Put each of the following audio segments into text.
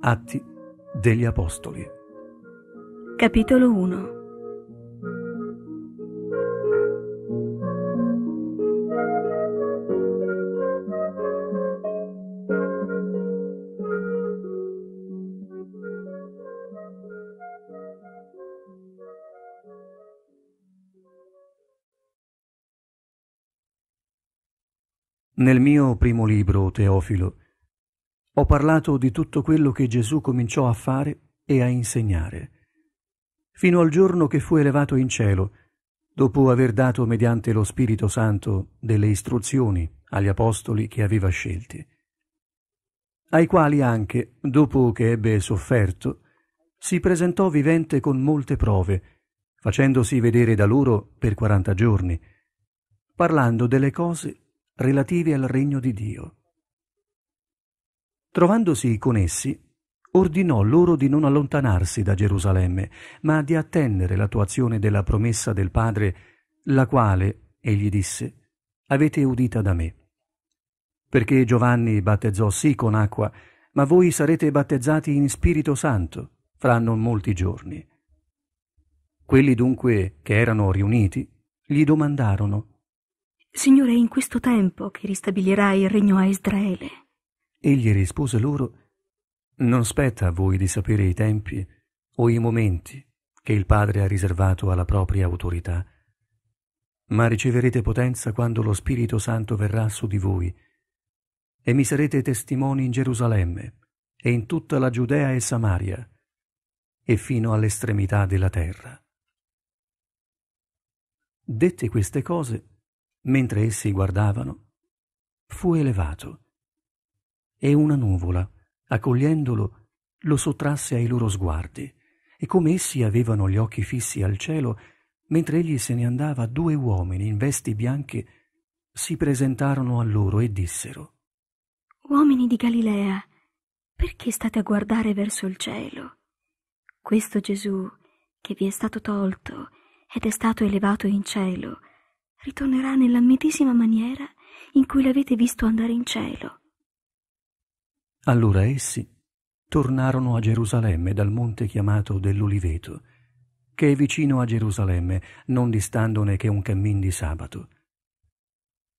Atti degli Apostoli. Capitolo 1 Nel mio primo libro, Teofilo, ho parlato di tutto quello che Gesù cominciò a fare e a insegnare, fino al giorno che fu elevato in cielo, dopo aver dato mediante lo Spirito Santo delle istruzioni agli apostoli che aveva scelti, ai quali anche, dopo che ebbe sofferto, si presentò vivente con molte prove, facendosi vedere da loro per quaranta giorni, parlando delle cose relativi al regno di Dio. Trovandosi con essi, ordinò loro di non allontanarsi da Gerusalemme, ma di attendere l'attuazione della promessa del Padre, la quale, egli disse, avete udita da me. Perché Giovanni battezzò sì con acqua, ma voi sarete battezzati in Spirito Santo fra non molti giorni. Quelli dunque che erano riuniti gli domandarono Signore, è in questo tempo che ristabilirà il regno a Israele. Egli rispose loro, Non spetta a voi di sapere i tempi o i momenti che il Padre ha riservato alla propria autorità, ma riceverete potenza quando lo Spirito Santo verrà su di voi, e mi sarete testimoni in Gerusalemme e in tutta la Giudea e Samaria, e fino all'estremità della terra. Dette queste cose, mentre essi guardavano, fu elevato e una nuvola, accogliendolo, lo sottrasse ai loro sguardi e come essi avevano gli occhi fissi al cielo, mentre egli se ne andava, due uomini in vesti bianche si presentarono a loro e dissero Uomini di Galilea, perché state a guardare verso il cielo? Questo Gesù, che vi è stato tolto ed è stato elevato in cielo, ritornerà nella medesima maniera in cui l'avete visto andare in cielo. Allora essi tornarono a Gerusalemme dal monte chiamato dell'Uliveto, che è vicino a Gerusalemme, non distandone che un cammin di sabato.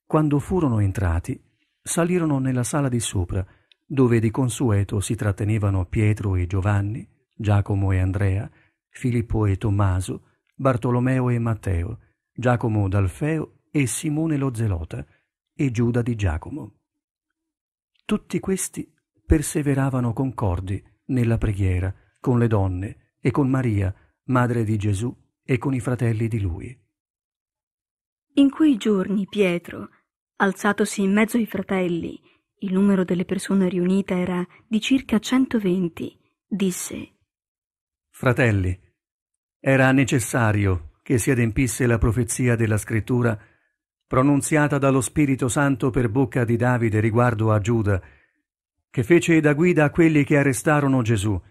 Quando furono entrati, salirono nella sala di sopra, dove di consueto si trattenevano Pietro e Giovanni, Giacomo e Andrea, Filippo e Tommaso, Bartolomeo e Matteo, Giacomo d'Alfeo e Simone lo Zelota e Giuda di Giacomo. Tutti questi perseveravano concordi nella preghiera con le donne e con Maria, madre di Gesù, e con i fratelli di lui. In quei giorni Pietro, alzatosi in mezzo ai fratelli, il numero delle persone riunite era di circa 120, disse Fratelli, era necessario che si adempisse la profezia della scrittura pronunziata dallo Spirito Santo per bocca di Davide riguardo a Giuda, che fece da guida a quelli che arrestarono Gesù,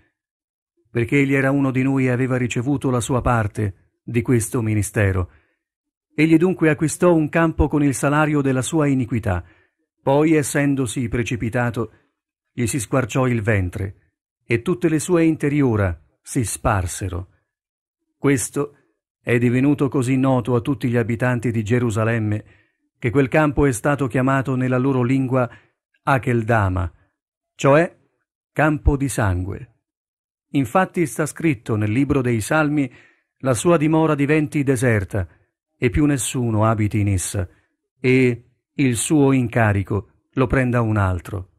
perché egli era uno di noi e aveva ricevuto la sua parte di questo ministero. Egli dunque acquistò un campo con il salario della sua iniquità, poi essendosi precipitato, gli si squarciò il ventre, e tutte le sue interiora si sparsero. Questo è è divenuto così noto a tutti gli abitanti di Gerusalemme che quel campo è stato chiamato nella loro lingua Acheldama, cioè campo di sangue. Infatti sta scritto nel libro dei Salmi la sua dimora diventi deserta e più nessuno abiti in essa e il suo incarico lo prenda un altro.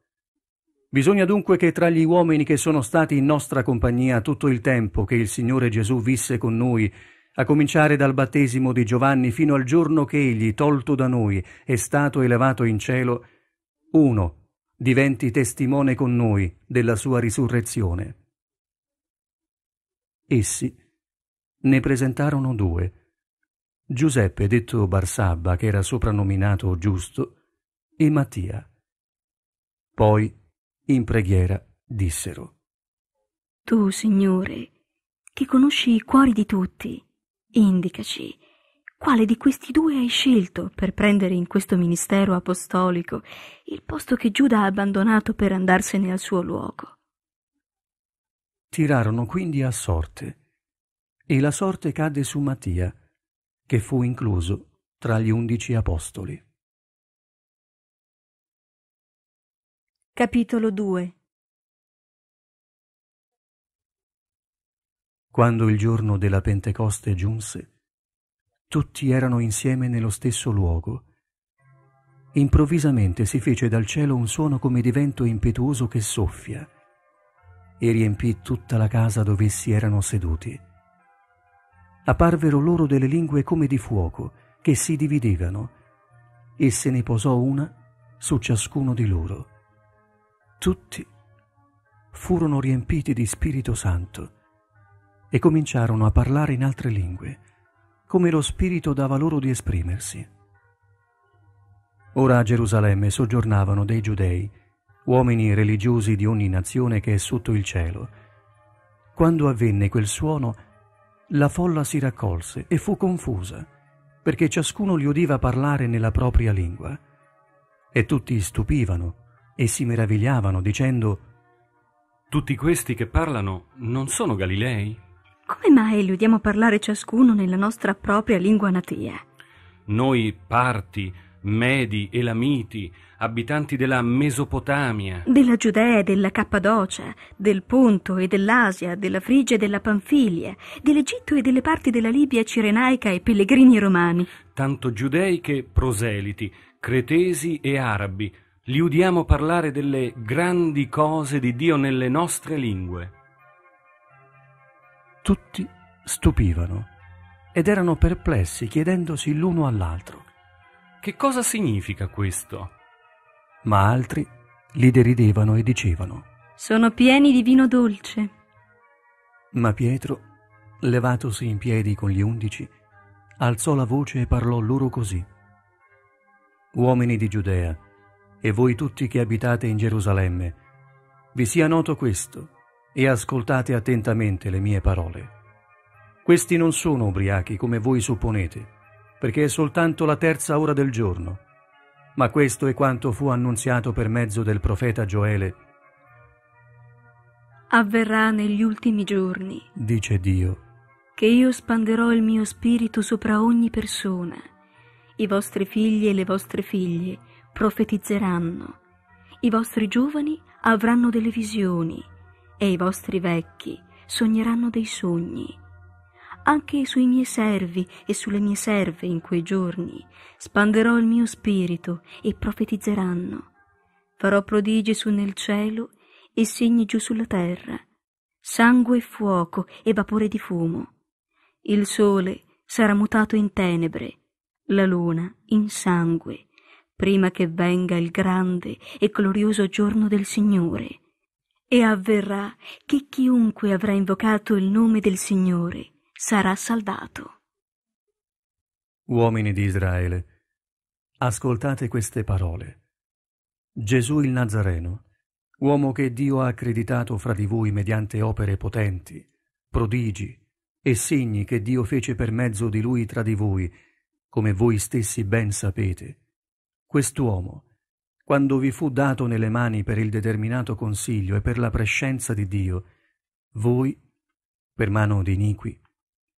Bisogna dunque che tra gli uomini che sono stati in nostra compagnia tutto il tempo che il Signore Gesù visse con noi a cominciare dal battesimo di Giovanni fino al giorno che egli, tolto da noi, è stato elevato in cielo, uno, diventi testimone con noi della sua risurrezione. Essi ne presentarono due. Giuseppe, detto Barsabba, che era soprannominato Giusto, e Mattia. Poi, in preghiera, dissero Tu, Signore, che conosci i cuori di tutti, Indicaci quale di questi due hai scelto per prendere in questo ministero apostolico il posto che Giuda ha abbandonato per andarsene al suo luogo. Tirarono quindi a sorte, e la sorte cadde su Mattia, che fu incluso tra gli undici apostoli. Capitolo 2 Quando il giorno della Pentecoste giunse, tutti erano insieme nello stesso luogo. Improvvisamente si fece dal cielo un suono come di vento impetuoso che soffia e riempì tutta la casa dove essi erano seduti. Apparvero loro delle lingue come di fuoco che si dividevano e se ne posò una su ciascuno di loro. Tutti furono riempiti di Spirito Santo e cominciarono a parlare in altre lingue, come lo Spirito dava loro di esprimersi. Ora a Gerusalemme soggiornavano dei giudei, uomini religiosi di ogni nazione che è sotto il cielo. Quando avvenne quel suono, la folla si raccolse e fu confusa, perché ciascuno li udiva parlare nella propria lingua. E tutti stupivano e si meravigliavano dicendo Tutti questi che parlano non sono Galilei? Come mai li udiamo parlare ciascuno nella nostra propria lingua natia? Noi parti, medi, elamiti, abitanti della Mesopotamia, della Giudea e della Cappadocia, del Ponto e dell'Asia, della Frigia e della Panfilia, dell'Egitto e delle parti della Libia cirenaica e pellegrini romani, tanto giudei che proseliti, cretesi e arabi, li udiamo parlare delle grandi cose di Dio nelle nostre lingue. Tutti stupivano ed erano perplessi chiedendosi l'uno all'altro. Che cosa significa questo? Ma altri li deridevano e dicevano. Sono pieni di vino dolce. Ma Pietro, levatosi in piedi con gli undici, alzò la voce e parlò loro così. Uomini di Giudea, e voi tutti che abitate in Gerusalemme, vi sia noto questo e ascoltate attentamente le mie parole. Questi non sono ubriachi come voi supponete, perché è soltanto la terza ora del giorno. Ma questo è quanto fu annunziato per mezzo del profeta Gioele. Avverrà negli ultimi giorni, dice Dio, che io spanderò il mio spirito sopra ogni persona. I vostri figli e le vostre figlie profetizzeranno. I vostri giovani avranno delle visioni e i vostri vecchi sogneranno dei sogni. Anche sui miei servi e sulle mie serve in quei giorni spanderò il mio spirito e profetizzeranno. Farò prodigi su nel cielo e segni giù sulla terra, sangue e fuoco e vapore di fumo. Il sole sarà mutato in tenebre, la luna in sangue, prima che venga il grande e glorioso giorno del Signore e avverrà che chiunque avrà invocato il nome del Signore sarà salvato. Uomini di Israele, ascoltate queste parole. Gesù il Nazareno, uomo che Dio ha accreditato fra di voi mediante opere potenti, prodigi e segni che Dio fece per mezzo di lui tra di voi, come voi stessi ben sapete. Quest'uomo, quando vi fu dato nelle mani per il determinato consiglio e per la prescenza di Dio, voi, per mano di iniqui,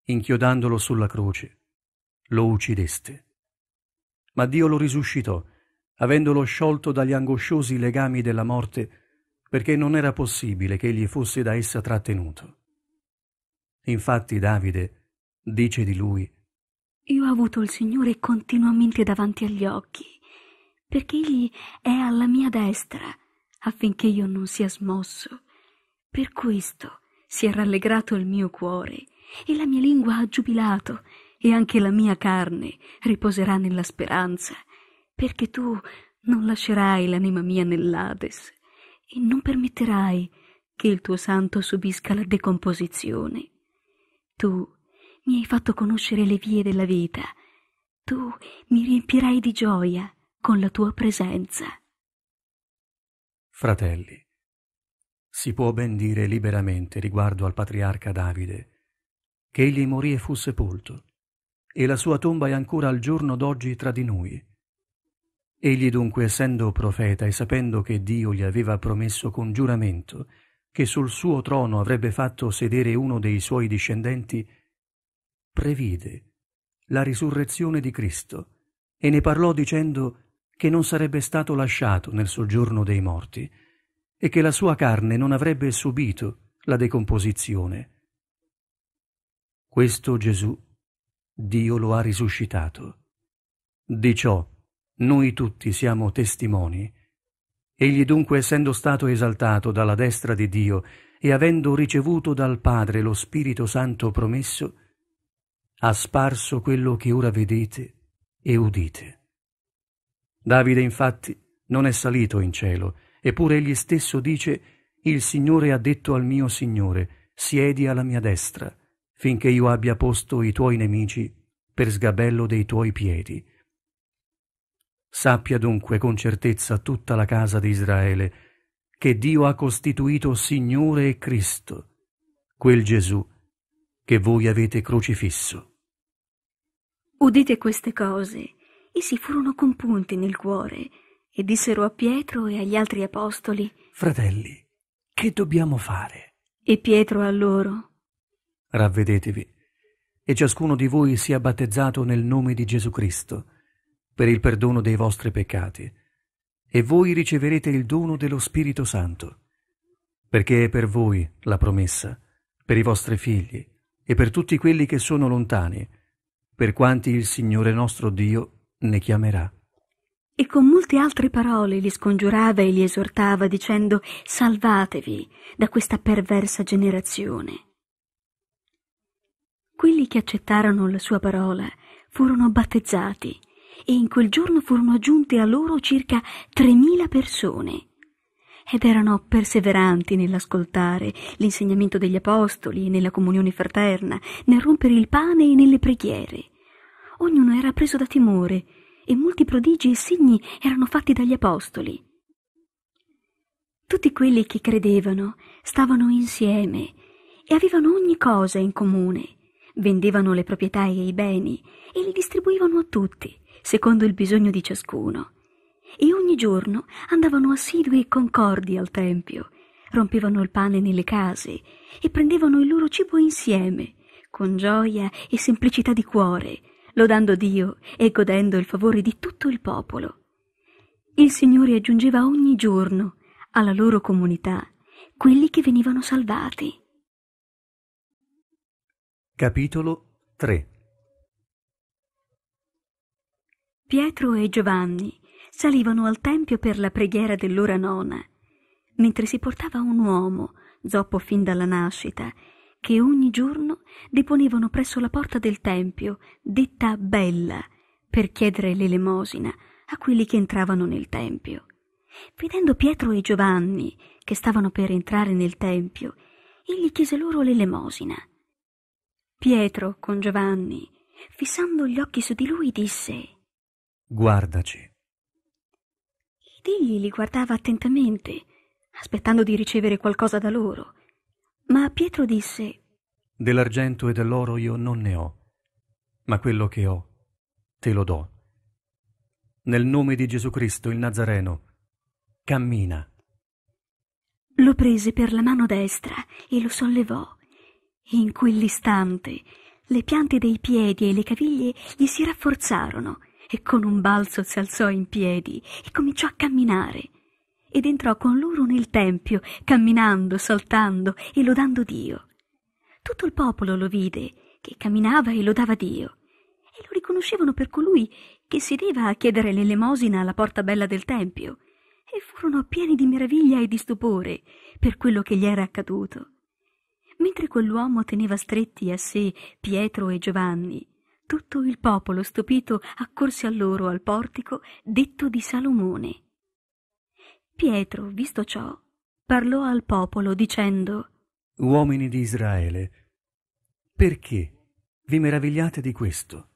inchiodandolo sulla croce, lo uccideste. Ma Dio lo risuscitò, avendolo sciolto dagli angosciosi legami della morte, perché non era possibile che egli fosse da essa trattenuto. Infatti Davide dice di lui, Io ho avuto il Signore continuamente davanti agli occhi perché egli è alla mia destra, affinché io non sia smosso. Per questo si è rallegrato il mio cuore, e la mia lingua ha giubilato, e anche la mia carne riposerà nella speranza, perché tu non lascerai l'anima mia nell'Ades, e non permetterai che il tuo santo subisca la decomposizione. Tu mi hai fatto conoscere le vie della vita, tu mi riempirai di gioia, con la tua presenza. Fratelli, si può ben dire liberamente riguardo al patriarca Davide che egli morì e fu sepolto, e la sua tomba è ancora al giorno d'oggi tra di noi. Egli dunque, essendo profeta e sapendo che Dio gli aveva promesso con giuramento che sul suo trono avrebbe fatto sedere uno dei suoi discendenti, previde la risurrezione di Cristo e ne parlò dicendo che non sarebbe stato lasciato nel soggiorno dei morti e che la sua carne non avrebbe subito la decomposizione. Questo Gesù Dio lo ha risuscitato. Di ciò noi tutti siamo testimoni. Egli dunque, essendo stato esaltato dalla destra di Dio e avendo ricevuto dal Padre lo Spirito Santo promesso, ha sparso quello che ora vedete e udite. Davide infatti non è salito in cielo, eppure egli stesso dice Il Signore ha detto al mio Signore, siedi alla mia destra, finché io abbia posto i tuoi nemici per sgabello dei tuoi piedi. Sappia dunque con certezza tutta la casa di Israele che Dio ha costituito Signore e Cristo, quel Gesù che voi avete crocifisso. Udite queste cose essi furono compunti nel cuore e dissero a Pietro e agli altri apostoli: Fratelli, che dobbiamo fare? E Pietro a loro: Ravvedetevi e ciascuno di voi sia battezzato nel nome di Gesù Cristo per il perdono dei vostri peccati, e voi riceverete il dono dello Spirito Santo, perché è per voi la promessa, per i vostri figli e per tutti quelli che sono lontani, per quanti il Signore nostro Dio ne chiamerà. E con molte altre parole li scongiurava e li esortava dicendo salvatevi da questa perversa generazione. Quelli che accettarono la sua parola furono battezzati e in quel giorno furono aggiunte a loro circa tremila persone ed erano perseveranti nell'ascoltare l'insegnamento degli apostoli e nella comunione fraterna, nel rompere il pane e nelle preghiere ognuno era preso da timore e molti prodigi e segni erano fatti dagli apostoli. Tutti quelli che credevano stavano insieme e avevano ogni cosa in comune. Vendevano le proprietà e i beni e li distribuivano a tutti, secondo il bisogno di ciascuno. E ogni giorno andavano assidui e concordi al tempio, rompevano il pane nelle case e prendevano il loro cibo insieme, con gioia e semplicità di cuore, lodando Dio e godendo il favore di tutto il popolo. Il Signore aggiungeva ogni giorno alla loro comunità quelli che venivano salvati. Capitolo 3 Pietro e Giovanni salivano al tempio per la preghiera dell'ora nona, mentre si portava un uomo, zoppo fin dalla nascita, che ogni giorno deponevano presso la porta del tempio, detta Bella, per chiedere l'elemosina a quelli che entravano nel tempio. Vedendo Pietro e Giovanni, che stavano per entrare nel tempio, egli chiese loro l'elemosina. Pietro, con Giovanni, fissando gli occhi su di lui, disse Guardaci. Ed egli li guardava attentamente, aspettando di ricevere qualcosa da loro. Ma Pietro disse, Dell'argento e dell'oro io non ne ho, ma quello che ho te lo do. Nel nome di Gesù Cristo il Nazareno, cammina. Lo prese per la mano destra e lo sollevò. E In quell'istante le piante dei piedi e le caviglie gli si rafforzarono e con un balzo si alzò in piedi e cominciò a camminare ed entrò con loro nel tempio, camminando, saltando e lodando Dio. Tutto il popolo lo vide, che camminava e lodava Dio, e lo riconoscevano per colui che sedeva a chiedere l'elemosina alla porta bella del tempio, e furono pieni di meraviglia e di stupore per quello che gli era accaduto. Mentre quell'uomo teneva stretti a sé Pietro e Giovanni, tutto il popolo stupito accorse a loro al portico detto di Salomone Pietro, visto ciò, parlò al popolo dicendo Uomini di Israele, perché vi meravigliate di questo?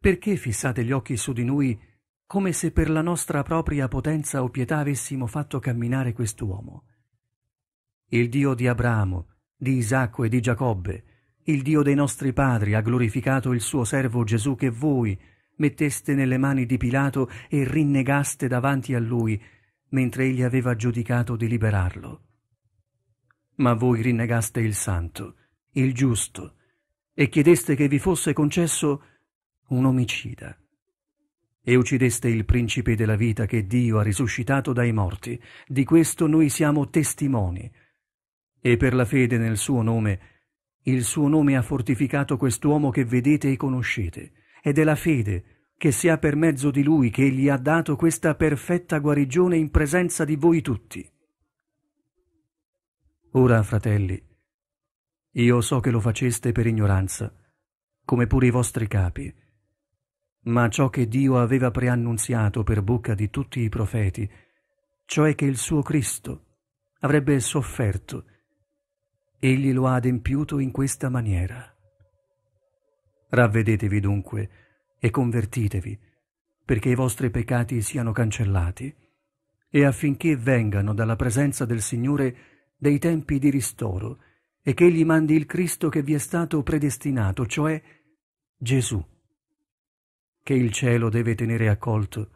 Perché fissate gli occhi su di noi come se per la nostra propria potenza o pietà avessimo fatto camminare quest'uomo? Il Dio di Abramo, di Isacco e di Giacobbe, il Dio dei nostri padri ha glorificato il suo servo Gesù che voi metteste nelle mani di Pilato e rinnegaste davanti a lui mentre egli aveva giudicato di liberarlo. Ma voi rinnegaste il santo, il giusto, e chiedeste che vi fosse concesso un omicida. E uccideste il principe della vita che Dio ha risuscitato dai morti, di questo noi siamo testimoni. E per la fede nel suo nome, il suo nome ha fortificato quest'uomo che vedete e conoscete, ed è la fede che sia per mezzo di Lui che gli ha dato questa perfetta guarigione in presenza di voi tutti. Ora, fratelli, io so che lo faceste per ignoranza, come pure i vostri capi, ma ciò che Dio aveva preannunziato per bocca di tutti i profeti, cioè che il suo Cristo avrebbe sofferto, egli lo ha adempiuto in questa maniera. Ravvedetevi dunque, e convertitevi, perché i vostri peccati siano cancellati, e affinché vengano dalla presenza del Signore dei tempi di ristoro, e che Egli mandi il Cristo che vi è stato predestinato, cioè Gesù, che il cielo deve tenere accolto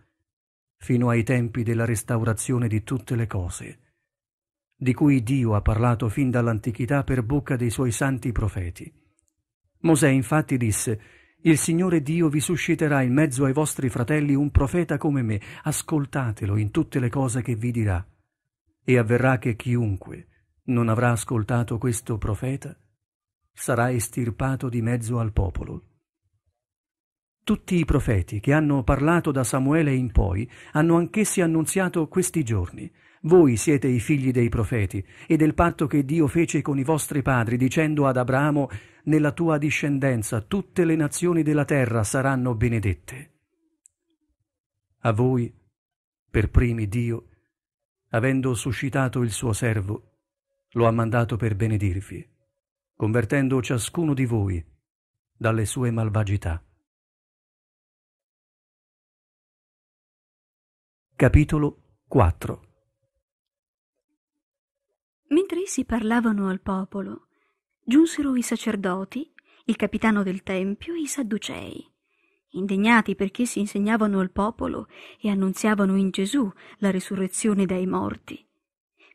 fino ai tempi della restaurazione di tutte le cose, di cui Dio ha parlato fin dall'antichità per bocca dei suoi santi profeti. Mosè infatti disse il Signore Dio vi susciterà in mezzo ai vostri fratelli un profeta come me, ascoltatelo in tutte le cose che vi dirà. E avverrà che chiunque non avrà ascoltato questo profeta sarà estirpato di mezzo al popolo. Tutti i profeti che hanno parlato da Samuele in poi hanno anch'essi annunziato questi giorni. Voi siete i figli dei profeti e del patto che Dio fece con i vostri padri, dicendo ad Abramo nella tua discendenza tutte le nazioni della terra saranno benedette. A voi, per primi Dio, avendo suscitato il suo servo, lo ha mandato per benedirvi, convertendo ciascuno di voi dalle sue malvagità. Capitolo 4 Mentre essi parlavano al popolo, giunsero i sacerdoti, il capitano del tempio e i sadducei, Indegnati perché si insegnavano al popolo e annunziavano in Gesù la risurrezione dai morti.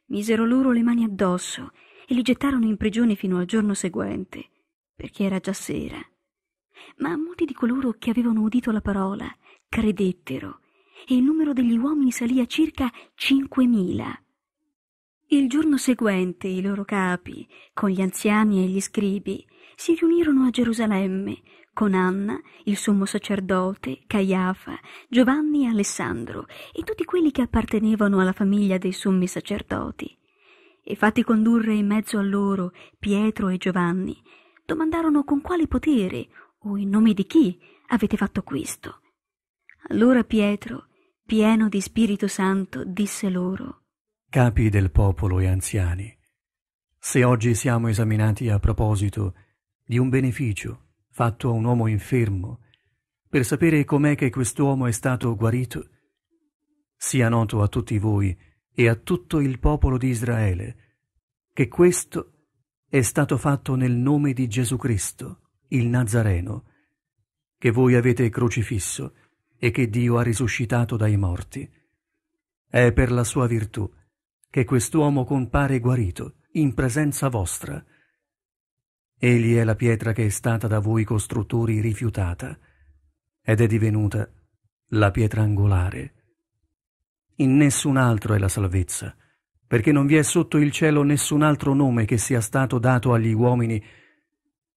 Misero loro le mani addosso e li gettarono in prigione fino al giorno seguente, perché era già sera. Ma molti di coloro che avevano udito la parola credettero e il numero degli uomini salì a circa cinquemila. Il giorno seguente i loro capi, con gli anziani e gli scribi, si riunirono a Gerusalemme, con Anna, il sommo sacerdote, Caiafa, Giovanni e Alessandro e tutti quelli che appartenevano alla famiglia dei sommi sacerdoti. E fatti condurre in mezzo a loro Pietro e Giovanni, domandarono con quale potere o in nome di chi avete fatto questo. Allora Pietro, pieno di Spirito Santo, disse loro capi del popolo e anziani, se oggi siamo esaminati a proposito di un beneficio fatto a un uomo infermo, per sapere com'è che quest'uomo è stato guarito, sia noto a tutti voi e a tutto il popolo di Israele che questo è stato fatto nel nome di Gesù Cristo, il Nazareno, che voi avete crocifisso e che Dio ha risuscitato dai morti. È per la sua virtù che quest'uomo compare guarito, in presenza vostra. Egli è la pietra che è stata da voi costruttori rifiutata ed è divenuta la pietra angolare. In nessun altro è la salvezza, perché non vi è sotto il cielo nessun altro nome che sia stato dato agli uomini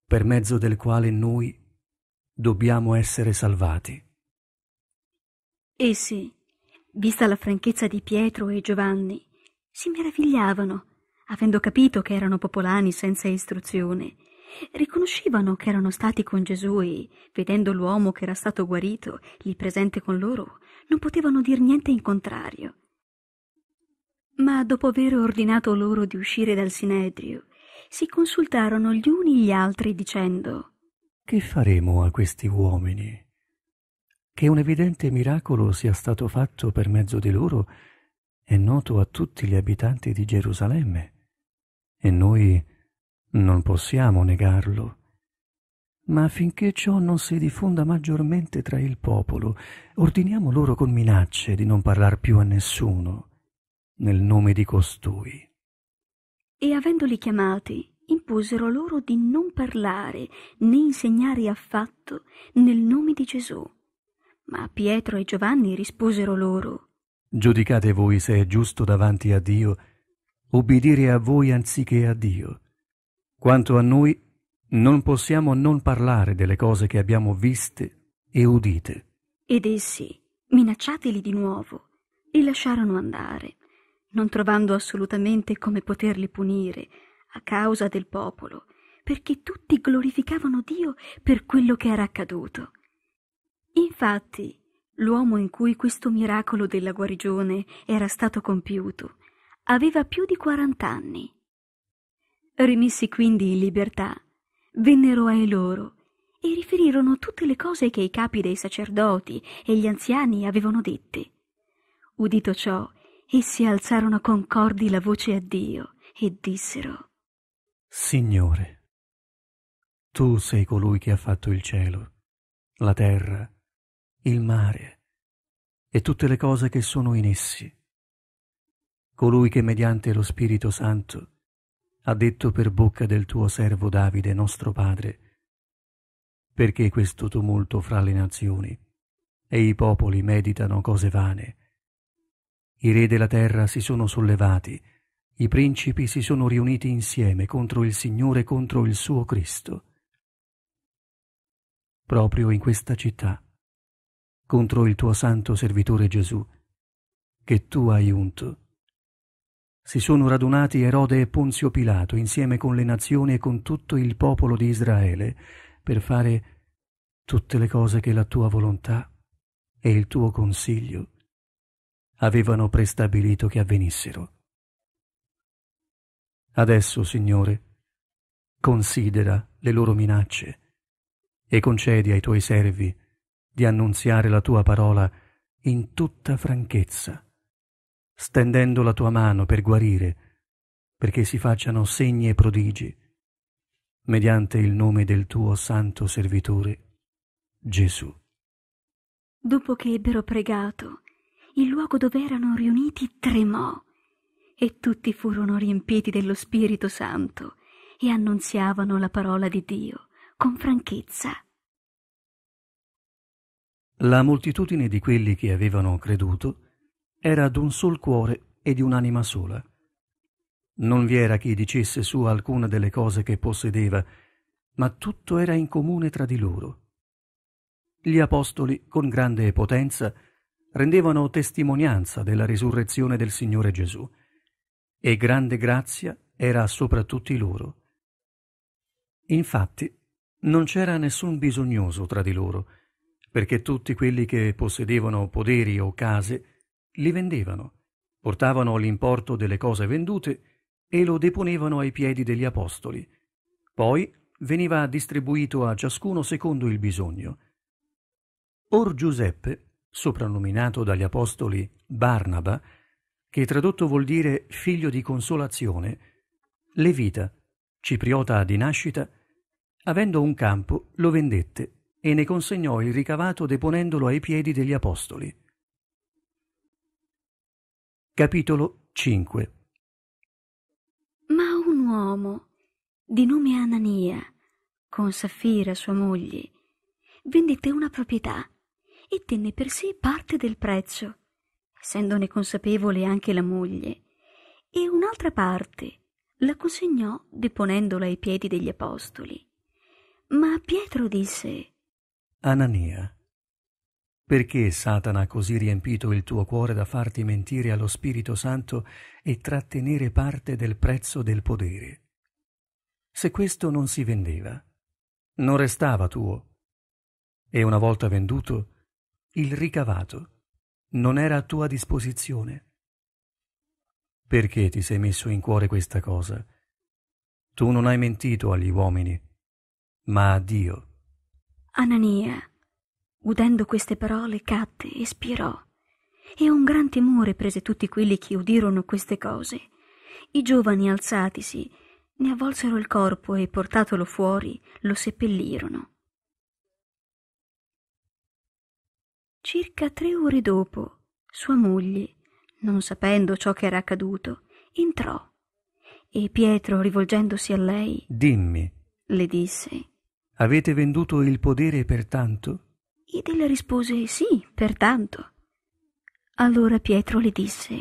per mezzo del quale noi dobbiamo essere salvati. Essi, eh vista la franchezza di Pietro e Giovanni, si meravigliavano, avendo capito che erano popolani senza istruzione, riconoscevano che erano stati con Gesù e, vedendo l'uomo che era stato guarito lì presente con loro, non potevano dir niente in contrario. Ma dopo aver ordinato loro di uscire dal Sinedrio, si consultarono gli uni gli altri dicendo Che faremo a questi uomini? Che un evidente miracolo sia stato fatto per mezzo di loro è noto a tutti gli abitanti di Gerusalemme e noi non possiamo negarlo. Ma affinché ciò non si diffonda maggiormente tra il popolo, ordiniamo loro con minacce di non parlare più a nessuno, nel nome di costui. E avendoli chiamati, imposero loro di non parlare né insegnare affatto nel nome di Gesù. Ma Pietro e Giovanni risposero loro Giudicate voi se è giusto davanti a Dio obbedire a voi anziché a Dio. Quanto a noi, non possiamo non parlare delle cose che abbiamo viste e udite. Ed essi, minacciateli di nuovo, li lasciarono andare, non trovando assolutamente come poterli punire a causa del popolo, perché tutti glorificavano Dio per quello che era accaduto. Infatti, L'uomo in cui questo miracolo della guarigione era stato compiuto aveva più di quarant'anni. Rimessi quindi in libertà, vennero ai loro e riferirono tutte le cose che i capi dei sacerdoti e gli anziani avevano dette. Udito ciò, essi alzarono concordi la voce a Dio e dissero Signore, tu sei colui che ha fatto il cielo, la terra, il mare e tutte le cose che sono in essi. Colui che mediante lo Spirito Santo ha detto per bocca del tuo servo Davide, nostro padre, perché questo tumulto fra le nazioni e i popoli meditano cose vane. I re della terra si sono sollevati, i principi si sono riuniti insieme contro il Signore, contro il suo Cristo. Proprio in questa città contro il tuo santo servitore Gesù, che tu hai unto. Si sono radunati Erode e Ponzio Pilato insieme con le nazioni e con tutto il popolo di Israele per fare tutte le cose che la tua volontà e il tuo consiglio avevano prestabilito che avvenissero. Adesso, Signore, considera le loro minacce e concedi ai tuoi servi di annunziare la tua parola in tutta franchezza, stendendo la tua mano per guarire, perché si facciano segni e prodigi, mediante il nome del tuo santo servitore, Gesù. Dopo che ebbero pregato, il luogo dove erano riuniti tremò e tutti furono riempiti dello Spirito Santo e annunziavano la parola di Dio con franchezza. La moltitudine di quelli che avevano creduto era d'un sol cuore e di un'anima sola. Non vi era chi dicesse su alcuna delle cose che possedeva, ma tutto era in comune tra di loro. Gli apostoli, con grande potenza, rendevano testimonianza della risurrezione del Signore Gesù, e grande grazia era sopra tutti loro. Infatti, non c'era nessun bisognoso tra di loro, perché tutti quelli che possedevano poderi o case li vendevano, portavano l'importo delle cose vendute e lo deponevano ai piedi degli apostoli. Poi veniva distribuito a ciascuno secondo il bisogno. Or Giuseppe, soprannominato dagli apostoli Barnaba, che tradotto vuol dire figlio di consolazione, levita, cipriota di nascita, avendo un campo, lo vendette e ne consegnò il ricavato deponendolo ai piedi degli apostoli. Capitolo 5 Ma un uomo di nome Anania, con Saffira sua moglie, vendette una proprietà e tenne per sé parte del prezzo, essendone consapevole anche la moglie, e un'altra parte la consegnò deponendola ai piedi degli apostoli. Ma Pietro disse Anania, perché Satana ha così riempito il tuo cuore da farti mentire allo Spirito Santo e trattenere parte del prezzo del potere? Se questo non si vendeva, non restava tuo. E una volta venduto, il ricavato non era a tua disposizione. Perché ti sei messo in cuore questa cosa? Tu non hai mentito agli uomini, ma a Dio. Anania, udendo queste parole, cadde e spirò, e un gran timore prese tutti quelli che udirono queste cose. I giovani, alzatisi, ne avvolsero il corpo e, portatolo fuori, lo seppellirono. Circa tre ore dopo, sua moglie, non sapendo ciò che era accaduto, entrò e Pietro, rivolgendosi a lei, Dimmi, le disse, Avete venduto il podere per tanto? Ed ella rispose sì, per tanto. Allora Pietro le disse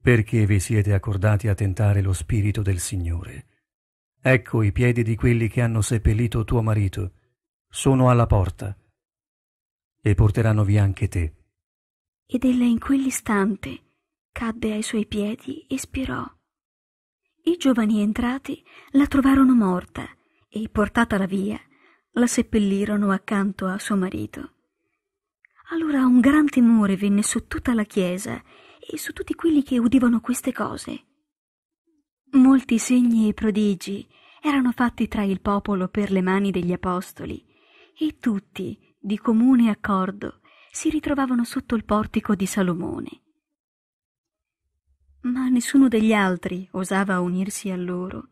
Perché vi siete accordati a tentare lo spirito del Signore? Ecco i piedi di quelli che hanno seppellito tuo marito. Sono alla porta. E porteranno via anche te. Ed ella in quell'istante cadde ai suoi piedi e spirò. I giovani entrati la trovarono morta e portatala via la seppellirono accanto a suo marito. Allora un gran timore venne su tutta la chiesa e su tutti quelli che udivano queste cose. Molti segni e prodigi erano fatti tra il popolo per le mani degli apostoli, e tutti, di comune accordo, si ritrovavano sotto il portico di Salomone. Ma nessuno degli altri osava unirsi a loro.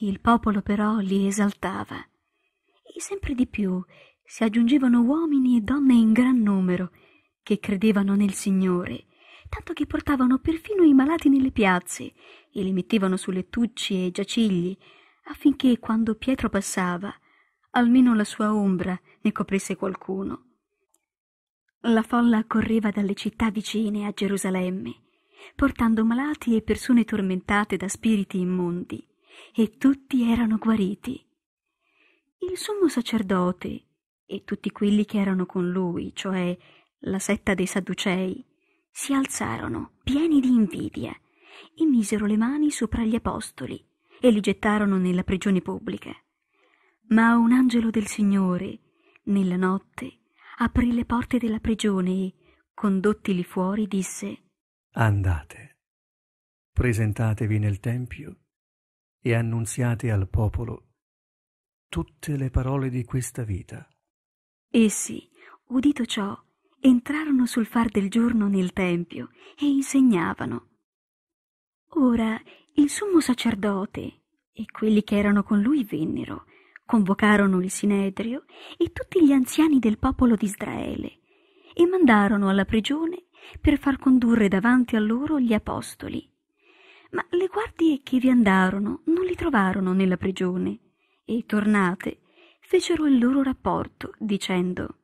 Il popolo però li esaltava e sempre di più si aggiungevano uomini e donne in gran numero che credevano nel Signore, tanto che portavano perfino i malati nelle piazze e li mettevano su lettucci e giacigli affinché quando Pietro passava almeno la sua ombra ne coprisse qualcuno. La folla correva dalle città vicine a Gerusalemme, portando malati e persone tormentate da spiriti immondi, e tutti erano guariti il sommo sacerdote e tutti quelli che erano con lui, cioè la setta dei Sadducei, si alzarono, pieni di invidia, e misero le mani sopra gli apostoli e li gettarono nella prigione pubblica. Ma un angelo del Signore, nella notte, aprì le porte della prigione e, condottili fuori, disse Andate, presentatevi nel Tempio e annunziate al popolo tutte le parole di questa vita. Essi, udito ciò, entrarono sul far del giorno nel tempio e insegnavano. Ora il sommo sacerdote e quelli che erano con lui vennero, convocarono il Sinedrio e tutti gli anziani del popolo di Israele e mandarono alla prigione per far condurre davanti a loro gli apostoli. Ma le guardie che vi andarono non li trovarono nella prigione, e tornate, fecero il loro rapporto, dicendo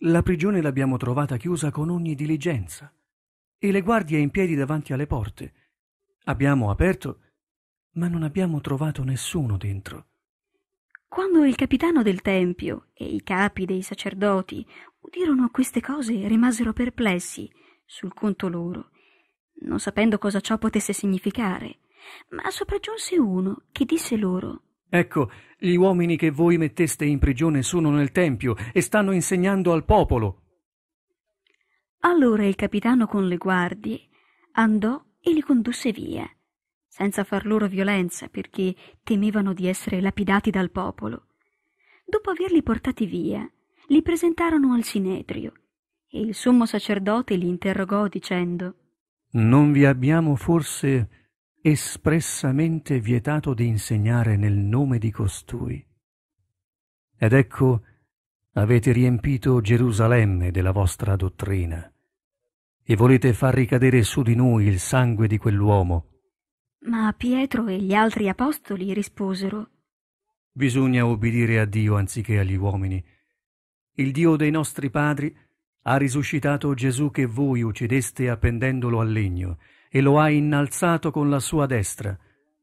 La prigione l'abbiamo trovata chiusa con ogni diligenza, e le guardie in piedi davanti alle porte. Abbiamo aperto, ma non abbiamo trovato nessuno dentro. Quando il capitano del Tempio e i capi dei sacerdoti udirono queste cose rimasero perplessi sul conto loro, non sapendo cosa ciò potesse significare, ma sopraggiunse uno che disse loro Ecco, gli uomini che voi metteste in prigione sono nel Tempio e stanno insegnando al popolo. Allora il capitano con le guardie andò e li condusse via, senza far loro violenza perché temevano di essere lapidati dal popolo. Dopo averli portati via, li presentarono al Sinedrio e il sommo sacerdote li interrogò dicendo Non vi abbiamo forse espressamente vietato di insegnare nel nome di costui. Ed ecco, avete riempito Gerusalemme della vostra dottrina e volete far ricadere su di noi il sangue di quell'uomo. Ma Pietro e gli altri apostoli risposero Bisogna obbedire a Dio anziché agli uomini. Il Dio dei nostri padri ha risuscitato Gesù che voi uccideste appendendolo al legno e lo ha innalzato con la sua destra,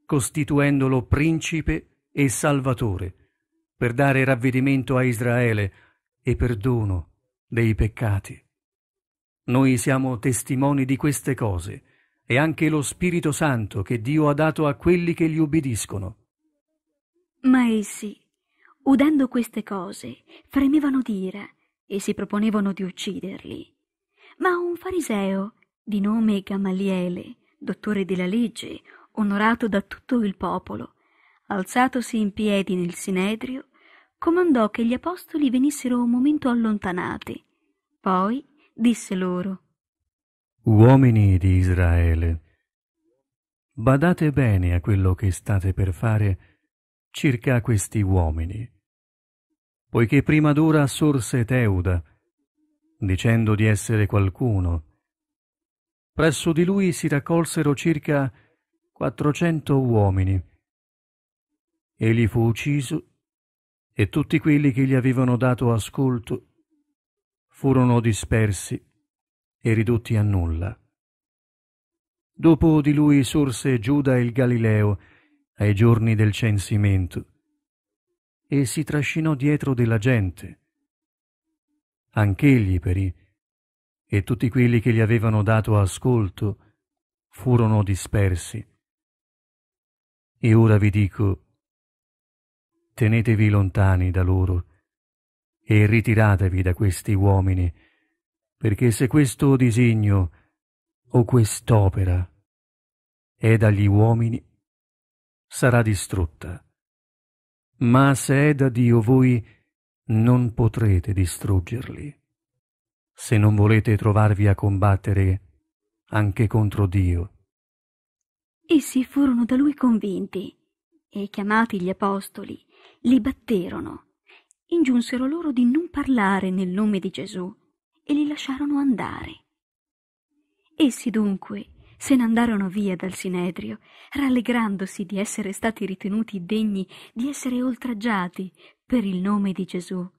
costituendolo principe e salvatore, per dare ravvedimento a Israele e perdono dei peccati. Noi siamo testimoni di queste cose, e anche lo Spirito Santo che Dio ha dato a quelli che gli ubbidiscono. Ma essi, udendo queste cose, fremevano d'ira e si proponevano di ucciderli. Ma un fariseo, di nome Gamaliele, dottore della legge, onorato da tutto il popolo, alzatosi in piedi nel sinedrio, comandò che gli apostoli venissero un momento allontanati. Poi disse loro Uomini di Israele, badate bene a quello che state per fare circa questi uomini, poiché prima d'ora sorse Teuda, dicendo di essere qualcuno, presso di lui si raccolsero circa 400 uomini. Egli fu ucciso e tutti quelli che gli avevano dato ascolto furono dispersi e ridotti a nulla. Dopo di lui sorse Giuda il Galileo ai giorni del censimento e si trascinò dietro della gente. Anch'egli perì e tutti quelli che gli avevano dato ascolto furono dispersi. E ora vi dico, tenetevi lontani da loro e ritiratevi da questi uomini, perché se questo disegno o quest'opera è dagli uomini, sarà distrutta. Ma se è da Dio voi non potrete distruggerli se non volete trovarvi a combattere anche contro Dio. Essi furono da lui convinti e chiamati gli apostoli, li batterono, ingiunsero loro di non parlare nel nome di Gesù e li lasciarono andare. Essi dunque se ne andarono via dal Sinedrio, rallegrandosi di essere stati ritenuti degni di essere oltraggiati per il nome di Gesù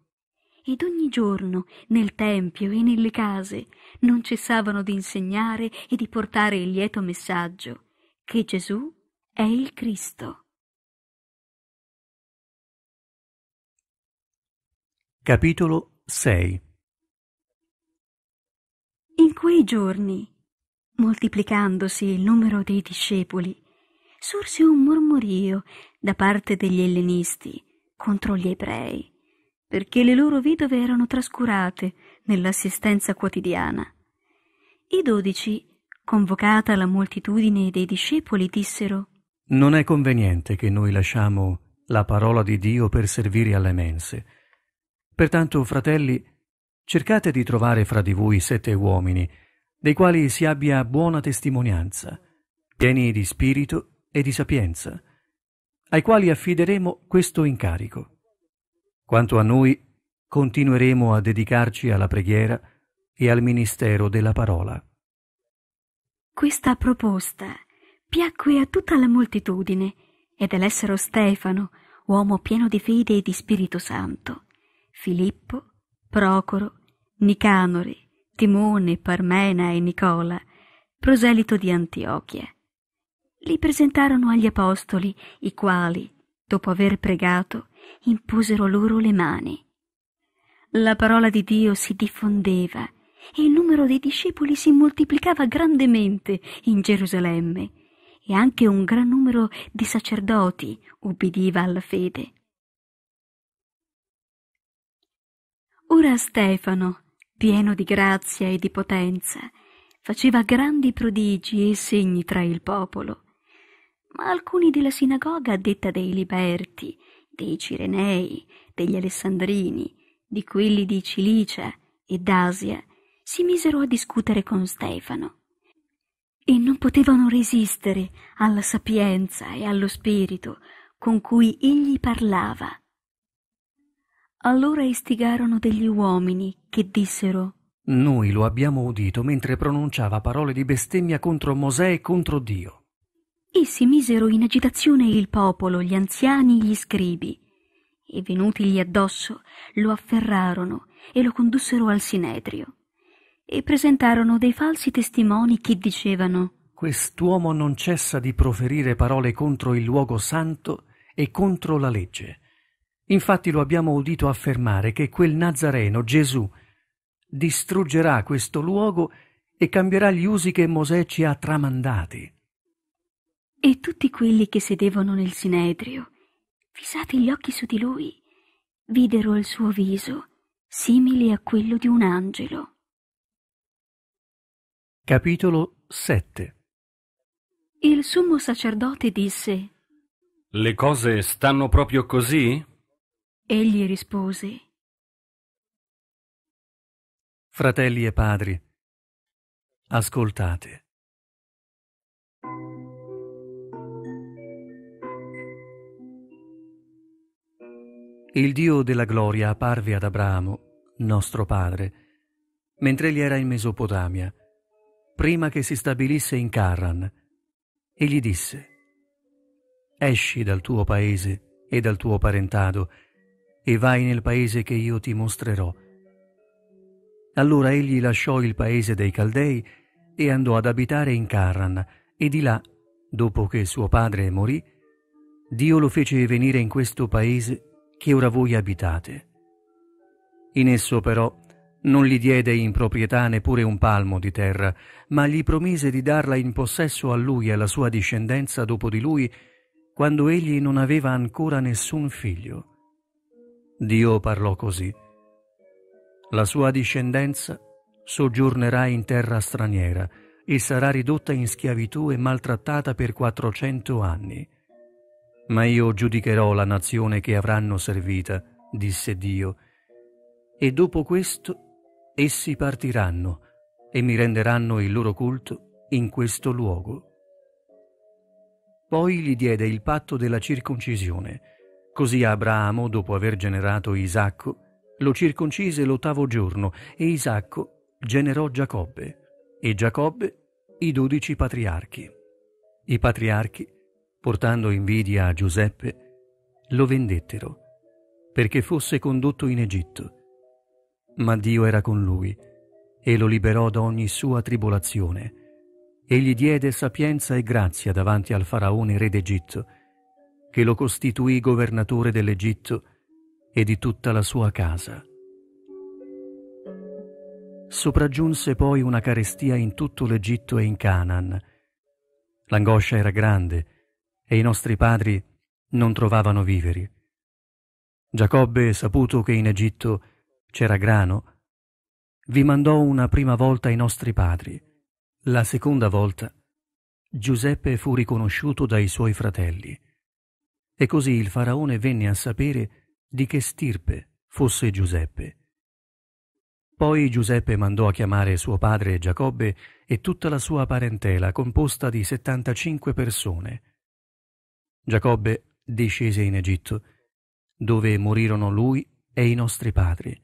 ed ogni giorno nel tempio e nelle case non cessavano di insegnare e di portare il lieto messaggio che Gesù è il Cristo. Capitolo 6 In quei giorni, moltiplicandosi il numero dei discepoli, sorse un mormorio da parte degli ellenisti contro gli ebrei perché le loro vidove erano trascurate nell'assistenza quotidiana. I dodici, convocata la moltitudine dei discepoli, dissero Non è conveniente che noi lasciamo la parola di Dio per servire alle mense. Pertanto, fratelli, cercate di trovare fra di voi sette uomini, dei quali si abbia buona testimonianza, pieni di spirito e di sapienza, ai quali affideremo questo incarico. Quanto a noi, continueremo a dedicarci alla preghiera e al ministero della parola. Questa proposta piacque a tutta la moltitudine ed elessero Stefano, uomo pieno di fede e di Spirito Santo, Filippo, Procoro, Nicanore, Timone, Parmena e Nicola, proselito di Antiochia. Li presentarono agli apostoli, i quali, dopo aver pregato, imposero loro le mani. La parola di Dio si diffondeva e il numero dei discepoli si moltiplicava grandemente in Gerusalemme e anche un gran numero di sacerdoti ubbidiva alla fede. Ora Stefano, pieno di grazia e di potenza, faceva grandi prodigi e segni tra il popolo. Ma alcuni della sinagoga detta dei liberti dei Cirenei, degli Alessandrini, di quelli di Cilicia e d'Asia, si misero a discutere con Stefano. E non potevano resistere alla sapienza e allo spirito con cui egli parlava. Allora istigarono degli uomini che dissero Noi lo abbiamo udito mentre pronunciava parole di bestemmia contro Mosè e contro Dio essi misero in agitazione il popolo, gli anziani, gli scribi, e venutigli addosso lo afferrarono e lo condussero al sinedrio, e presentarono dei falsi testimoni che dicevano Quest'uomo non cessa di proferire parole contro il luogo santo e contro la legge. Infatti lo abbiamo udito affermare che quel Nazareno, Gesù, distruggerà questo luogo e cambierà gli usi che Mosè ci ha tramandati e tutti quelli che sedevano nel sinedrio, fissati gli occhi su di lui, videro il suo viso simile a quello di un angelo. Capitolo 7 Il sommo sacerdote disse Le cose stanno proprio così? Egli rispose Fratelli e padri, ascoltate. Il Dio della gloria apparve ad Abramo, nostro padre, mentre egli era in Mesopotamia, prima che si stabilisse in Carran, e gli disse, Esci dal tuo paese e dal tuo parentado, e vai nel paese che io ti mostrerò. Allora egli lasciò il paese dei Caldei e andò ad abitare in Carran, e di là, dopo che suo padre morì, Dio lo fece venire in questo paese che ora voi abitate. In esso però non gli diede in proprietà neppure un palmo di terra, ma gli promise di darla in possesso a lui e alla sua discendenza dopo di lui, quando egli non aveva ancora nessun figlio. Dio parlò così. La sua discendenza soggiornerà in terra straniera e sarà ridotta in schiavitù e maltrattata per quattrocento anni. Ma io giudicherò la nazione che avranno servita, disse Dio, e dopo questo essi partiranno e mi renderanno il loro culto in questo luogo. Poi gli diede il patto della circoncisione, così Abramo, dopo aver generato Isacco, lo circoncise l'ottavo giorno e Isacco generò Giacobbe e Giacobbe i dodici patriarchi. I patriarchi portando invidia a Giuseppe, lo vendettero perché fosse condotto in Egitto. Ma Dio era con lui e lo liberò da ogni sua tribolazione e gli diede sapienza e grazia davanti al faraone re d'Egitto, che lo costituì governatore dell'Egitto e di tutta la sua casa. Sopraggiunse poi una carestia in tutto l'Egitto e in Canaan. L'angoscia era grande e i nostri padri non trovavano viveri. Giacobbe, saputo che in Egitto c'era grano, vi mandò una prima volta i nostri padri. La seconda volta Giuseppe fu riconosciuto dai suoi fratelli. E così il faraone venne a sapere di che stirpe fosse Giuseppe. Poi Giuseppe mandò a chiamare suo padre Giacobbe e tutta la sua parentela composta di settantacinque persone. Giacobbe discese in Egitto, dove morirono lui e i nostri padri.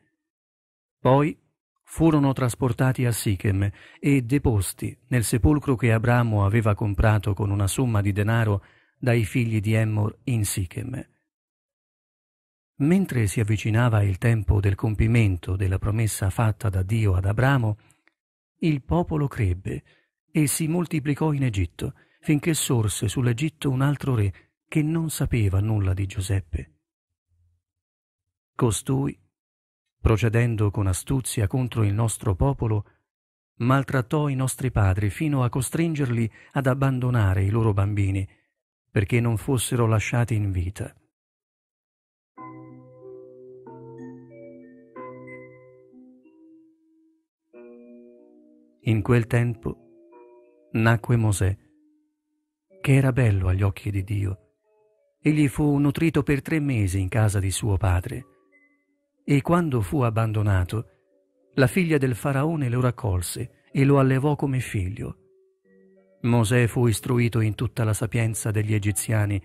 Poi furono trasportati a Sichem e deposti nel sepolcro che Abramo aveva comprato con una somma di denaro dai figli di Emmor in Sichem. Mentre si avvicinava il tempo del compimento della promessa fatta da Dio ad Abramo, il popolo crebbe e si moltiplicò in Egitto, finché sorse sull'Egitto un altro re che non sapeva nulla di Giuseppe. Costui, procedendo con astuzia contro il nostro popolo, maltrattò i nostri padri fino a costringerli ad abbandonare i loro bambini perché non fossero lasciati in vita. In quel tempo nacque Mosè, che era bello agli occhi di Dio Egli fu nutrito per tre mesi in casa di suo padre e quando fu abbandonato, la figlia del faraone lo raccolse e lo allevò come figlio. Mosè fu istruito in tutta la sapienza degli egiziani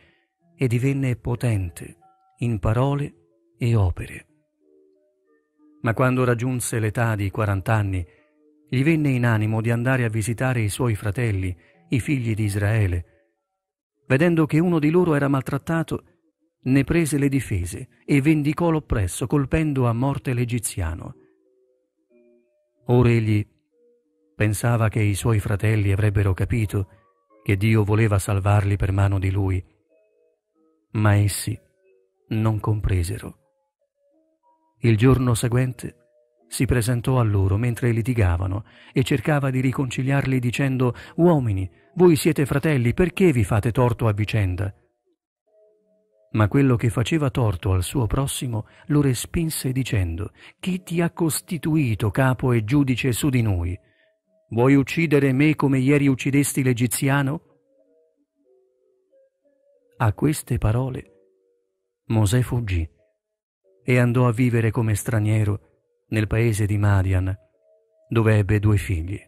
e divenne potente in parole e opere. Ma quando raggiunse l'età di quarant'anni, gli venne in animo di andare a visitare i suoi fratelli, i figli di Israele, vedendo che uno di loro era maltrattato, ne prese le difese e vendicò l'oppresso, colpendo a morte l'egiziano. Ora egli pensava che i suoi fratelli avrebbero capito che Dio voleva salvarli per mano di lui, ma essi non compresero. Il giorno seguente si presentò a loro mentre litigavano e cercava di riconciliarli dicendo Uomini, voi siete fratelli, perché vi fate torto a vicenda? Ma quello che faceva torto al suo prossimo lo respinse dicendo Chi ti ha costituito capo e giudice su di noi? Vuoi uccidere me come ieri uccidesti l'egiziano? A queste parole Mosè fuggì e andò a vivere come straniero nel paese di Marian, dove ebbe due figli.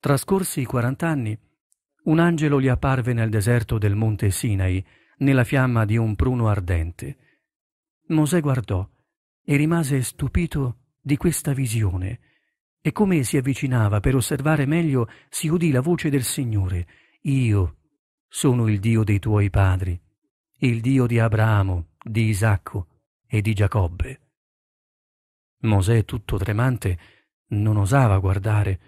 Trascorsi i quarant'anni, un angelo gli apparve nel deserto del monte Sinai, nella fiamma di un pruno ardente. Mosè guardò e rimase stupito di questa visione e come si avvicinava per osservare meglio, si udì la voce del Signore, Io sono il Dio dei tuoi padri, il Dio di Abramo, di Isacco e di Giacobbe. Mosè, tutto tremante, non osava guardare.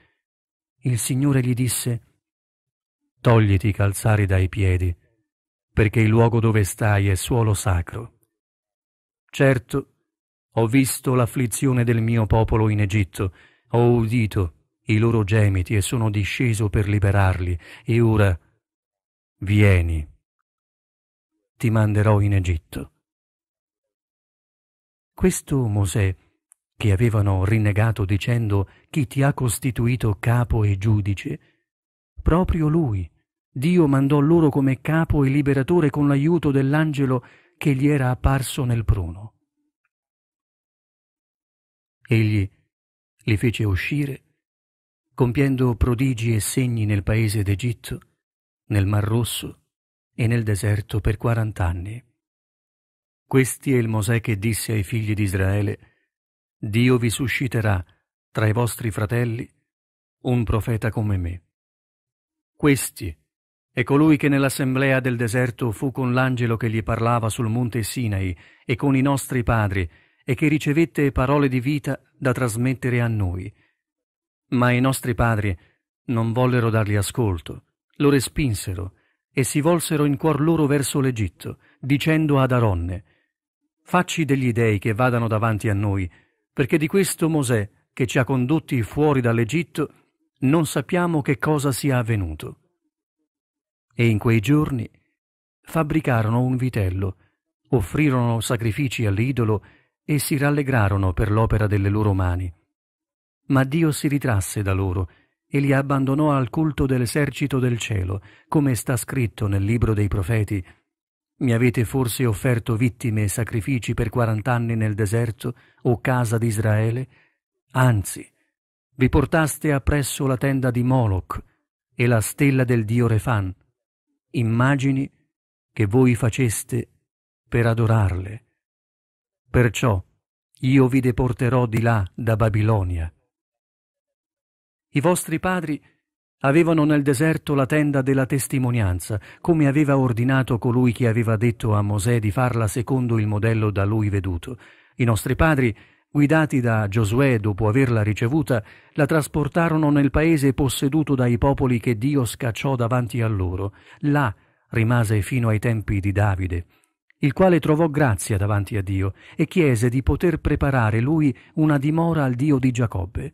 Il Signore gli disse, Togliti i calzari dai piedi, perché il luogo dove stai è suolo sacro. Certo, ho visto l'afflizione del mio popolo in Egitto, ho udito i loro gemiti e sono disceso per liberarli, e ora vieni, ti manderò in Egitto. Questo Mosè, che avevano rinnegato dicendo chi ti ha costituito capo e giudice, proprio lui, Dio mandò loro come capo e liberatore con l'aiuto dell'angelo che gli era apparso nel pruno. Egli li fece uscire, compiendo prodigi e segni nel paese d'Egitto, nel Mar Rosso e nel deserto per quarant'anni. Questi è il Mosè che disse ai figli di Israele, Dio vi susciterà tra i vostri fratelli un profeta come me. Questi è colui che nell'assemblea del deserto fu con l'angelo che gli parlava sul monte Sinai e con i nostri padri e che ricevette parole di vita da trasmettere a noi. Ma i nostri padri non vollero dargli ascolto, lo respinsero e si volsero in cuor loro verso l'Egitto, dicendo ad Aronne, Facci degli dei che vadano davanti a noi, perché di questo Mosè, che ci ha condotti fuori dall'Egitto, non sappiamo che cosa sia avvenuto. E in quei giorni fabbricarono un vitello, offrirono sacrifici all'idolo e si rallegrarono per l'opera delle loro mani. Ma Dio si ritrasse da loro e li abbandonò al culto dell'esercito del cielo, come sta scritto nel libro dei profeti. Mi avete forse offerto vittime e sacrifici per quarant'anni nel deserto, o casa di Israele? Anzi, vi portaste appresso la tenda di Moloch e la stella del dio Refan, immagini che voi faceste per adorarle. Perciò io vi deporterò di là da Babilonia. I vostri padri avevano nel deserto la tenda della testimonianza, come aveva ordinato colui che aveva detto a Mosè di farla secondo il modello da lui veduto. I nostri padri, guidati da Giosuè dopo averla ricevuta, la trasportarono nel paese posseduto dai popoli che Dio scacciò davanti a loro. Là rimase fino ai tempi di Davide, il quale trovò grazia davanti a Dio e chiese di poter preparare lui una dimora al Dio di Giacobbe.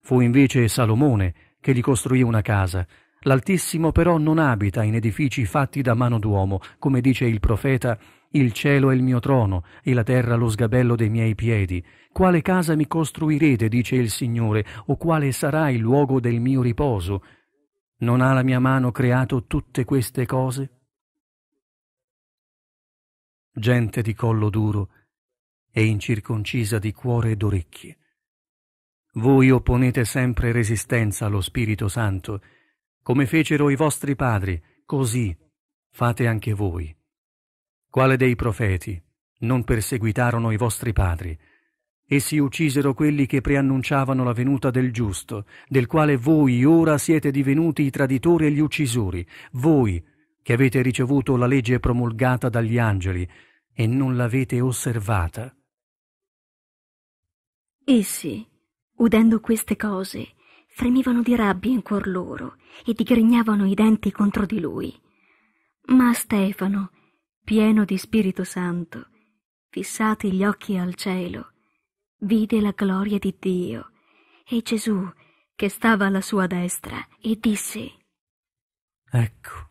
Fu invece Salomone che gli costruì una casa. L'Altissimo però non abita in edifici fatti da mano d'uomo, come dice il profeta, il cielo è il mio trono e la terra lo sgabello dei miei piedi. Quale casa mi costruirete, dice il Signore, o quale sarà il luogo del mio riposo? Non ha la mia mano creato tutte queste cose? gente di collo duro e incirconcisa di cuore ed orecchie. Voi opponete sempre resistenza allo Spirito Santo, come fecero i vostri padri, così fate anche voi. Quale dei profeti non perseguitarono i vostri padri? Essi uccisero quelli che preannunciavano la venuta del giusto, del quale voi ora siete divenuti i traditori e gli uccisori, voi che avete ricevuto la legge promulgata dagli angeli, e non l'avete osservata? Essi, eh udendo queste cose, fremivano di rabbia in cuor loro e digrignavano i denti contro di lui. Ma Stefano, pieno di Spirito Santo, fissati gli occhi al cielo, vide la gloria di Dio e Gesù che stava alla sua destra e disse Ecco,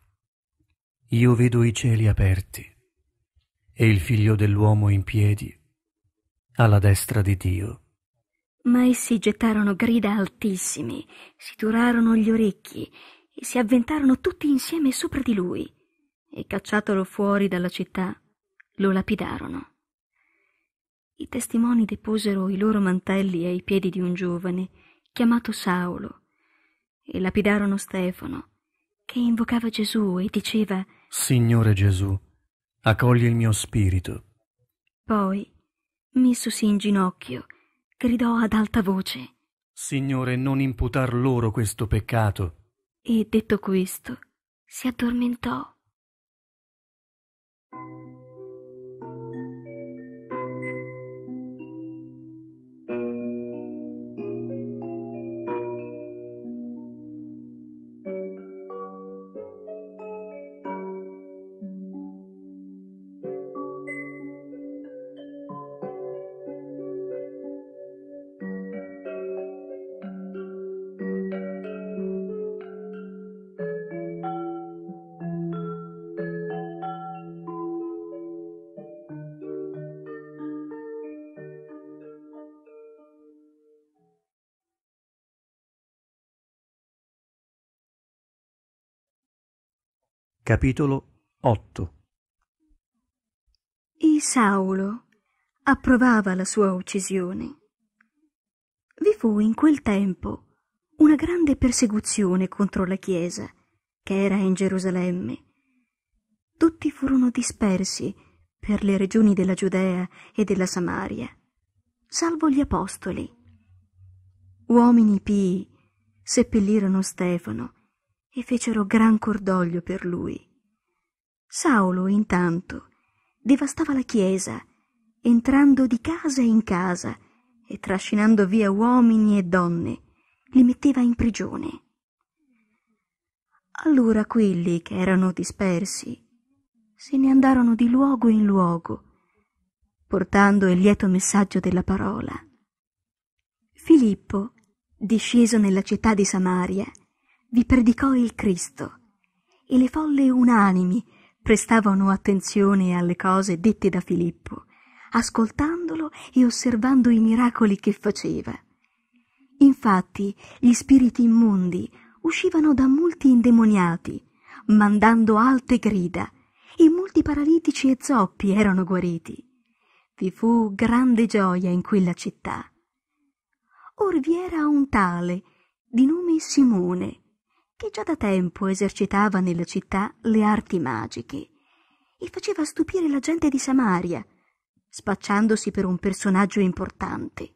io vedo i cieli aperti e il figlio dell'uomo in piedi, alla destra di Dio. Ma essi gettarono grida altissime, si turarono gli orecchi e si avventarono tutti insieme sopra di lui e cacciatolo fuori dalla città lo lapidarono. I testimoni deposero i loro mantelli ai piedi di un giovane chiamato Saulo e lapidarono Stefano, che invocava Gesù e diceva Signore Gesù, accogli il mio spirito. Poi messosi in ginocchio, gridò ad alta voce. Signore, non imputar loro questo peccato. E detto questo, si addormentò. Capitolo 8 E Saulo approvava la sua uccisione. Vi fu in quel tempo una grande persecuzione contro la Chiesa che era in Gerusalemme. Tutti furono dispersi per le regioni della Giudea e della Samaria, salvo gli apostoli. Uomini pii seppellirono Stefano e fecero gran cordoglio per lui. Saulo, intanto, devastava la chiesa, entrando di casa in casa e trascinando via uomini e donne, li metteva in prigione. Allora quelli che erano dispersi se ne andarono di luogo in luogo, portando il lieto messaggio della parola. Filippo, disceso nella città di Samaria, vi predicò il Cristo e le folle unanimi prestavano attenzione alle cose dette da Filippo, ascoltandolo e osservando i miracoli che faceva. Infatti gli spiriti immondi uscivano da molti indemoniati, mandando alte grida, e molti paralitici e zoppi erano guariti. Vi fu grande gioia in quella città. Or vi era un tale, di nome Simone, che già da tempo esercitava nella città le arti magiche e faceva stupire la gente di Samaria, spacciandosi per un personaggio importante.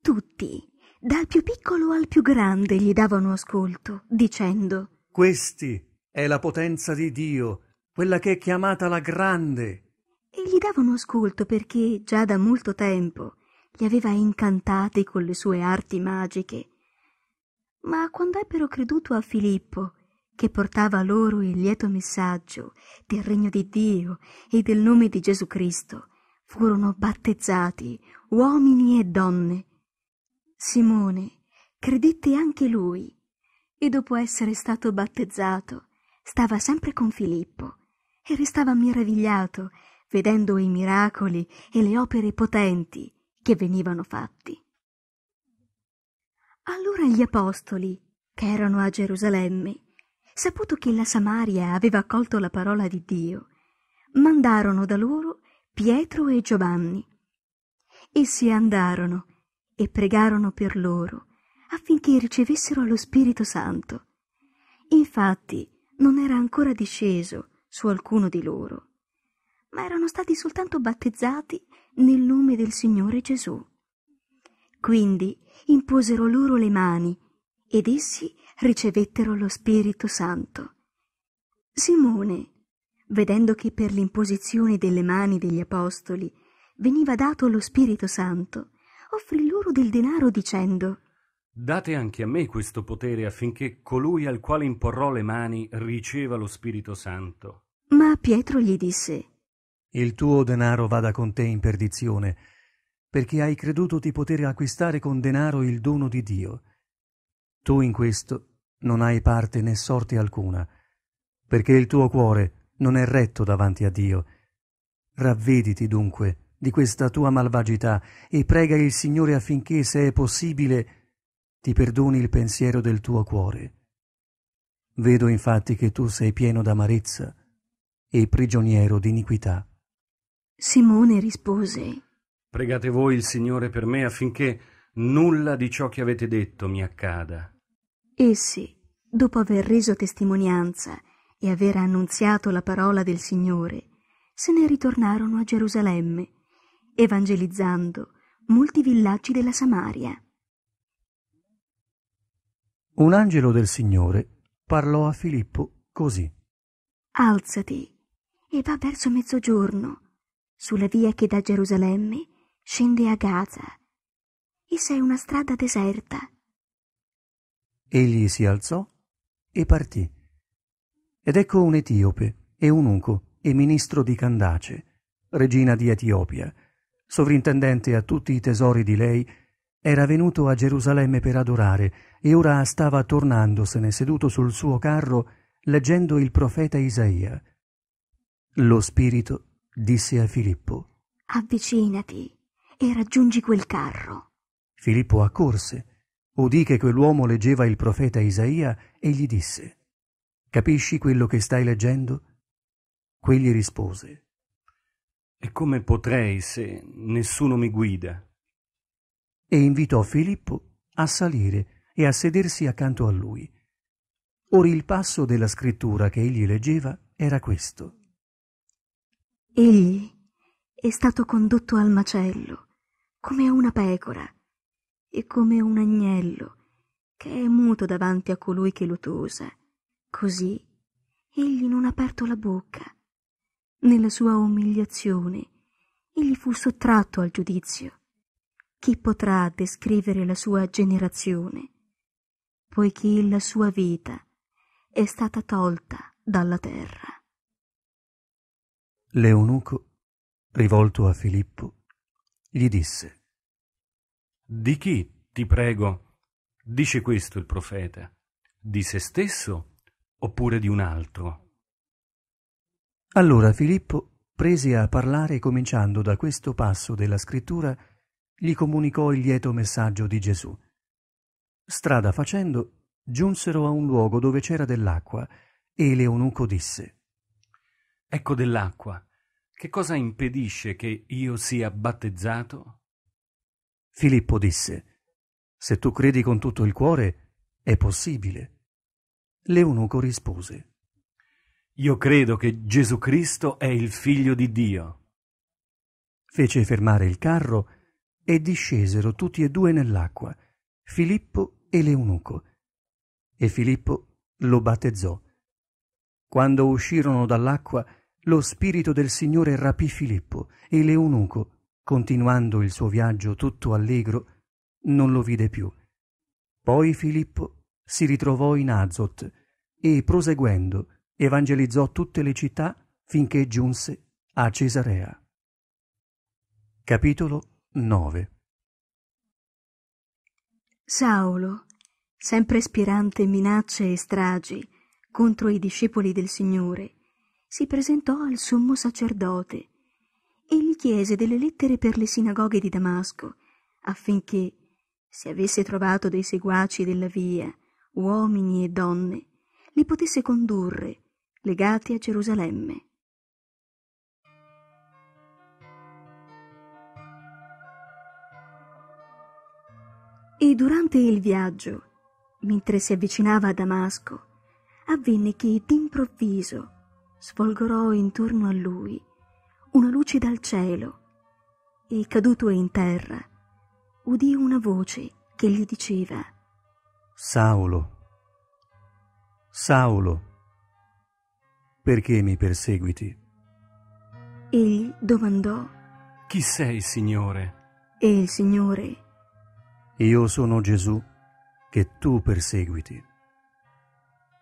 Tutti, dal più piccolo al più grande, gli davano ascolto, dicendo Questi è la potenza di Dio, quella che è chiamata la grande. E gli davano ascolto perché già da molto tempo li aveva incantati con le sue arti magiche ma quando ebbero creduto a Filippo, che portava loro il lieto messaggio del regno di Dio e del nome di Gesù Cristo, furono battezzati uomini e donne. Simone credette anche lui e dopo essere stato battezzato stava sempre con Filippo e restava meravigliato vedendo i miracoli e le opere potenti che venivano fatti. Allora gli apostoli, che erano a Gerusalemme, saputo che la Samaria aveva accolto la parola di Dio, mandarono da loro Pietro e Giovanni. Essi andarono e pregarono per loro affinché ricevessero lo Spirito Santo. Infatti non era ancora disceso su alcuno di loro, ma erano stati soltanto battezzati nel nome del Signore Gesù. Quindi imposero loro le mani ed essi ricevettero lo Spirito Santo. Simone, vedendo che per l'imposizione delle mani degli apostoli veniva dato lo Spirito Santo, offrì loro del denaro dicendo Date anche a me questo potere affinché colui al quale imporrò le mani riceva lo Spirito Santo. Ma Pietro gli disse Il tuo denaro vada con te in perdizione perché hai creduto di poter acquistare con denaro il dono di Dio. Tu in questo non hai parte né sorte alcuna, perché il tuo cuore non è retto davanti a Dio. Ravvediti dunque di questa tua malvagità e prega il Signore affinché, se è possibile, ti perdoni il pensiero del tuo cuore. Vedo infatti che tu sei pieno d'amarezza e prigioniero d'iniquità. Simone rispose Pregate voi il Signore per me affinché nulla di ciò che avete detto mi accada. Essi, dopo aver reso testimonianza e aver annunziato la parola del Signore, se ne ritornarono a Gerusalemme, evangelizzando molti villaggi della Samaria. Un angelo del Signore parlò a Filippo così. Alzati e va verso mezzogiorno, sulla via che da Gerusalemme scendi a Gaza e sei una strada deserta. Egli si alzò e partì. Ed ecco un etiope, eunuco e ministro di Candace, regina di Etiopia, sovrintendente a tutti i tesori di lei, era venuto a Gerusalemme per adorare e ora stava tornandosene seduto sul suo carro leggendo il profeta Isaia. Lo spirito disse a Filippo Avvicinati e raggiungi quel carro. Filippo accorse, udì che quell'uomo leggeva il profeta Isaia e gli disse Capisci quello che stai leggendo? Quegli rispose E come potrei se nessuno mi guida? E invitò Filippo a salire e a sedersi accanto a lui. Ora il passo della scrittura che egli leggeva era questo. Egli è stato condotto al macello come una pecora e come un agnello che è muto davanti a colui che lo tosa. Così egli non ha aperto la bocca. Nella sua umiliazione egli fu sottratto al giudizio. Chi potrà descrivere la sua generazione, poiché la sua vita è stata tolta dalla terra? Leonuco, rivolto a Filippo, gli disse Di chi, ti prego, dice questo il profeta? Di se stesso oppure di un altro? Allora Filippo prese a parlare cominciando da questo passo della scrittura, gli comunicò il lieto messaggio di Gesù. Strada facendo, giunsero a un luogo dove c'era dell'acqua e l'eunuco disse Ecco dell'acqua che cosa impedisce che io sia battezzato? Filippo disse, Se tu credi con tutto il cuore, è possibile. L'eunuco rispose, Io credo che Gesù Cristo è il figlio di Dio. Fece fermare il carro e discesero tutti e due nell'acqua, Filippo e l'eunuco. E Filippo lo battezzò. Quando uscirono dall'acqua, lo spirito del Signore rapì Filippo e l'eunuco, continuando il suo viaggio tutto allegro, non lo vide più. Poi Filippo si ritrovò in Azot e, proseguendo, evangelizzò tutte le città finché giunse a Cesarea. Capitolo 9 Saulo, sempre spirante minacce e stragi contro i discepoli del Signore, si presentò al sommo sacerdote e gli chiese delle lettere per le sinagoghe di Damasco, affinché, se avesse trovato dei seguaci della via, uomini e donne, li potesse condurre, legati a Gerusalemme. E durante il viaggio, mentre si avvicinava a Damasco, avvenne che d'improvviso sfolgorò intorno a lui una luce dal cielo e caduto in terra udì una voce che gli diceva Saulo, Saulo, perché mi perseguiti? Egli domandò Chi sei, Signore? E il Signore Io sono Gesù che tu perseguiti.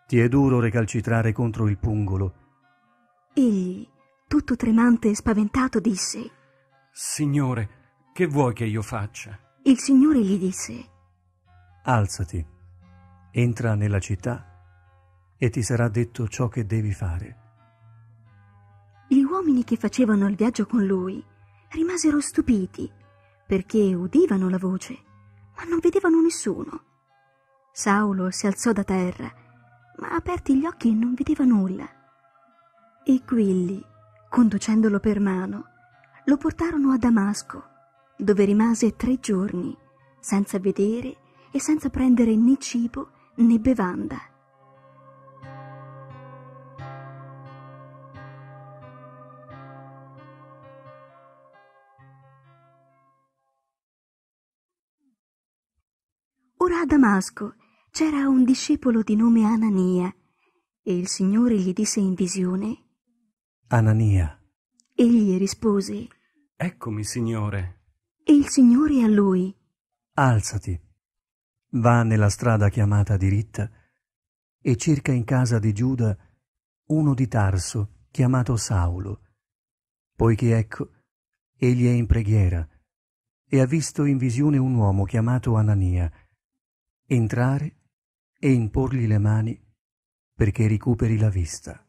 Ti è duro recalcitrare contro il pungolo Egli, tutto tremante e spaventato, disse Signore, che vuoi che io faccia? Il Signore gli disse Alzati, entra nella città e ti sarà detto ciò che devi fare. Gli uomini che facevano il viaggio con lui rimasero stupiti perché udivano la voce, ma non vedevano nessuno. Saulo si alzò da terra, ma aperti gli occhi non vedeva nulla. E quelli, conducendolo per mano, lo portarono a Damasco, dove rimase tre giorni, senza vedere e senza prendere né cibo né bevanda. Ora a Damasco c'era un discepolo di nome Anania, e il Signore gli disse in visione Anania. Egli rispose, Eccomi, Signore. E il Signore a lui, Alzati, va nella strada chiamata diritta e cerca in casa di Giuda uno di Tarso chiamato Saulo, poiché ecco, egli è in preghiera e ha visto in visione un uomo chiamato Anania entrare e imporgli le mani perché recuperi la vista.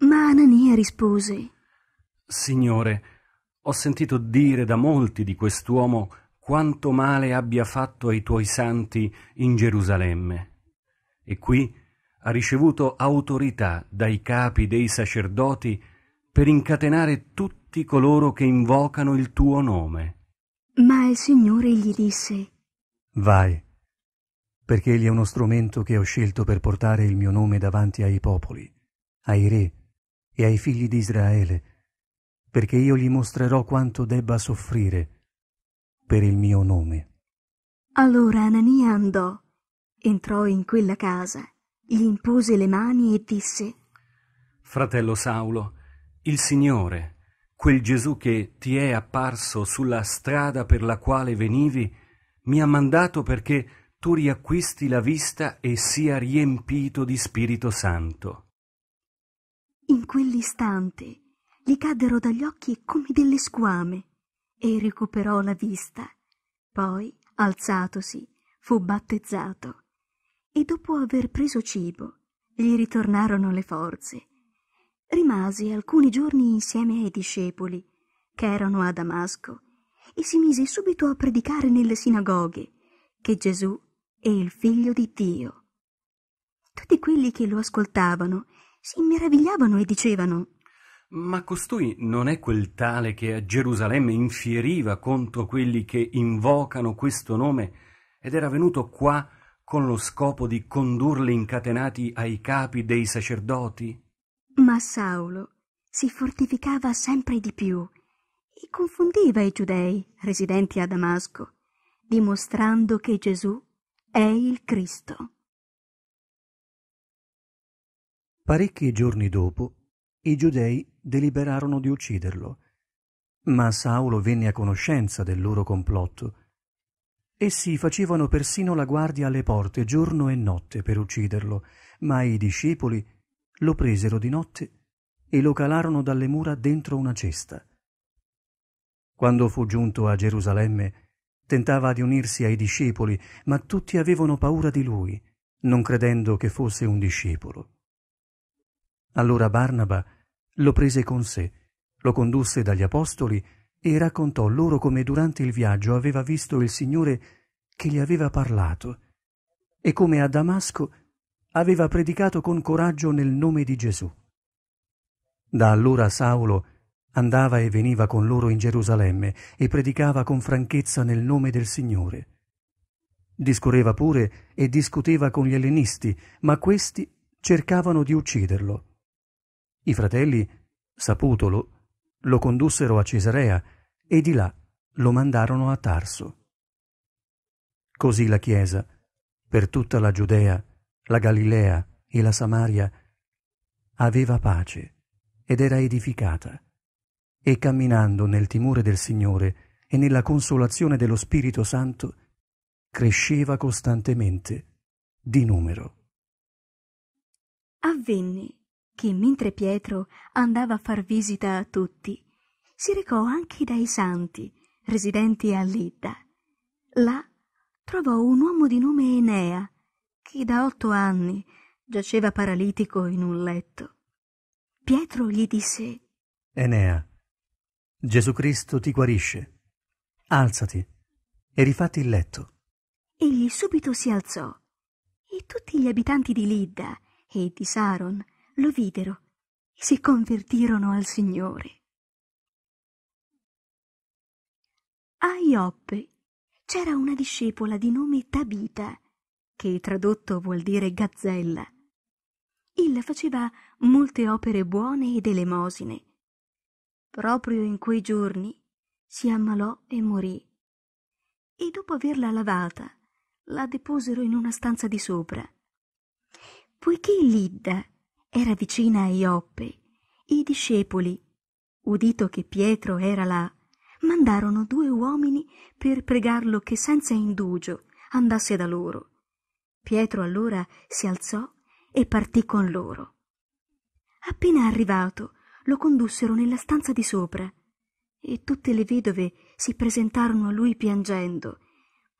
Ma Anania rispose Signore, ho sentito dire da molti di quest'uomo quanto male abbia fatto ai tuoi santi in Gerusalemme. E qui ha ricevuto autorità dai capi dei sacerdoti per incatenare tutti coloro che invocano il tuo nome. Ma il Signore gli disse Vai, perché egli è uno strumento che ho scelto per portare il mio nome davanti ai popoli, ai re e ai figli di Israele, perché io gli mostrerò quanto debba soffrire per il mio nome. Allora Anania andò, entrò in quella casa, gli impose le mani e disse Fratello Saulo, il Signore, quel Gesù che ti è apparso sulla strada per la quale venivi, mi ha mandato perché tu riacquisti la vista e sia riempito di Spirito Santo. In quell'istante gli caddero dagli occhi come delle squame e recuperò la vista. Poi, alzatosi, fu battezzato e dopo aver preso cibo gli ritornarono le forze. Rimase alcuni giorni insieme ai discepoli che erano a Damasco e si mise subito a predicare nelle sinagoghe che Gesù è il figlio di Dio. Tutti quelli che lo ascoltavano si meravigliavano e dicevano ma costui non è quel tale che a Gerusalemme infieriva contro quelli che invocano questo nome ed era venuto qua con lo scopo di condurli incatenati ai capi dei sacerdoti? Ma Saulo si fortificava sempre di più e confondeva i giudei residenti a Damasco, dimostrando che Gesù è il Cristo. Parecchi giorni dopo, i giudei deliberarono di ucciderlo, ma Saulo venne a conoscenza del loro complotto. Essi facevano persino la guardia alle porte giorno e notte per ucciderlo, ma i discepoli lo presero di notte e lo calarono dalle mura dentro una cesta. Quando fu giunto a Gerusalemme, tentava di unirsi ai discepoli, ma tutti avevano paura di lui, non credendo che fosse un discepolo. Allora Barnaba lo prese con sé, lo condusse dagli apostoli e raccontò loro come durante il viaggio aveva visto il Signore che gli aveva parlato e come a Damasco aveva predicato con coraggio nel nome di Gesù. Da allora Saulo andava e veniva con loro in Gerusalemme e predicava con franchezza nel nome del Signore. Discorreva pure e discuteva con gli ellenisti, ma questi cercavano di ucciderlo. I fratelli, saputolo, lo condussero a Cesarea e di là lo mandarono a Tarso. Così la Chiesa, per tutta la Giudea, la Galilea e la Samaria, aveva pace ed era edificata, e camminando nel timore del Signore e nella consolazione dello Spirito Santo, cresceva costantemente di numero. Avvenne che mentre Pietro andava a far visita a tutti, si recò anche dai santi residenti a Lidda. Là trovò un uomo di nome Enea, che da otto anni giaceva paralitico in un letto. Pietro gli disse Enea, Gesù Cristo ti guarisce. Alzati e rifatti il letto. Egli subito si alzò e tutti gli abitanti di Lidda e di Saron lo videro e si convertirono al Signore. A Ioppe c'era una discepola di nome Tabita, che tradotto vuol dire gazzella. Ella faceva molte opere buone ed elemosine. Proprio in quei giorni si ammalò e morì. E dopo averla lavata, la deposero in una stanza di sopra. Poiché Lidda era vicina a Ioppe. I discepoli, udito che Pietro era là, mandarono due uomini per pregarlo che senza indugio andasse da loro. Pietro allora si alzò e partì con loro. Appena arrivato, lo condussero nella stanza di sopra e tutte le vedove si presentarono a lui piangendo,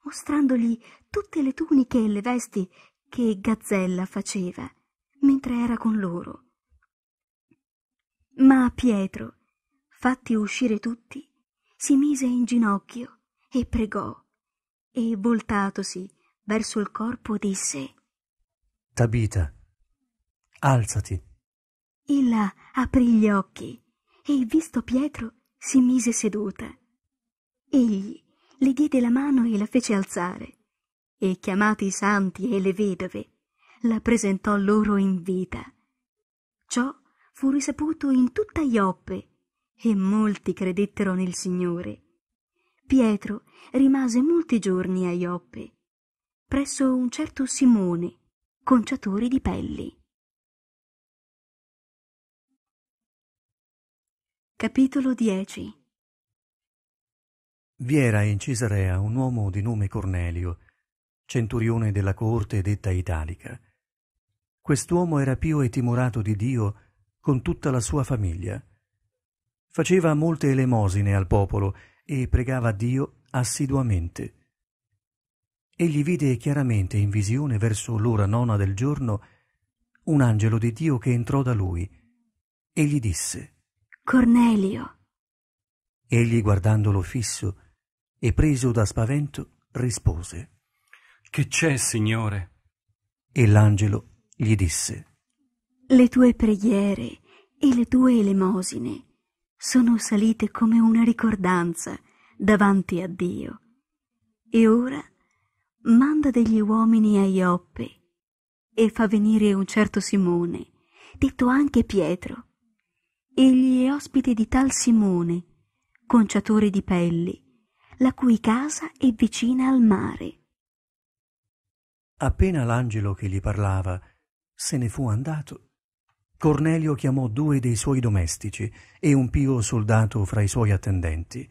mostrandogli tutte le tuniche e le vesti che Gazzella faceva mentre era con loro. Ma Pietro, fatti uscire tutti, si mise in ginocchio e pregò, e voltatosi verso il corpo disse Tabita, alzati. Ella aprì gli occhi e, visto Pietro, si mise seduta. Egli le diede la mano e la fece alzare, e chiamati i santi e le vedove, la presentò loro in vita. Ciò fu risaputo in tutta Ioppe e molti credettero nel Signore. Pietro rimase molti giorni a Ioppe, presso un certo Simone, conciatore di pelli. Capitolo 10 Vi era in Cesarea un uomo di nome Cornelio, centurione della corte detta italica, quest'uomo era pio e timorato di Dio con tutta la sua famiglia. Faceva molte elemosine al popolo e pregava Dio assiduamente. Egli vide chiaramente in visione verso l'ora nona del giorno un angelo di Dio che entrò da lui e gli disse Cornelio. Egli guardandolo fisso e preso da spavento rispose Che c'è, Signore? E l'angelo gli disse Le tue preghiere e le tue elemosine sono salite come una ricordanza davanti a Dio. E ora manda degli uomini a Ioppe e fa venire un certo Simone, detto anche Pietro, egli è ospite di tal Simone, conciatore di pelli, la cui casa è vicina al mare. Appena l'angelo che gli parlava se ne fu andato. Cornelio chiamò due dei suoi domestici e un pio soldato fra i suoi attendenti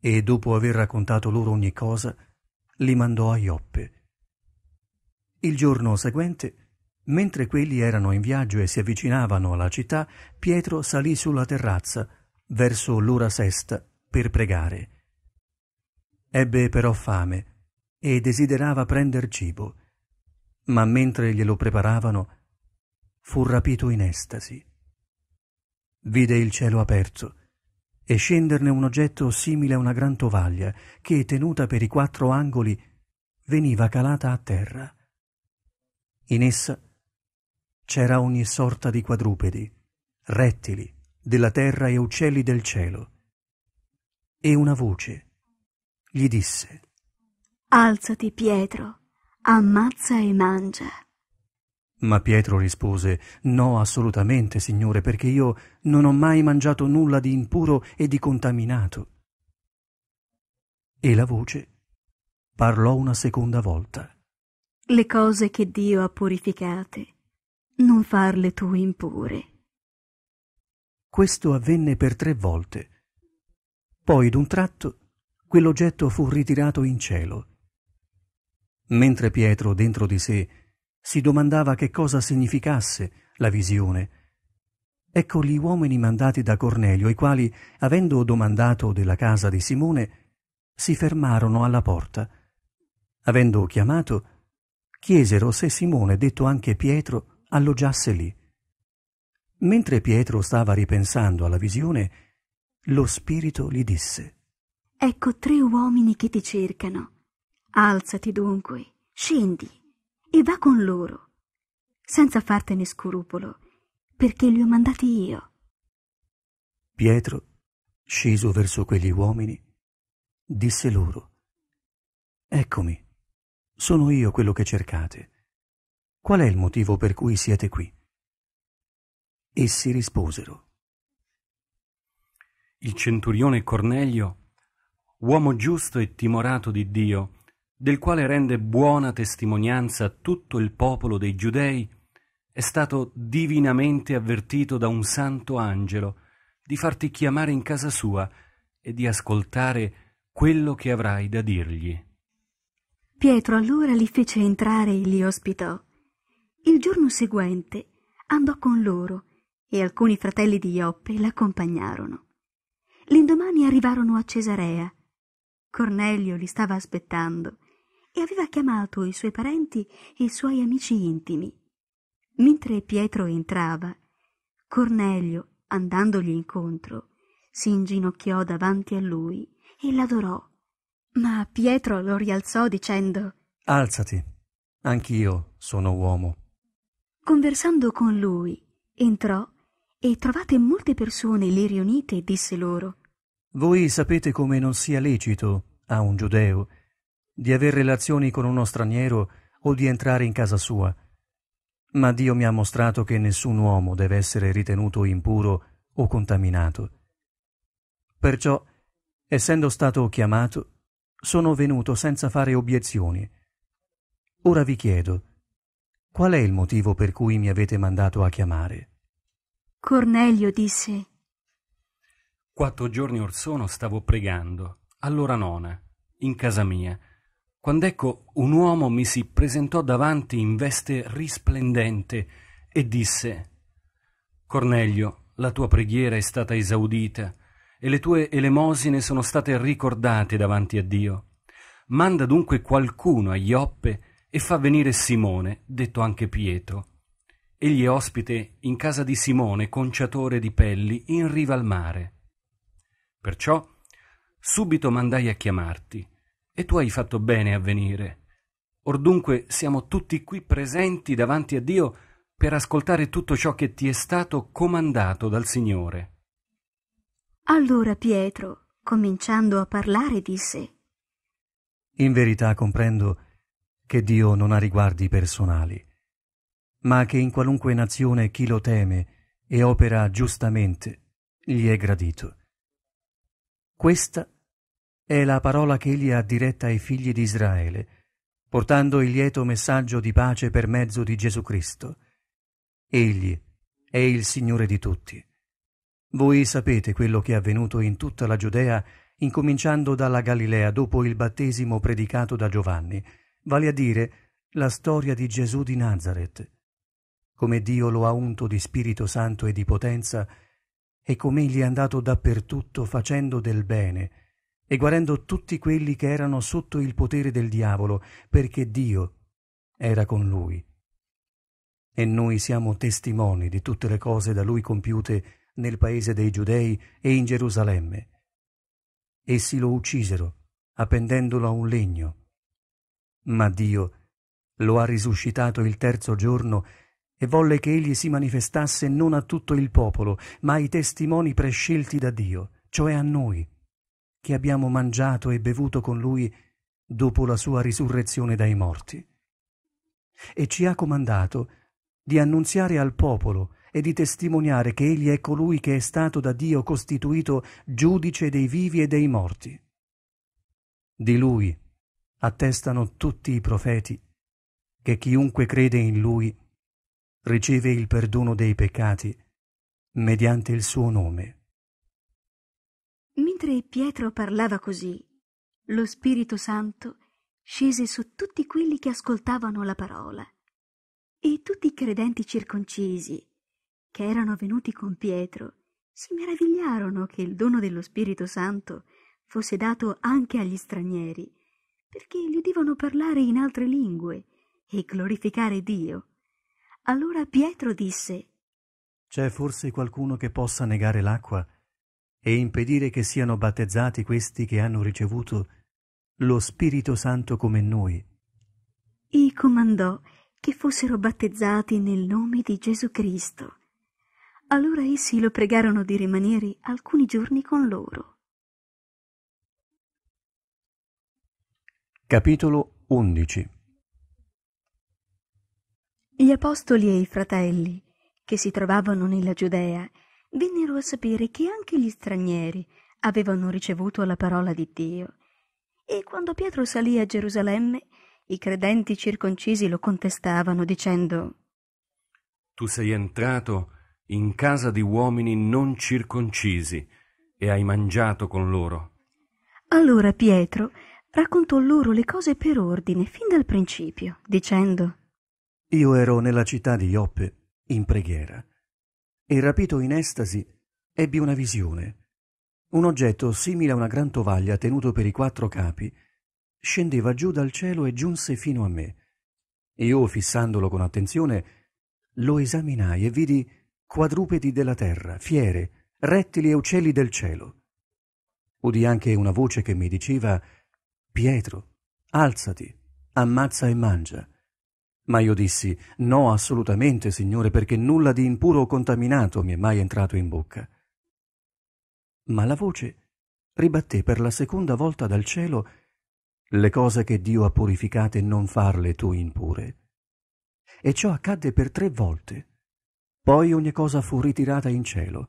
e, dopo aver raccontato loro ogni cosa, li mandò a Ioppe. Il giorno seguente, mentre quelli erano in viaggio e si avvicinavano alla città, Pietro salì sulla terrazza verso l'ora sesta per pregare. Ebbe però fame e desiderava prender cibo ma mentre glielo preparavano fu rapito in estasi. Vide il cielo aperto e scenderne un oggetto simile a una gran tovaglia che, tenuta per i quattro angoli, veniva calata a terra. In essa c'era ogni sorta di quadrupedi, rettili della terra e uccelli del cielo. E una voce gli disse Alzati, Pietro Ammazza e mangia. Ma Pietro rispose No, assolutamente, Signore, perché io non ho mai mangiato nulla di impuro e di contaminato. E la voce parlò una seconda volta. Le cose che Dio ha purificate, non farle tu impure. Questo avvenne per tre volte. Poi d'un tratto quell'oggetto fu ritirato in cielo mentre Pietro dentro di sé si domandava che cosa significasse la visione. Ecco gli uomini mandati da Cornelio, i quali, avendo domandato della casa di Simone, si fermarono alla porta. Avendo chiamato, chiesero se Simone, detto anche Pietro, alloggiasse lì. Mentre Pietro stava ripensando alla visione, lo spirito gli disse Ecco tre uomini che ti cercano. Alzati dunque, scendi e va con loro, senza fartene scrupolo, perché li ho mandati io. Pietro, sceso verso quegli uomini, disse loro, Eccomi, sono io quello che cercate. Qual è il motivo per cui siete qui? Essi risposero. Il centurione Cornelio, uomo giusto e timorato di Dio, del quale rende buona testimonianza tutto il popolo dei giudei, è stato divinamente avvertito da un santo angelo di farti chiamare in casa sua e di ascoltare quello che avrai da dirgli. Pietro allora li fece entrare e li ospitò. Il giorno seguente andò con loro e alcuni fratelli di Ioppe l'accompagnarono. L'indomani arrivarono a Cesarea. Cornelio li stava aspettando e aveva chiamato i suoi parenti e i suoi amici intimi. Mentre Pietro entrava, Cornelio, andandogli incontro, si inginocchiò davanti a lui e l'adorò. Ma Pietro lo rialzò dicendo Alzati, anch'io sono uomo. Conversando con lui, entrò e trovate molte persone lì riunite, disse loro Voi sapete come non sia lecito a un giudeo di aver relazioni con uno straniero o di entrare in casa sua. Ma Dio mi ha mostrato che nessun uomo deve essere ritenuto impuro o contaminato. Perciò, essendo stato chiamato, sono venuto senza fare obiezioni. Ora vi chiedo, qual è il motivo per cui mi avete mandato a chiamare? Cornelio disse. Quattro giorni or sono stavo pregando, all'ora nona, in casa mia, quando ecco un uomo mi si presentò davanti in veste risplendente e disse Cornelio, la tua preghiera è stata esaudita e le tue elemosine sono state ricordate davanti a Dio. Manda dunque qualcuno a Ioppe e fa venire Simone, detto anche Pietro. Egli è ospite in casa di Simone, conciatore di pelli, in riva al mare. Perciò subito mandai a chiamarti e tu hai fatto bene a venire. Or dunque siamo tutti qui presenti davanti a Dio per ascoltare tutto ciò che ti è stato comandato dal Signore. Allora Pietro, cominciando a parlare, disse In verità comprendo che Dio non ha riguardi personali, ma che in qualunque nazione chi lo teme e opera giustamente gli è gradito. Questa è la parola che egli ha diretta ai figli di Israele, portando il lieto messaggio di pace per mezzo di Gesù Cristo. Egli è il Signore di tutti. Voi sapete quello che è avvenuto in tutta la Giudea, incominciando dalla Galilea dopo il battesimo predicato da Giovanni, vale a dire la storia di Gesù di Nazareth, come Dio lo ha unto di Spirito Santo e di potenza, e com'egli è andato dappertutto facendo del bene, e guarendo tutti quelli che erano sotto il potere del diavolo, perché Dio era con lui. E noi siamo testimoni di tutte le cose da lui compiute nel paese dei Giudei e in Gerusalemme. Essi lo uccisero, appendendolo a un legno. Ma Dio lo ha risuscitato il terzo giorno e volle che egli si manifestasse non a tutto il popolo, ma ai testimoni prescelti da Dio, cioè a noi che abbiamo mangiato e bevuto con lui dopo la sua risurrezione dai morti. E ci ha comandato di annunziare al popolo e di testimoniare che egli è colui che è stato da Dio costituito giudice dei vivi e dei morti. Di lui attestano tutti i profeti che chiunque crede in lui riceve il perdono dei peccati mediante il suo nome. Mentre Pietro parlava così, lo Spirito Santo scese su tutti quelli che ascoltavano la parola. E tutti i credenti circoncisi, che erano venuti con Pietro, si meravigliarono che il dono dello Spirito Santo fosse dato anche agli stranieri, perché gli udivano parlare in altre lingue e glorificare Dio. Allora Pietro disse C'è forse qualcuno che possa negare l'acqua e impedire che siano battezzati questi che hanno ricevuto lo Spirito Santo come noi. E comandò che fossero battezzati nel nome di Gesù Cristo. Allora essi lo pregarono di rimanere alcuni giorni con loro. Capitolo 11 Gli apostoli e i fratelli, che si trovavano nella Giudea vennero a sapere che anche gli stranieri avevano ricevuto la parola di Dio. E quando Pietro salì a Gerusalemme, i credenti circoncisi lo contestavano dicendo Tu sei entrato in casa di uomini non circoncisi e hai mangiato con loro. Allora Pietro raccontò loro le cose per ordine fin dal principio, dicendo Io ero nella città di Ioppe in preghiera e rapito in estasi, ebbi una visione. Un oggetto simile a una gran tovaglia tenuto per i quattro capi scendeva giù dal cielo e giunse fino a me. Io, fissandolo con attenzione, lo esaminai e vidi quadrupedi della terra, fiere, rettili e uccelli del cielo. Udì anche una voce che mi diceva Pietro, alzati, ammazza e mangia. Ma io dissi, no assolutamente, Signore, perché nulla di impuro o contaminato mi è mai entrato in bocca. Ma la voce ribatté per la seconda volta dal cielo le cose che Dio ha purificate non farle tu impure. E ciò accadde per tre volte. Poi ogni cosa fu ritirata in cielo.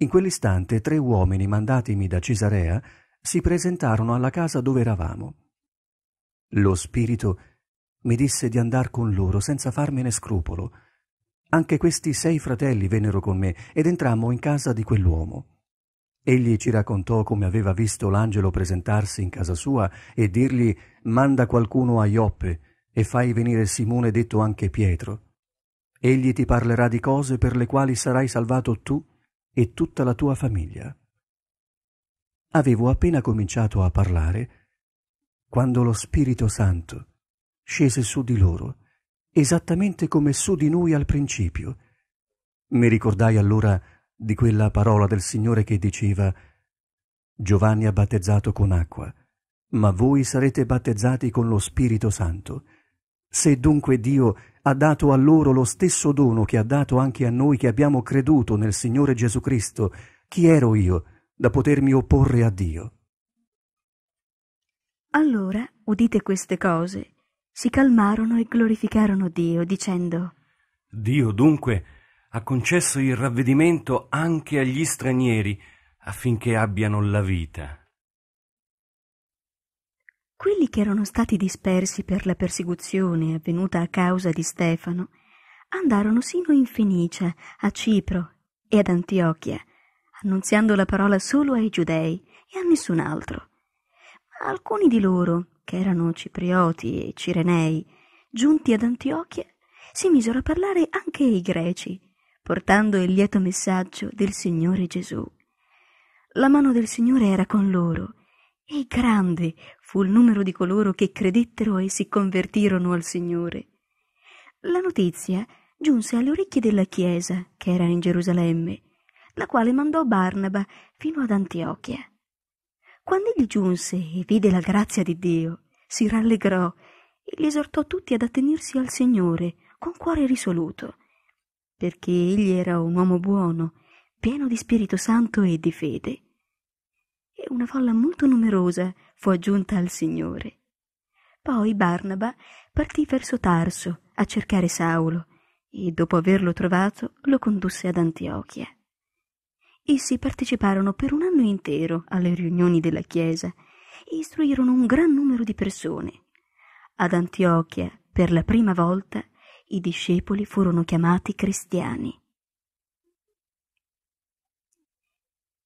In quell'istante tre uomini mandatimi da Cesarea si presentarono alla casa dove eravamo. Lo spirito mi disse di andar con loro senza farmene scrupolo. Anche questi sei fratelli vennero con me ed entrammo in casa di quell'uomo. Egli ci raccontò come aveva visto l'angelo presentarsi in casa sua e dirgli manda qualcuno a Ioppe e fai venire Simone detto anche Pietro. Egli ti parlerà di cose per le quali sarai salvato tu e tutta la tua famiglia. Avevo appena cominciato a parlare quando lo Spirito Santo scese su di loro, esattamente come su di noi al principio. Mi ricordai allora di quella parola del Signore che diceva Giovanni ha battezzato con acqua, ma voi sarete battezzati con lo Spirito Santo. Se dunque Dio ha dato a loro lo stesso dono che ha dato anche a noi che abbiamo creduto nel Signore Gesù Cristo, chi ero io da potermi opporre a Dio? Allora, udite queste cose, si calmarono e glorificarono Dio, dicendo Dio dunque ha concesso il ravvedimento anche agli stranieri affinché abbiano la vita. Quelli che erano stati dispersi per la persecuzione avvenuta a causa di Stefano andarono sino in Fenicia, a Cipro e ad Antiochia, annunziando la parola solo ai giudei e a nessun altro. Ma alcuni di loro, che erano ciprioti e cirenei, giunti ad Antiochia, si misero a parlare anche i greci, portando il lieto messaggio del Signore Gesù. La mano del Signore era con loro, e grande fu il numero di coloro che credettero e si convertirono al Signore. La notizia giunse alle orecchie della Chiesa, che era in Gerusalemme, la quale mandò Barnaba fino ad Antiochia. Quando egli giunse e vide la grazia di Dio, si rallegrò e li esortò tutti ad attenersi al Signore con cuore risoluto, perché egli era un uomo buono, pieno di Spirito Santo e di fede. E una folla molto numerosa fu aggiunta al Signore. Poi Barnaba partì verso Tarso a cercare Saulo e dopo averlo trovato lo condusse ad Antiochia. Essi parteciparono per un anno intero alle riunioni della Chiesa e istruirono un gran numero di persone. Ad Antiochia, per la prima volta, i discepoli furono chiamati cristiani.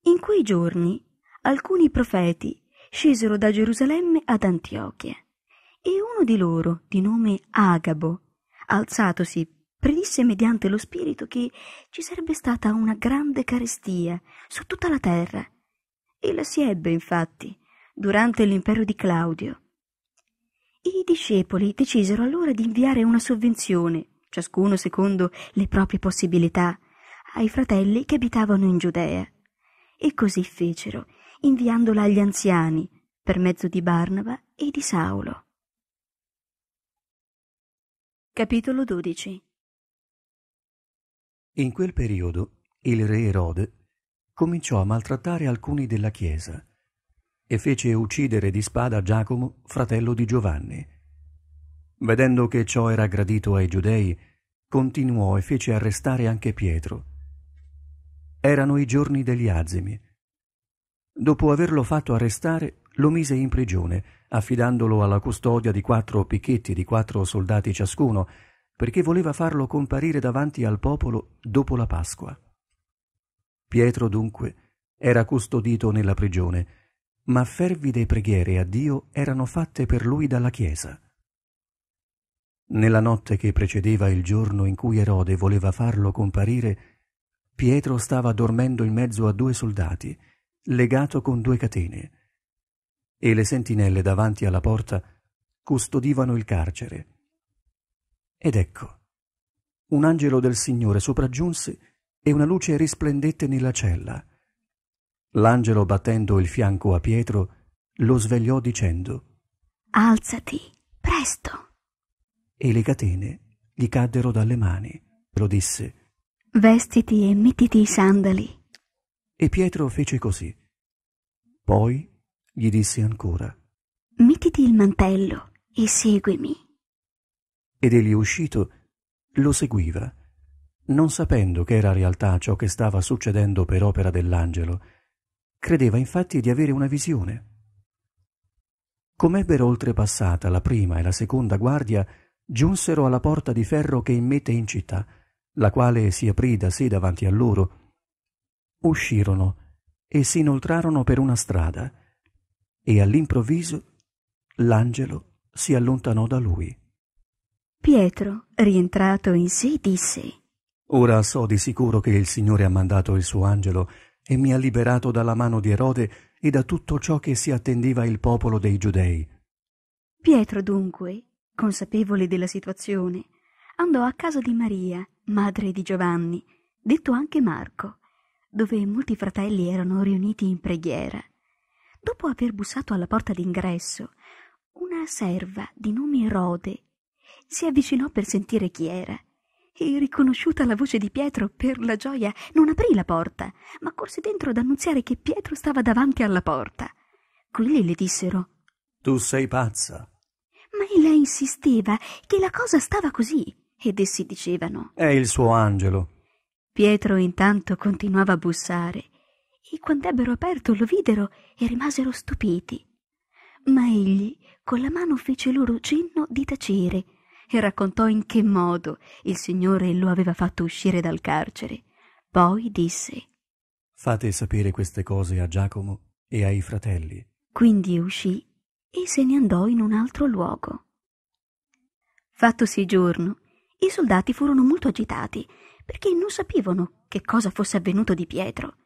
In quei giorni alcuni profeti scesero da Gerusalemme ad Antiochia e uno di loro, di nome Agabo, alzatosi predisse mediante lo Spirito che ci sarebbe stata una grande carestia su tutta la terra. E la si ebbe, infatti, durante l'impero di Claudio. I discepoli decisero allora di inviare una sovvenzione, ciascuno secondo le proprie possibilità, ai fratelli che abitavano in Giudea. E così fecero, inviandola agli anziani, per mezzo di Barnaba e di Saulo. Capitolo 12 in quel periodo il re Erode cominciò a maltrattare alcuni della Chiesa e fece uccidere di spada Giacomo, fratello di Giovanni. Vedendo che ciò era gradito ai giudei, continuò e fece arrestare anche Pietro. Erano i giorni degli azimi. Dopo averlo fatto arrestare, lo mise in prigione, affidandolo alla custodia di quattro picchetti di quattro soldati ciascuno, perché voleva farlo comparire davanti al popolo dopo la Pasqua. Pietro dunque era custodito nella prigione, ma fervide preghiere a Dio erano fatte per lui dalla Chiesa. Nella notte che precedeva il giorno in cui Erode voleva farlo comparire, Pietro stava dormendo in mezzo a due soldati, legato con due catene, e le sentinelle davanti alla porta custodivano il carcere ed ecco, un angelo del Signore sopraggiunse e una luce risplendette nella cella. L'angelo, battendo il fianco a Pietro, lo svegliò dicendo Alzati, presto. E le catene gli caddero dalle mani. Lo disse Vestiti e mettiti i sandali. E Pietro fece così. Poi gli disse ancora Mettiti il mantello e seguimi ed egli uscito lo seguiva, non sapendo che era realtà ciò che stava succedendo per opera dell'angelo. Credeva infatti di avere una visione. Com'ebbero oltrepassata la prima e la seconda guardia, giunsero alla porta di ferro che immette in città, la quale si aprì da sé davanti a loro. Uscirono e si inoltrarono per una strada, e all'improvviso l'angelo si allontanò da lui. Pietro, rientrato in sé, disse Ora so di sicuro che il Signore ha mandato il suo angelo e mi ha liberato dalla mano di Erode e da tutto ciò che si attendeva il popolo dei giudei. Pietro dunque, consapevole della situazione, andò a casa di Maria, madre di Giovanni, detto anche Marco, dove molti fratelli erano riuniti in preghiera. Dopo aver bussato alla porta d'ingresso, una serva di nome Rode si avvicinò per sentire chi era. E riconosciuta la voce di Pietro, per la gioia non aprì la porta, ma corse dentro ad annunziare che Pietro stava davanti alla porta. Quelli le dissero: Tu sei pazza. Ma ella insisteva che la cosa stava così, ed essi dicevano: È il suo angelo. Pietro intanto continuava a bussare, e quando ebbero aperto lo videro e rimasero stupiti. Ma egli con la mano fece loro cenno di tacere e raccontò in che modo il Signore lo aveva fatto uscire dal carcere. Poi disse Fate sapere queste cose a Giacomo e ai fratelli. Quindi uscì e se ne andò in un altro luogo. Fattosi giorno, i soldati furono molto agitati perché non sapevano che cosa fosse avvenuto di Pietro.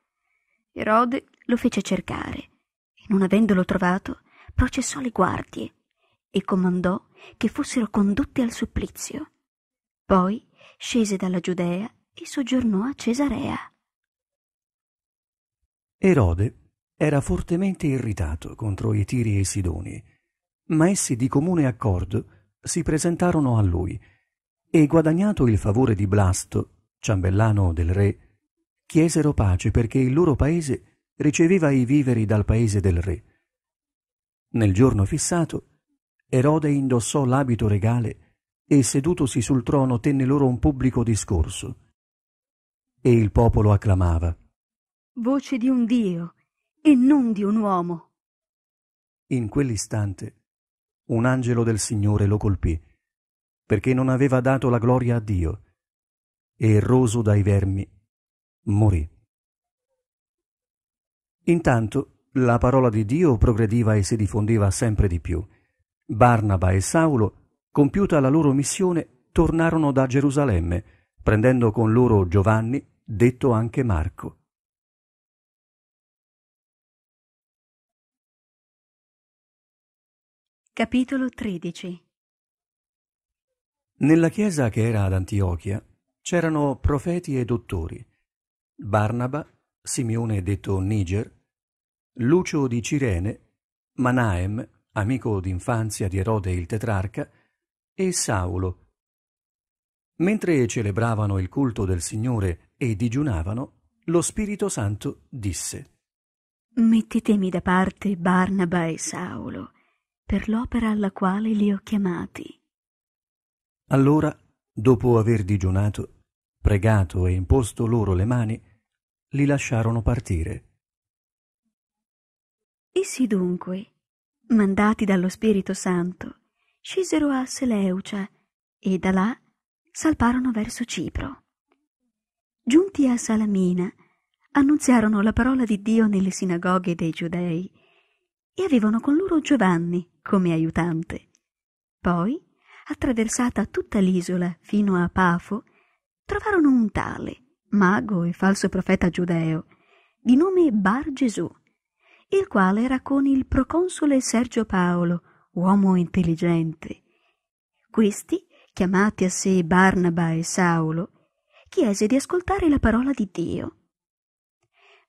Erode lo fece cercare e non avendolo trovato processò le guardie e comandò che fossero condotte al supplizio. Poi scese dalla Giudea e soggiornò a Cesarea. Erode era fortemente irritato contro i Tiri e i Sidoni, ma essi di comune accordo si presentarono a lui e guadagnato il favore di Blasto, ciambellano del re, chiesero pace perché il loro paese riceveva i viveri dal paese del re. Nel giorno fissato Erode indossò l'abito regale e sedutosi sul trono tenne loro un pubblico discorso. E il popolo acclamava Voce di un Dio e non di un uomo. In quell'istante un angelo del Signore lo colpì, perché non aveva dato la gloria a Dio, e roso dai vermi morì. Intanto la parola di Dio progrediva e si diffondeva sempre di più. Barnaba e Saulo, compiuta la loro missione, tornarono da Gerusalemme, prendendo con loro Giovanni, detto anche Marco. Capitolo 13 Nella chiesa che era ad Antiochia c'erano profeti e dottori, Barnaba, Simeone detto Niger, Lucio di Cirene, Manaem amico d'infanzia di Erode il tetrarca, e Saulo. Mentre celebravano il culto del Signore e digiunavano, lo Spirito Santo disse Mettetemi da parte Barnaba e Saulo per l'opera alla quale li ho chiamati. Allora, dopo aver digiunato, pregato e imposto loro le mani, li lasciarono partire. Essi dunque, mandati dallo Spirito Santo, scesero a Seleucia e da là salparono verso Cipro. Giunti a Salamina, annunziarono la parola di Dio nelle sinagoghe dei giudei e avevano con loro Giovanni come aiutante. Poi, attraversata tutta l'isola fino a Pafo, trovarono un tale, mago e falso profeta giudeo, di nome Bar Gesù, il quale era con il proconsole Sergio Paolo, uomo intelligente. Questi, chiamati a sé Barnaba e Saulo, chiese di ascoltare la parola di Dio.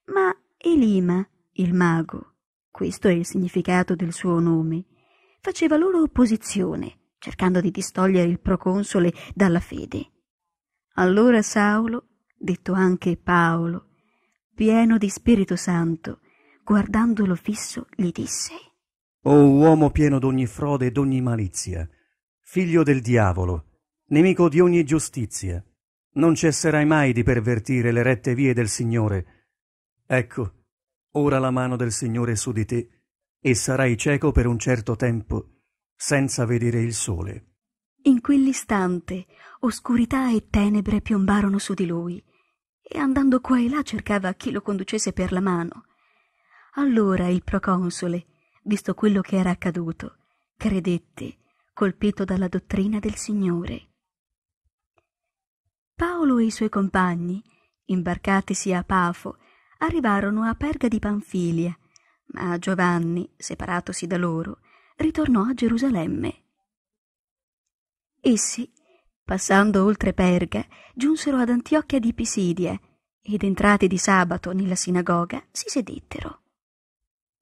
Ma Elima, il mago, questo è il significato del suo nome, faceva loro opposizione, cercando di distogliere il proconsole dalla fede. Allora Saulo, detto anche Paolo, pieno di Spirito Santo, guardandolo fisso, gli disse O uomo pieno d'ogni frode e d'ogni malizia, figlio del diavolo, nemico di ogni giustizia, non cesserai mai di pervertire le rette vie del Signore. Ecco, ora la mano del Signore è su di te, e sarai cieco per un certo tempo, senza vedere il sole. In quell'istante oscurità e tenebre piombarono su di lui, e andando qua e là cercava chi lo conducesse per la mano. Allora il proconsole, visto quello che era accaduto, credette, colpito dalla dottrina del Signore. Paolo e i suoi compagni, imbarcatisi a Pafo, arrivarono a Perga di Panfilia, ma Giovanni, separatosi da loro, ritornò a Gerusalemme. Essi, passando oltre Perga, giunsero ad Antiochia di Pisidia ed entrati di sabato nella sinagoga si sedettero.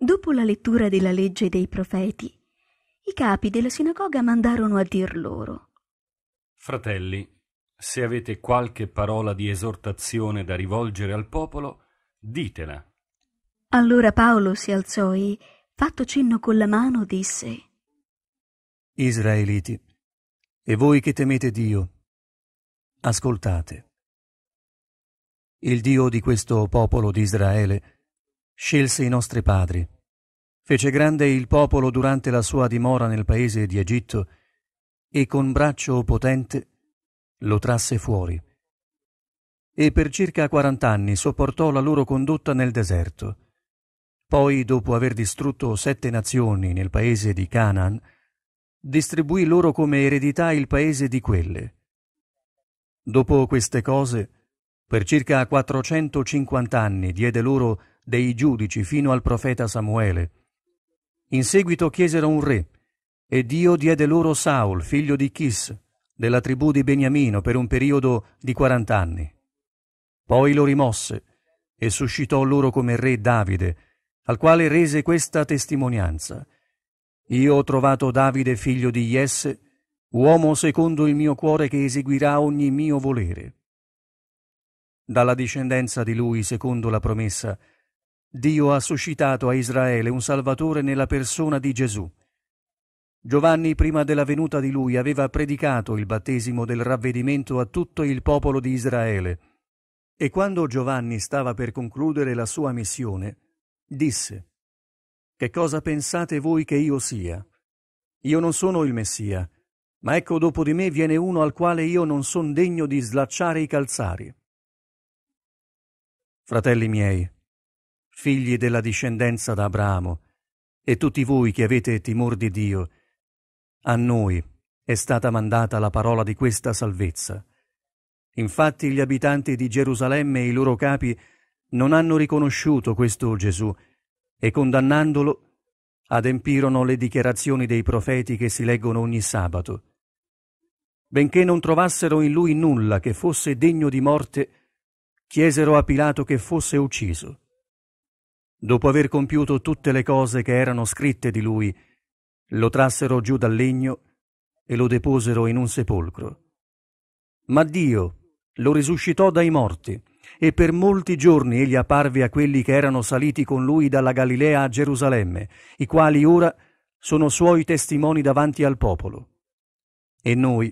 Dopo la lettura della legge dei profeti, i capi della sinagoga mandarono a dir loro Fratelli, se avete qualche parola di esortazione da rivolgere al popolo, ditela. Allora Paolo si alzò e, fatto cenno con la mano, disse Israeliti, e voi che temete Dio, ascoltate. Il Dio di questo popolo di Israele Scelse i nostri padri. Fece grande il popolo durante la sua dimora nel paese di Egitto e con braccio potente lo trasse fuori. E per circa quarant'anni sopportò la loro condotta nel deserto. Poi, dopo aver distrutto sette nazioni nel paese di Canaan, distribuì loro come eredità il paese di quelle. Dopo queste cose, per circa 450 anni diede loro dei giudici fino al profeta Samuele. In seguito chiesero un re, e Dio diede loro Saul, figlio di Chis, della tribù di Beniamino, per un periodo di quarant'anni. Poi lo rimosse, e suscitò loro come re Davide, al quale rese questa testimonianza. Io ho trovato Davide, figlio di Jesse, uomo secondo il mio cuore che eseguirà ogni mio volere. Dalla discendenza di lui, secondo la promessa, Dio ha suscitato a Israele un Salvatore nella persona di Gesù. Giovanni, prima della venuta di lui, aveva predicato il battesimo del ravvedimento a tutto il popolo di Israele. E quando Giovanni stava per concludere la sua missione, disse, Che cosa pensate voi che io sia? Io non sono il Messia, ma ecco dopo di me viene uno al quale io non son degno di slacciare i calzari. Fratelli miei, figli della discendenza d'Abramo, e tutti voi che avete timor di Dio, a noi è stata mandata la parola di questa salvezza. Infatti gli abitanti di Gerusalemme e i loro capi non hanno riconosciuto questo Gesù e condannandolo adempirono le dichiarazioni dei profeti che si leggono ogni sabato. Benché non trovassero in lui nulla che fosse degno di morte, chiesero a Pilato che fosse ucciso dopo aver compiuto tutte le cose che erano scritte di lui, lo trassero giù dal legno e lo deposero in un sepolcro. Ma Dio lo risuscitò dai morti e per molti giorni egli apparve a quelli che erano saliti con lui dalla Galilea a Gerusalemme, i quali ora sono suoi testimoni davanti al popolo. E noi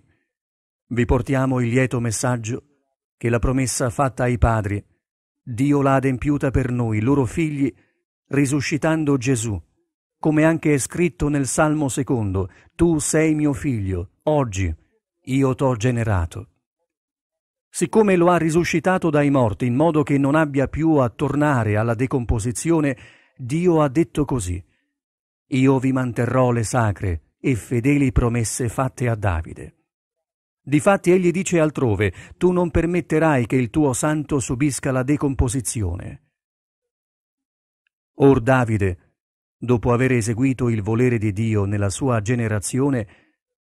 vi portiamo il lieto messaggio che la promessa fatta ai padri Dio l'ha adempiuta per noi, loro figli, risuscitando Gesù, come anche è scritto nel Salmo secondo, Tu sei mio figlio, oggi io t'ho generato. Siccome lo ha risuscitato dai morti in modo che non abbia più a tornare alla decomposizione, Dio ha detto così, Io vi manterrò le sacre e fedeli promesse fatte a Davide. Difatti egli dice altrove, tu non permetterai che il tuo santo subisca la decomposizione. Or Davide, dopo aver eseguito il volere di Dio nella sua generazione,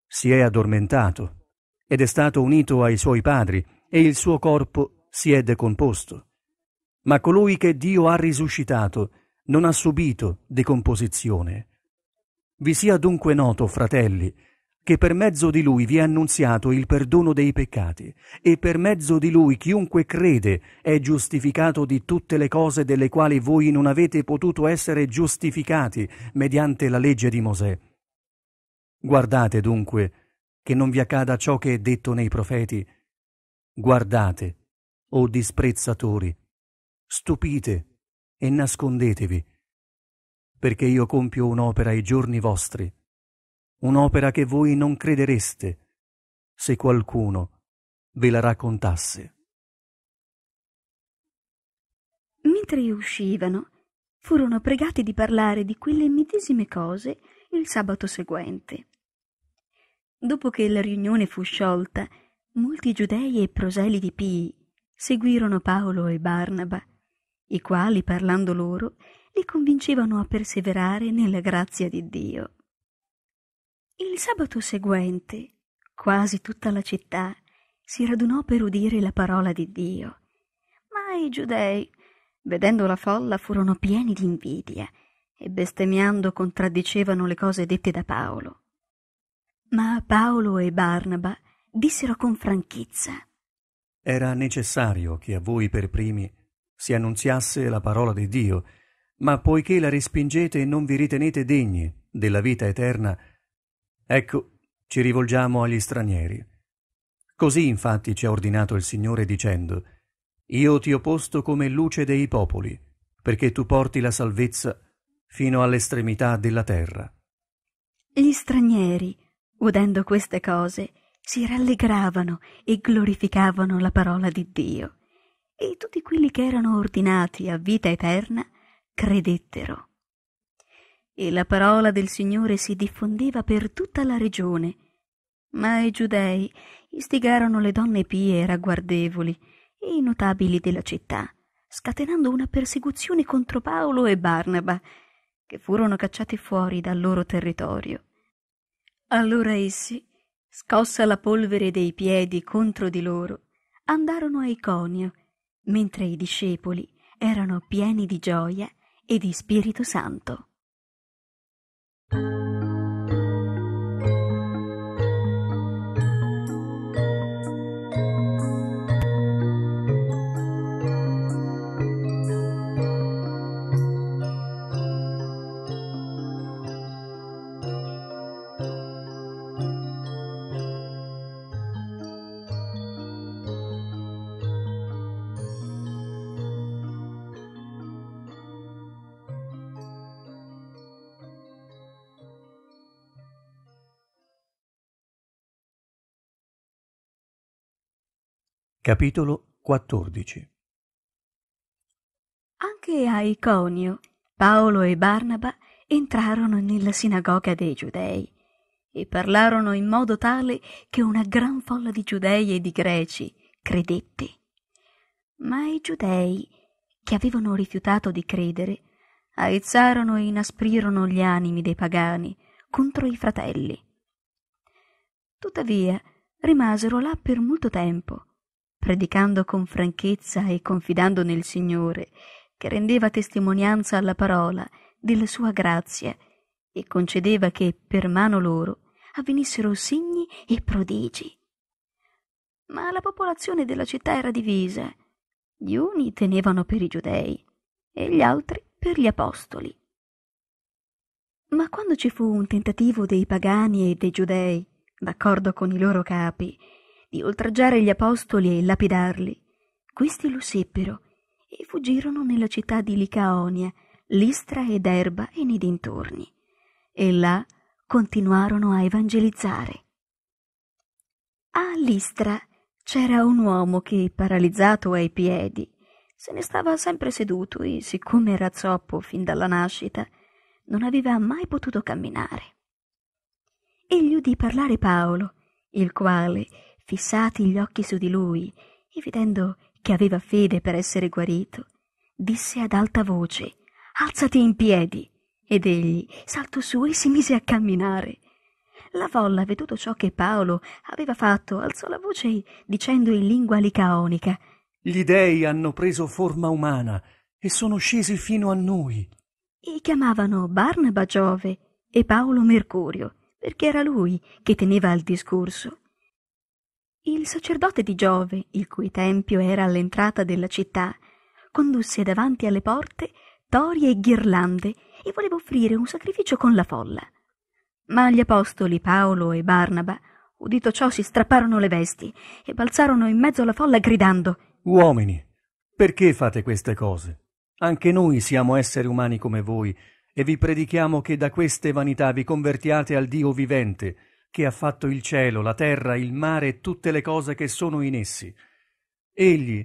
si è addormentato ed è stato unito ai suoi padri e il suo corpo si è decomposto. Ma colui che Dio ha risuscitato non ha subito decomposizione. Vi sia dunque noto, fratelli, che per mezzo di lui vi è annunziato il perdono dei peccati e per mezzo di lui chiunque crede è giustificato di tutte le cose delle quali voi non avete potuto essere giustificati mediante la legge di Mosè. Guardate dunque che non vi accada ciò che è detto nei profeti. Guardate, o oh disprezzatori, stupite e nascondetevi, perché io compio un'opera ai giorni vostri un'opera che voi non credereste se qualcuno ve la raccontasse. Mentre uscivano, furono pregati di parlare di quelle medesime cose il sabato seguente. Dopo che la riunione fu sciolta, molti giudei e proseliti pii seguirono Paolo e Barnaba, i quali, parlando loro, li convincevano a perseverare nella grazia di Dio. Il sabato seguente quasi tutta la città si radunò per udire la parola di Dio. Ma i giudei, vedendo la folla, furono pieni di invidia e bestemmiando contraddicevano le cose dette da Paolo. Ma Paolo e Barnaba dissero con franchezza Era necessario che a voi per primi si annunziasse la parola di Dio, ma poiché la respingete e non vi ritenete degni della vita eterna, Ecco, ci rivolgiamo agli stranieri. Così infatti ci ha ordinato il Signore dicendo, Io ti ho posto come luce dei popoli, perché tu porti la salvezza fino all'estremità della terra. Gli stranieri, udendo queste cose, si rallegravano e glorificavano la parola di Dio, e tutti quelli che erano ordinati a vita eterna credettero e la parola del Signore si diffondeva per tutta la regione. Ma i giudei istigarono le donne pie e ragguardevoli e i notabili della città, scatenando una persecuzione contro Paolo e Barnaba, che furono cacciati fuori dal loro territorio. Allora essi, scossa la polvere dei piedi contro di loro, andarono a Iconio, mentre i discepoli erano pieni di gioia e di Spirito Santo. you. Capitolo 14 Anche a Iconio Paolo e Barnaba entrarono nella sinagoga dei giudei e parlarono in modo tale che una gran folla di giudei e di greci credette. Ma i giudei, che avevano rifiutato di credere, aizzarono e inasprirono gli animi dei pagani contro i fratelli. Tuttavia rimasero là per molto tempo predicando con franchezza e confidando nel Signore, che rendeva testimonianza alla parola della sua grazia e concedeva che per mano loro avvenissero segni e prodigi. Ma la popolazione della città era divisa. Gli uni tenevano per i giudei e gli altri per gli apostoli. Ma quando ci fu un tentativo dei pagani e dei giudei, d'accordo con i loro capi, di oltraggiare gli apostoli e lapidarli. Questi lo seppero e fuggirono nella città di Licaonia, Listra ed Erba e nei dintorni, e là continuarono a evangelizzare. A Listra c'era un uomo che, paralizzato ai piedi, se ne stava sempre seduto e, siccome era zoppo fin dalla nascita, non aveva mai potuto camminare. Egli udì parlare Paolo, il quale, fissati gli occhi su di lui e vedendo che aveva fede per essere guarito, disse ad alta voce Alzati in piedi. Ed egli saltò su e si mise a camminare. La folla, veduto ciò che Paolo aveva fatto, alzò la voce dicendo in lingua licaonica Gli dei hanno preso forma umana e sono scesi fino a noi. E chiamavano Barnaba Giove e Paolo Mercurio, perché era lui che teneva il discorso. Il sacerdote di Giove, il cui tempio era all'entrata della città, condusse davanti alle porte tori e ghirlande e voleva offrire un sacrificio con la folla. Ma gli apostoli Paolo e Barnaba, udito ciò, si strapparono le vesti e balzarono in mezzo alla folla gridando Uomini, perché fate queste cose? Anche noi siamo esseri umani come voi e vi predichiamo che da queste vanità vi convertiate al Dio vivente, che ha fatto il cielo, la terra, il mare e tutte le cose che sono in essi. Egli,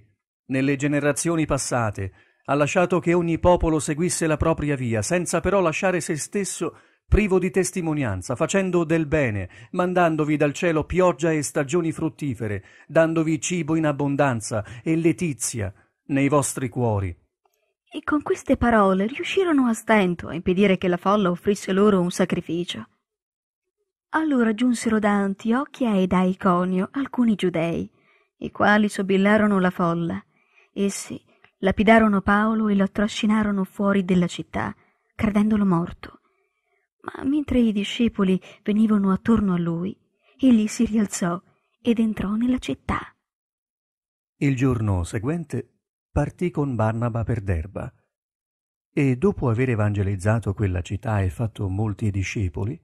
nelle generazioni passate, ha lasciato che ogni popolo seguisse la propria via, senza però lasciare se stesso privo di testimonianza, facendo del bene, mandandovi dal cielo pioggia e stagioni fruttifere, dandovi cibo in abbondanza e letizia nei vostri cuori. E con queste parole riuscirono a stento a impedire che la folla offrisse loro un sacrificio. Allora giunsero da Antiochia e da Iconio alcuni giudei, i quali sobillarono la folla. Essi lapidarono Paolo e lo trascinarono fuori della città, credendolo morto. Ma mentre i discepoli venivano attorno a lui, egli si rialzò ed entrò nella città. Il giorno seguente partì con Barnaba per Derba e dopo aver evangelizzato quella città e fatto molti discepoli,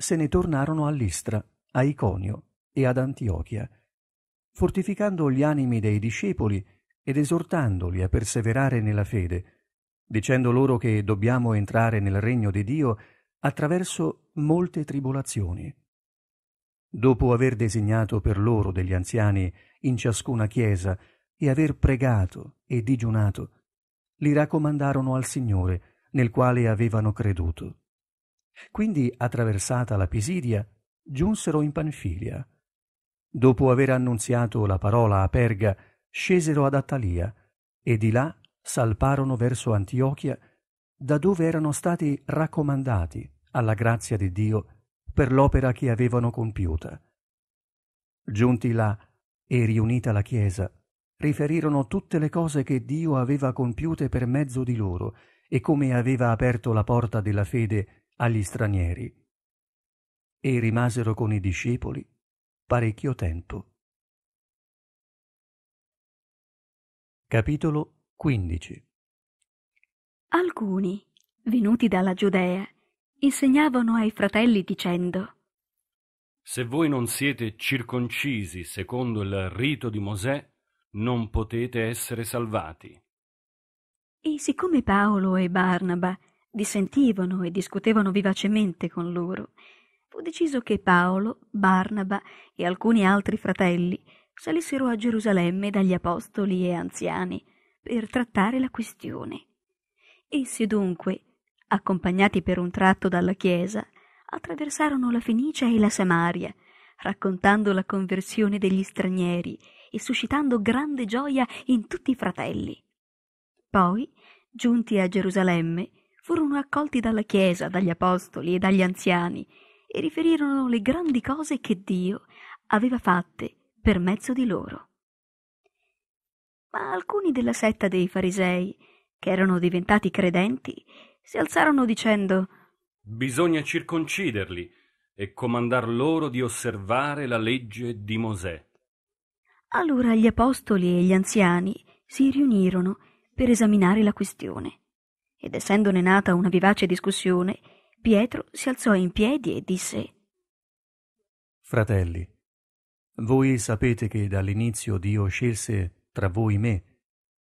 se ne tornarono all'Istra, a Iconio e ad Antiochia, fortificando gli animi dei discepoli ed esortandoli a perseverare nella fede, dicendo loro che dobbiamo entrare nel regno di Dio attraverso molte tribolazioni. Dopo aver designato per loro degli anziani in ciascuna chiesa e aver pregato e digiunato, li raccomandarono al Signore nel quale avevano creduto. Quindi, attraversata la Pisidia, giunsero in Panfilia. Dopo aver annunziato la parola a Perga, scesero ad Attalia e di là salparono verso Antiochia, da dove erano stati raccomandati alla grazia di Dio per l'opera che avevano compiuta. Giunti là e riunita la Chiesa, riferirono tutte le cose che Dio aveva compiute per mezzo di loro e come aveva aperto la porta della fede agli stranieri. E rimasero con i discepoli parecchio tempo. Capitolo 15 Alcuni, venuti dalla Giudea, insegnavano ai fratelli dicendo Se voi non siete circoncisi secondo il rito di Mosè, non potete essere salvati. E siccome Paolo e Barnaba dissentivano e discutevano vivacemente con loro, fu deciso che Paolo, Barnaba e alcuni altri fratelli salissero a Gerusalemme dagli apostoli e anziani per trattare la questione. Essi dunque, accompagnati per un tratto dalla chiesa, attraversarono la Fenicia e la Samaria, raccontando la conversione degli stranieri e suscitando grande gioia in tutti i fratelli. Poi, giunti a Gerusalemme, furono accolti dalla Chiesa, dagli Apostoli e dagli anziani e riferirono le grandi cose che Dio aveva fatte per mezzo di loro. Ma alcuni della setta dei farisei, che erano diventati credenti, si alzarono dicendo Bisogna circonciderli e comandar loro di osservare la legge di Mosè. Allora gli apostoli e gli anziani si riunirono per esaminare la questione ed essendone nata una vivace discussione, Pietro si alzò in piedi e disse Fratelli, voi sapete che dall'inizio Dio scelse tra voi me,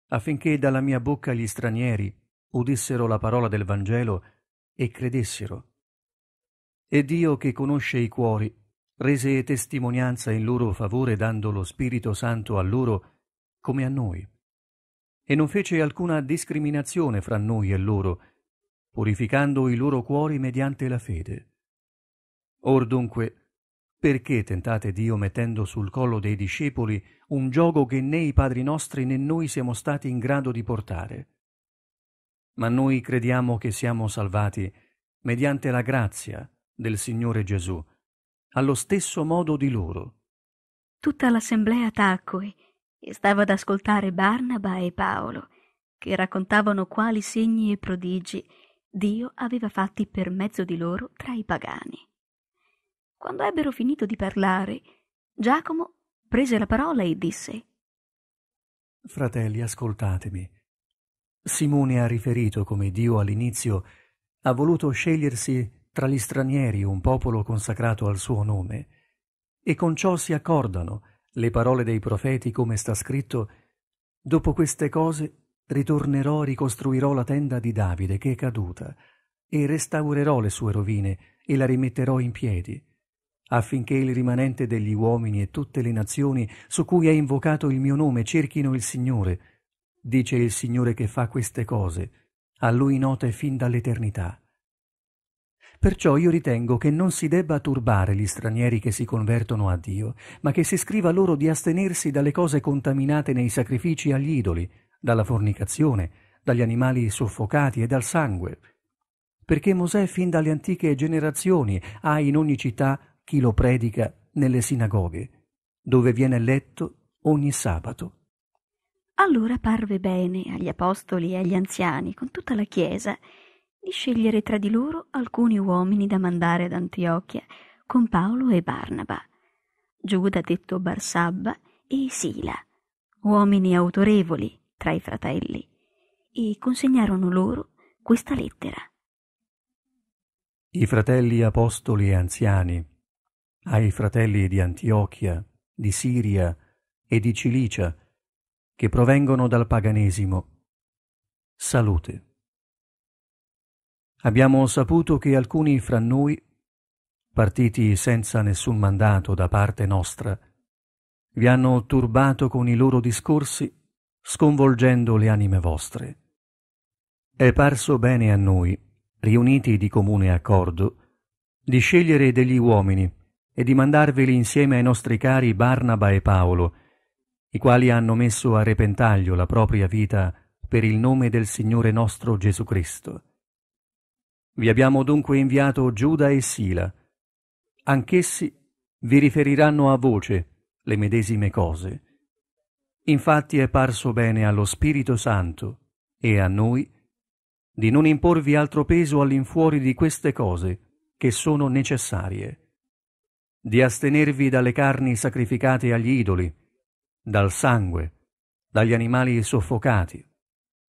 affinché dalla mia bocca gli stranieri udissero la parola del Vangelo e credessero. E Dio che conosce i cuori rese testimonianza in loro favore dando lo Spirito Santo a loro come a noi e non fece alcuna discriminazione fra noi e loro, purificando i loro cuori mediante la fede. Or dunque, perché tentate Dio mettendo sul collo dei discepoli un gioco che né i padri nostri né noi siamo stati in grado di portare? Ma noi crediamo che siamo salvati mediante la grazia del Signore Gesù, allo stesso modo di loro. Tutta l'assemblea tacque e stava ad ascoltare Barnaba e Paolo, che raccontavano quali segni e prodigi Dio aveva fatti per mezzo di loro tra i pagani. Quando ebbero finito di parlare, Giacomo prese la parola e disse Fratelli, ascoltatemi. Simone ha riferito come Dio all'inizio ha voluto scegliersi tra gli stranieri un popolo consacrato al suo nome, e con ciò si accordano le parole dei profeti come sta scritto, dopo queste cose ritornerò e ricostruirò la tenda di Davide che è caduta, e restaurerò le sue rovine e la rimetterò in piedi, affinché il rimanente degli uomini e tutte le nazioni su cui è invocato il mio nome cerchino il Signore, dice il Signore che fa queste cose, a lui note fin dall'eternità. Perciò io ritengo che non si debba turbare gli stranieri che si convertono a Dio, ma che si scriva loro di astenersi dalle cose contaminate nei sacrifici agli idoli, dalla fornicazione, dagli animali soffocati e dal sangue. Perché Mosè fin dalle antiche generazioni ha in ogni città chi lo predica nelle sinagoghe, dove viene letto ogni sabato. Allora parve bene agli apostoli e agli anziani, con tutta la Chiesa, di scegliere tra di loro alcuni uomini da mandare ad Antiochia con Paolo e Barnaba, Giuda detto Barsabba e Sila, uomini autorevoli tra i fratelli, e consegnarono loro questa lettera. I fratelli apostoli e anziani, ai fratelli di Antiochia, di Siria e di Cilicia, che provengono dal paganesimo, salute abbiamo saputo che alcuni fra noi, partiti senza nessun mandato da parte nostra, vi hanno turbato con i loro discorsi, sconvolgendo le anime vostre. È parso bene a noi, riuniti di comune accordo, di scegliere degli uomini e di mandarveli insieme ai nostri cari Barnaba e Paolo, i quali hanno messo a repentaglio la propria vita per il nome del Signore nostro Gesù Cristo vi abbiamo dunque inviato Giuda e Sila. Anch'essi vi riferiranno a voce le medesime cose. Infatti è parso bene allo Spirito Santo e a noi di non imporvi altro peso all'infuori di queste cose che sono necessarie, di astenervi dalle carni sacrificate agli idoli, dal sangue, dagli animali soffocati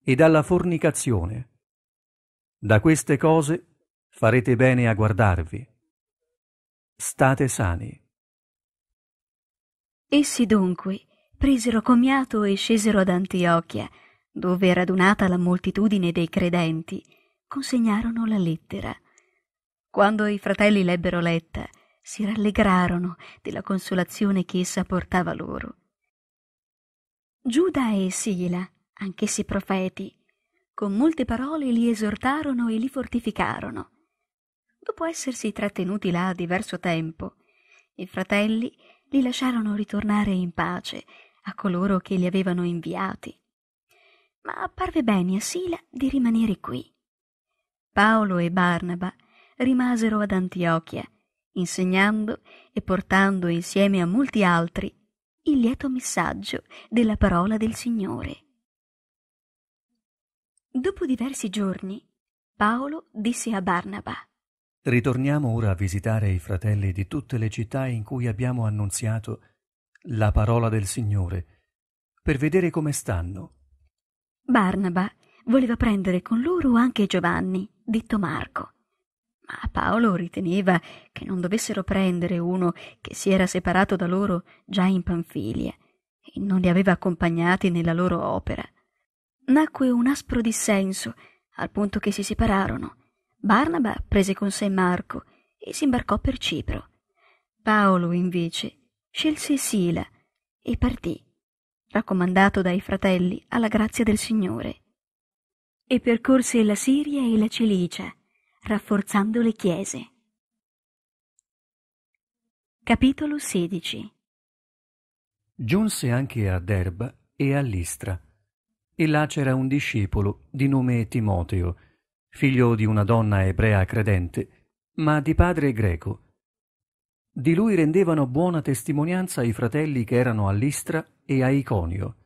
e dalla fornicazione, da queste cose farete bene a guardarvi. State sani. Essi dunque presero commiato e scesero ad Antiochia, dove radunata la moltitudine dei credenti, consegnarono la lettera. Quando i fratelli l'ebbero letta, si rallegrarono della consolazione che essa portava loro. Giuda e Sila, anch'essi profeti, con molte parole li esortarono e li fortificarono. Dopo essersi trattenuti là diverso tempo, i fratelli li lasciarono ritornare in pace a coloro che li avevano inviati. Ma apparve bene a Sila di rimanere qui. Paolo e Barnaba rimasero ad Antiochia, insegnando e portando insieme a molti altri il lieto messaggio della parola del Signore. Dopo diversi giorni, Paolo disse a Barnaba: Ritorniamo ora a visitare i fratelli di tutte le città in cui abbiamo annunziato la parola del Signore, per vedere come stanno. Barnaba voleva prendere con loro anche Giovanni, detto Marco. Ma Paolo riteneva che non dovessero prendere uno che si era separato da loro già in Panfilia e non li aveva accompagnati nella loro opera nacque un aspro dissenso, al punto che si separarono. Barnaba prese con sé Marco e si imbarcò per Cipro. Paolo, invece, scelse Sila e partì, raccomandato dai fratelli alla grazia del Signore. E percorse la Siria e la Cilicia, rafforzando le chiese. Capitolo 16 Giunse anche a Derba e a Listra e là c'era un discepolo di nome Timoteo, figlio di una donna ebrea credente, ma di padre greco. Di lui rendevano buona testimonianza i fratelli che erano a Listra e a Iconio.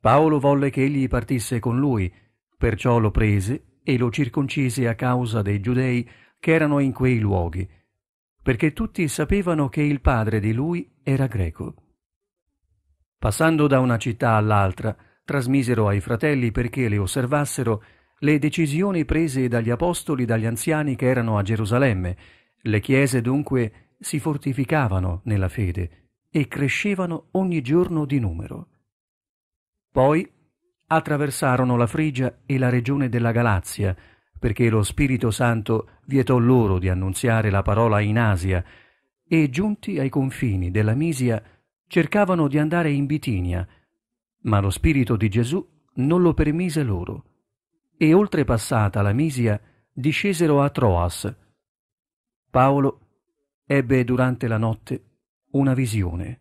Paolo volle che egli partisse con lui, perciò lo prese e lo circoncise a causa dei giudei che erano in quei luoghi, perché tutti sapevano che il padre di lui era greco. Passando da una città all'altra, trasmisero ai fratelli perché le osservassero le decisioni prese dagli apostoli e dagli anziani che erano a Gerusalemme. Le chiese dunque si fortificavano nella fede e crescevano ogni giorno di numero. Poi attraversarono la Frigia e la regione della Galazia, perché lo Spirito Santo vietò loro di annunziare la parola in Asia, e giunti ai confini della Misia cercavano di andare in Bitinia, ma lo spirito di Gesù non lo permise loro, e oltrepassata la Misia discesero a Troas. Paolo ebbe durante la notte una visione.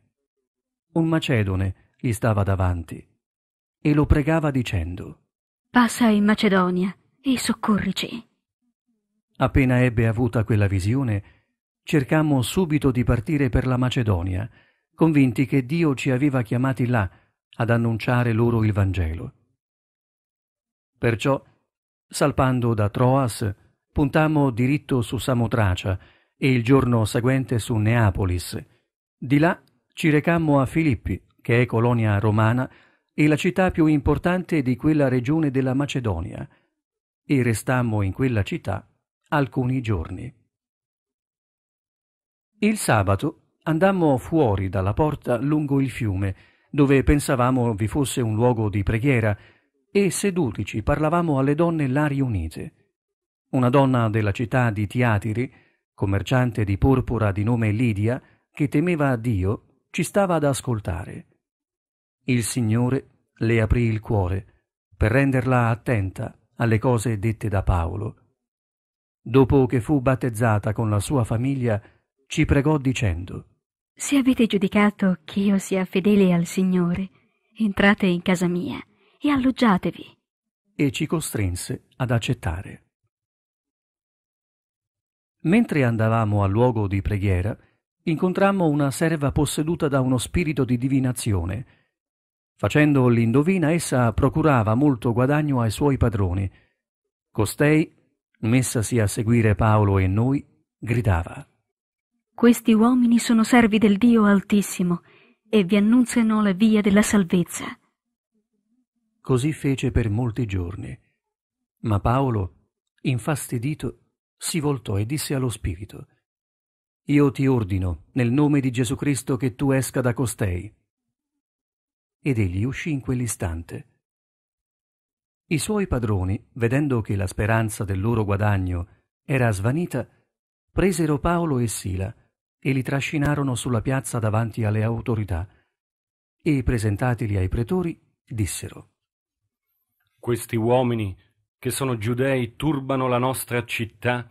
Un macedone gli stava davanti e lo pregava dicendo Passa in Macedonia e soccorrici. Appena ebbe avuta quella visione, cercammo subito di partire per la Macedonia, convinti che Dio ci aveva chiamati là ad annunciare loro il Vangelo. Perciò, salpando da Troas, puntammo diritto su Samotracia e il giorno seguente su Neapolis. Di là ci recammo a Filippi, che è colonia romana e la città più importante di quella regione della Macedonia, e restammo in quella città alcuni giorni. Il sabato andammo fuori dalla porta lungo il fiume dove pensavamo vi fosse un luogo di preghiera, e sedutici parlavamo alle donne là riunite. Una donna della città di Tiatiri, commerciante di porpora di nome Lidia, che temeva Dio, ci stava ad ascoltare. Il Signore le aprì il cuore per renderla attenta alle cose dette da Paolo. Dopo che fu battezzata con la sua famiglia, ci pregò dicendo se avete giudicato che io sia fedele al Signore, entrate in casa mia e alloggiatevi. E ci costrinse ad accettare. Mentre andavamo al luogo di preghiera, incontrammo una serva posseduta da uno spirito di divinazione. Facendo l'indovina, essa procurava molto guadagno ai suoi padroni. Costei, messasi a seguire Paolo e noi, gridava questi uomini sono servi del Dio Altissimo e vi annunziano la via della salvezza. Così fece per molti giorni. Ma Paolo, infastidito, si voltò e disse allo Spirito, Io ti ordino, nel nome di Gesù Cristo, che tu esca da costei. Ed egli uscì in quell'istante. I suoi padroni, vedendo che la speranza del loro guadagno era svanita, presero Paolo e Sila e li trascinarono sulla piazza davanti alle autorità e, presentatili ai pretori, dissero Questi uomini, che sono giudei, turbano la nostra città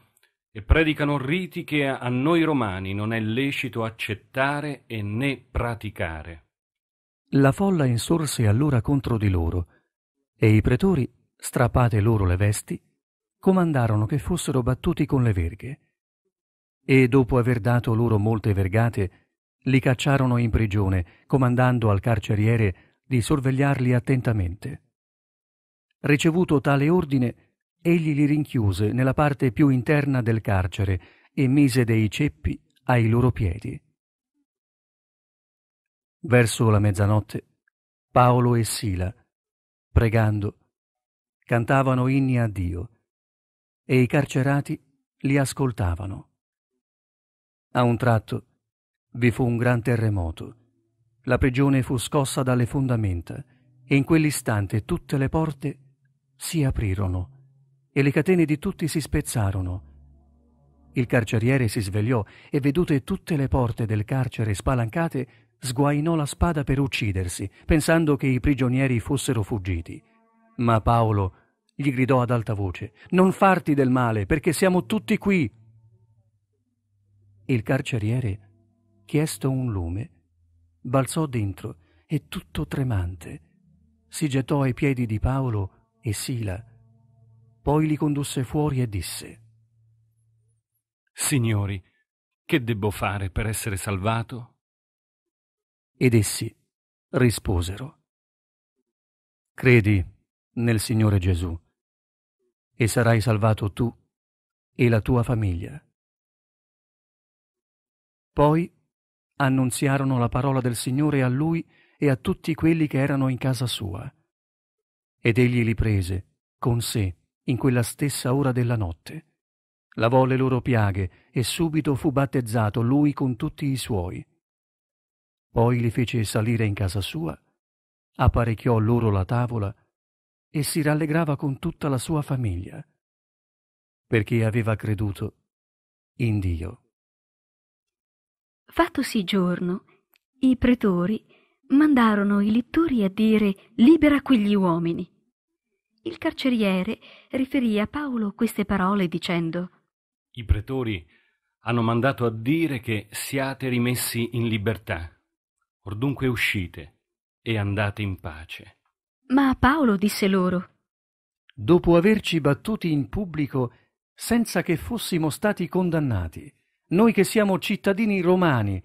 e predicano riti che a noi romani non è lecito accettare e né praticare. La folla insorse allora contro di loro e i pretori, strappate loro le vesti, comandarono che fossero battuti con le verghe e dopo aver dato loro molte vergate, li cacciarono in prigione, comandando al carceriere di sorvegliarli attentamente. Ricevuto tale ordine, egli li rinchiuse nella parte più interna del carcere e mise dei ceppi ai loro piedi. Verso la mezzanotte, Paolo e Sila, pregando, cantavano inni a Dio e i carcerati li ascoltavano. A un tratto vi fu un gran terremoto. La prigione fu scossa dalle fondamenta e in quell'istante tutte le porte si aprirono e le catene di tutti si spezzarono. Il carceriere si svegliò e vedute tutte le porte del carcere spalancate, sguainò la spada per uccidersi, pensando che i prigionieri fossero fuggiti. Ma Paolo gli gridò ad alta voce, Non farti del male, perché siamo tutti qui. Il carceriere, chiesto un lume, balzò dentro e tutto tremante si gettò ai piedi di Paolo e Sila, poi li condusse fuori e disse Signori, che debbo fare per essere salvato? Ed essi risposero Credi nel Signore Gesù e sarai salvato tu e la tua famiglia. Poi annunziarono la parola del Signore a lui e a tutti quelli che erano in casa sua. Ed egli li prese con sé in quella stessa ora della notte. Lavò le loro piaghe e subito fu battezzato lui con tutti i suoi. Poi li fece salire in casa sua, apparecchiò loro la tavola e si rallegrava con tutta la sua famiglia, perché aveva creduto in Dio. Fattosi giorno, i pretori mandarono i littori a dire libera quegli uomini. Il carceriere riferì a Paolo queste parole dicendo I pretori hanno mandato a dire che siate rimessi in libertà. Or dunque uscite e andate in pace. Ma Paolo disse loro Dopo averci battuti in pubblico senza che fossimo stati condannati, noi che siamo cittadini romani,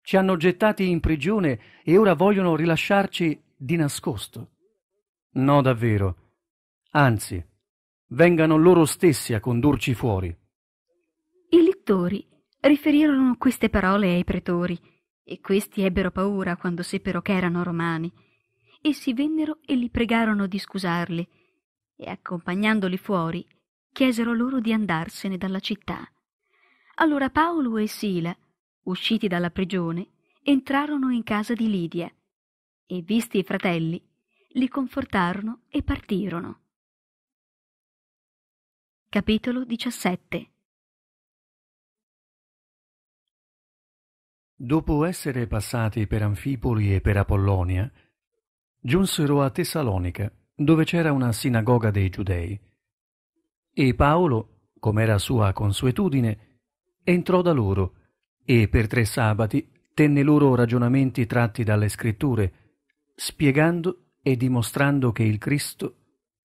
ci hanno gettati in prigione e ora vogliono rilasciarci di nascosto. No, davvero. Anzi, vengano loro stessi a condurci fuori. I lettori riferirono queste parole ai pretori, e questi ebbero paura quando seppero che erano romani. Essi vennero e li pregarono di scusarli, e accompagnandoli fuori, chiesero loro di andarsene dalla città. Allora Paolo e Sila, usciti dalla prigione, entrarono in casa di Lidia e, visti i fratelli, li confortarono e partirono. Capitolo 17 Dopo essere passati per Anfipoli e per Apollonia, giunsero a Tessalonica, dove c'era una sinagoga dei giudei. E Paolo, come era sua consuetudine, entrò da loro e per tre sabati tenne loro ragionamenti tratti dalle scritture, spiegando e dimostrando che il Cristo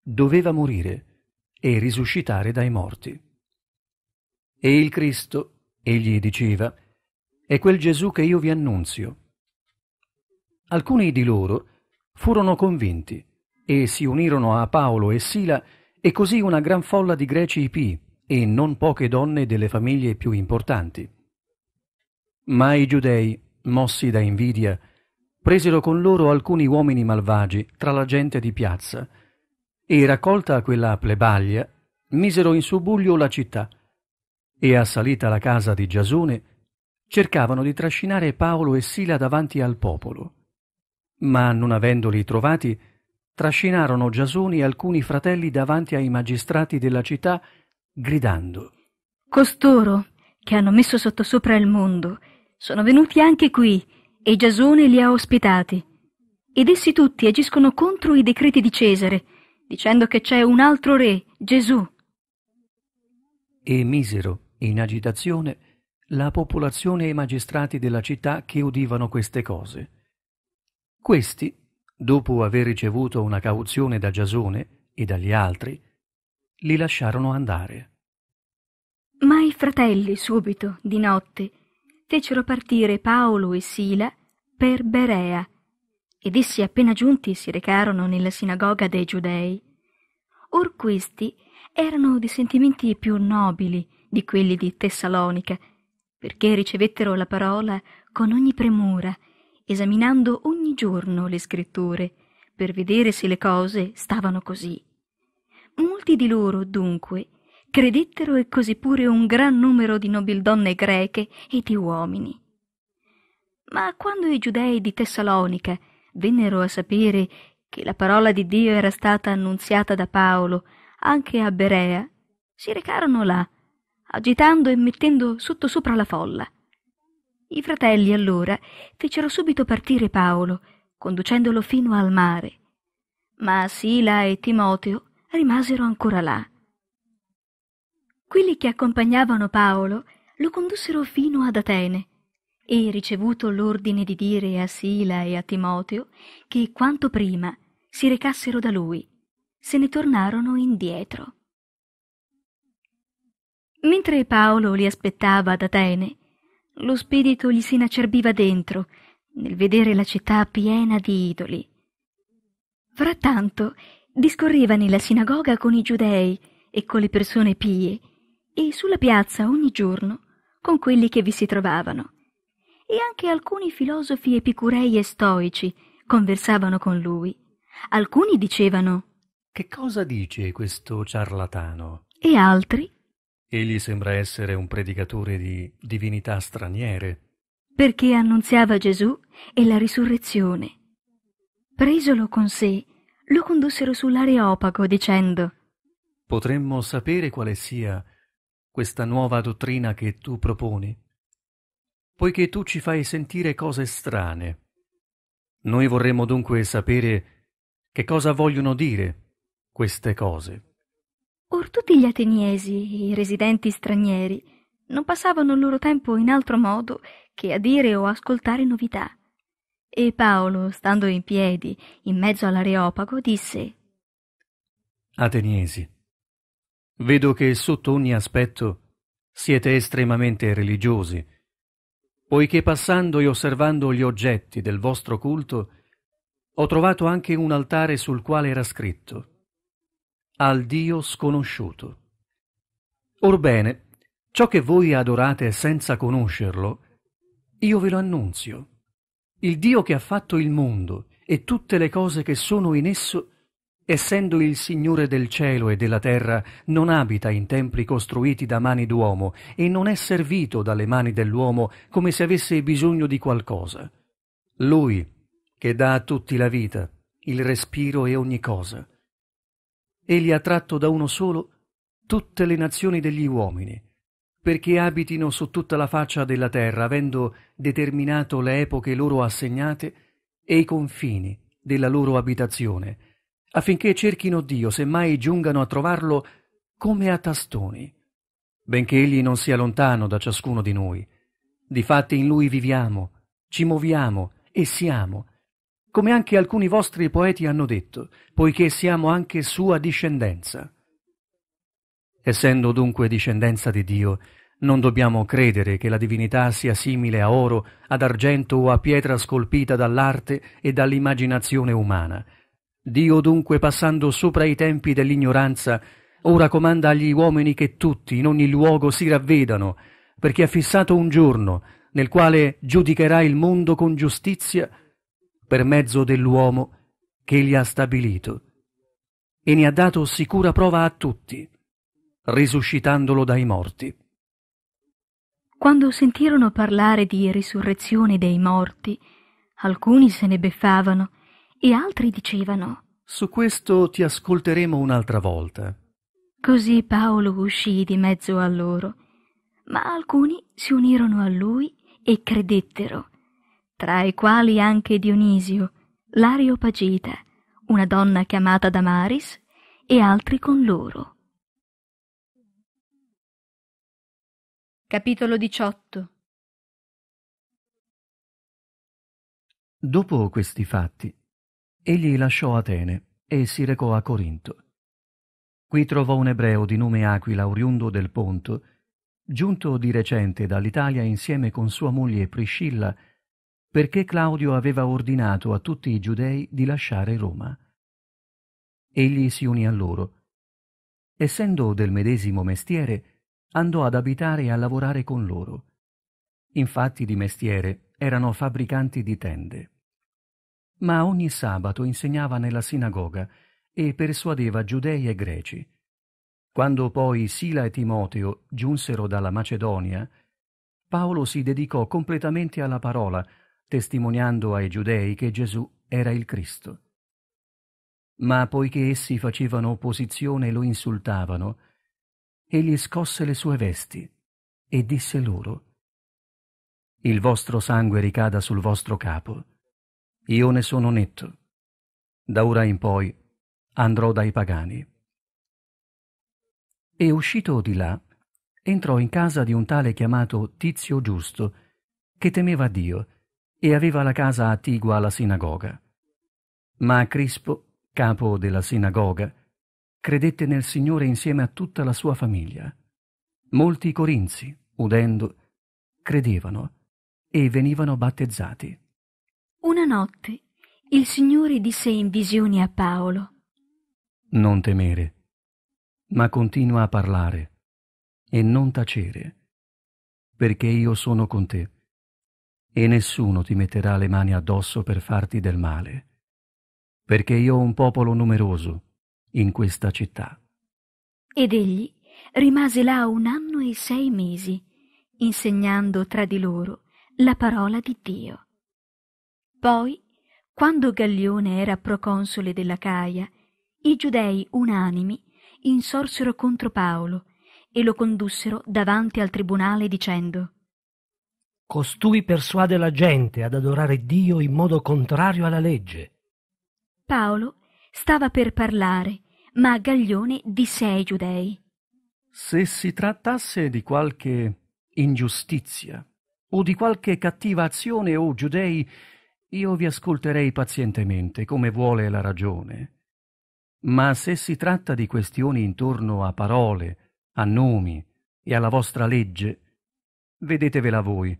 doveva morire e risuscitare dai morti. E il Cristo, egli diceva, è quel Gesù che io vi annunzio. Alcuni di loro furono convinti e si unirono a Paolo e Sila e così una gran folla di greci ipii e non poche donne delle famiglie più importanti. Ma i giudei, mossi da invidia, presero con loro alcuni uomini malvagi tra la gente di piazza e, raccolta quella plebaglia, misero in subbuglio la città e, assalita la casa di Giasone, cercavano di trascinare Paolo e Sila davanti al popolo. Ma non avendoli trovati, trascinarono Giasone e alcuni fratelli davanti ai magistrati della città gridando Costoro, che hanno messo sottosopra il mondo, sono venuti anche qui, e Giasone li ha ospitati. Ed essi tutti agiscono contro i decreti di Cesare, dicendo che c'è un altro re, Gesù. E misero in agitazione la popolazione e i magistrati della città che udivano queste cose. Questi, dopo aver ricevuto una cauzione da Giasone e dagli altri, li lasciarono andare. Ma i fratelli subito, di notte, fecero partire Paolo e Sila per Berea, ed essi appena giunti si recarono nella sinagoga dei giudei. Or questi erano di sentimenti più nobili di quelli di Tessalonica, perché ricevettero la parola con ogni premura, esaminando ogni giorno le scritture, per vedere se le cose stavano così. Molti di loro, dunque, credettero e così pure un gran numero di nobildonne greche e di uomini. Ma quando i giudei di Tessalonica vennero a sapere che la parola di Dio era stata annunziata da Paolo anche a Berea, si recarono là, agitando e mettendo sottosopra la folla. I fratelli allora fecero subito partire Paolo, conducendolo fino al mare. Ma Sila e Timoteo rimasero ancora là. Quelli che accompagnavano Paolo lo condussero fino ad Atene e, ricevuto l'ordine di dire a Sila e a Timoteo che quanto prima si recassero da lui, se ne tornarono indietro. Mentre Paolo li aspettava ad Atene, lo spirito gli si inacerbiva dentro nel vedere la città piena di idoli. Frattanto discorreva nella sinagoga con i giudei e con le persone pie, e sulla piazza ogni giorno con quelli che vi si trovavano. E anche alcuni filosofi epicurei e stoici conversavano con lui. Alcuni dicevano Che cosa dice questo ciarlatano? E altri Egli sembra essere un predicatore di divinità straniere. Perché annunziava Gesù e la risurrezione. Presolo con sé, lo condussero sull'Areopago dicendo Potremmo sapere quale sia questa nuova dottrina che tu proponi, poiché tu ci fai sentire cose strane. Noi vorremmo dunque sapere che cosa vogliono dire queste cose. Or tutti gli ateniesi, i residenti stranieri, non passavano il loro tempo in altro modo che a dire o ascoltare novità. E Paolo, stando in piedi, in mezzo all'areopago, disse Ateniesi, vedo che sotto ogni aspetto siete estremamente religiosi, poiché passando e osservando gli oggetti del vostro culto, ho trovato anche un altare sul quale era scritto al Dio sconosciuto. Orbene, ciò che voi adorate senza conoscerlo, io ve lo annunzio il Dio che ha fatto il mondo e tutte le cose che sono in esso, essendo il Signore del cielo e della terra, non abita in templi costruiti da mani d'uomo e non è servito dalle mani dell'uomo come se avesse bisogno di qualcosa. Lui, che dà a tutti la vita, il respiro e ogni cosa. Egli ha tratto da uno solo tutte le nazioni degli uomini perché abitino su tutta la faccia della terra, avendo determinato le epoche loro assegnate e i confini della loro abitazione, affinché cerchino Dio, se mai giungano a trovarlo, come a tastoni, benché egli non sia lontano da ciascuno di noi. Difatti in lui viviamo, ci moviamo e siamo, come anche alcuni vostri poeti hanno detto, poiché siamo anche sua discendenza. Essendo dunque discendenza di Dio, non dobbiamo credere che la divinità sia simile a oro, ad argento o a pietra scolpita dall'arte e dall'immaginazione umana. Dio dunque, passando sopra i tempi dell'ignoranza, ora comanda agli uomini che tutti, in ogni luogo, si ravvedano, perché ha fissato un giorno nel quale giudicherà il mondo con giustizia per mezzo dell'uomo che gli ha stabilito, e ne ha dato sicura prova a tutti, risuscitandolo dai morti. Quando sentirono parlare di risurrezione dei morti, alcuni se ne beffavano e altri dicevano Su questo ti ascolteremo un'altra volta. Così Paolo uscì di mezzo a loro, ma alcuni si unirono a lui e credettero, tra i quali anche Dionisio, l'Areopagita, una donna chiamata Damaris e altri con loro. Capitolo 18 Dopo questi fatti, egli lasciò Atene e si recò a Corinto. Qui trovò un ebreo di nome Aquila, oriundo del Ponto, giunto di recente dall'Italia insieme con sua moglie Priscilla, perché Claudio aveva ordinato a tutti i giudei di lasciare Roma. Egli si unì a loro. Essendo del medesimo mestiere, andò ad abitare e a lavorare con loro. Infatti di mestiere erano fabbricanti di tende. Ma ogni sabato insegnava nella sinagoga e persuadeva giudei e greci. Quando poi Sila e Timoteo giunsero dalla Macedonia, Paolo si dedicò completamente alla parola, testimoniando ai giudei che Gesù era il Cristo. Ma poiché essi facevano opposizione e lo insultavano, egli scosse le sue vesti e disse loro, Il vostro sangue ricada sul vostro capo, io ne sono netto, da ora in poi andrò dai pagani. E uscito di là, entrò in casa di un tale chiamato Tizio Giusto, che temeva Dio e aveva la casa attigua alla sinagoga. Ma Crispo, capo della sinagoga, credette nel Signore insieme a tutta la sua famiglia. Molti corinzi, udendo, credevano e venivano battezzati. Una notte il Signore disse in visione a Paolo Non temere, ma continua a parlare e non tacere, perché io sono con te e nessuno ti metterà le mani addosso per farti del male, perché io ho un popolo numeroso in questa città. Ed egli rimase là un anno e sei mesi, insegnando tra di loro la parola di Dio. Poi, quando Gallione era proconsole della Caia, i giudei unanimi insorsero contro Paolo e lo condussero davanti al tribunale dicendo Costui persuade la gente ad adorare Dio in modo contrario alla legge. Paolo Stava per parlare, ma Gaglione disse ai giudei Se si trattasse di qualche ingiustizia o di qualche cattiva azione, o oh, giudei, io vi ascolterei pazientemente, come vuole la ragione. Ma se si tratta di questioni intorno a parole, a nomi e alla vostra legge, vedetevela voi.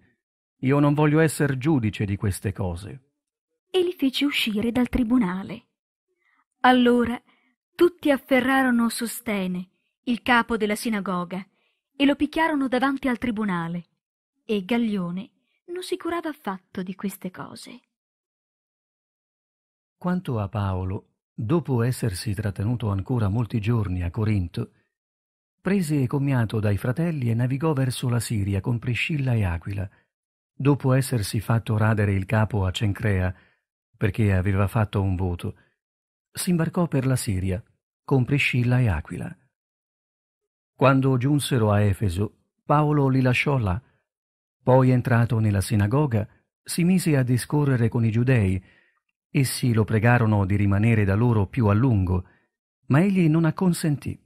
Io non voglio essere giudice di queste cose. E li fece uscire dal tribunale. Allora tutti afferrarono Sostene, il capo della sinagoga, e lo picchiarono davanti al tribunale. E Gaglione non si curava affatto di queste cose. Quanto a Paolo, dopo essersi trattenuto ancora molti giorni a Corinto, prese commiato dai fratelli e navigò verso la Siria con Priscilla e Aquila, dopo essersi fatto radere il capo a Cencrea, perché aveva fatto un voto, si imbarcò per la Siria con Priscilla e Aquila. Quando giunsero a Efeso, Paolo li lasciò là. Poi entrato nella sinagoga, si mise a discorrere con i giudei. Essi lo pregarono di rimanere da loro più a lungo, ma egli non acconsentì.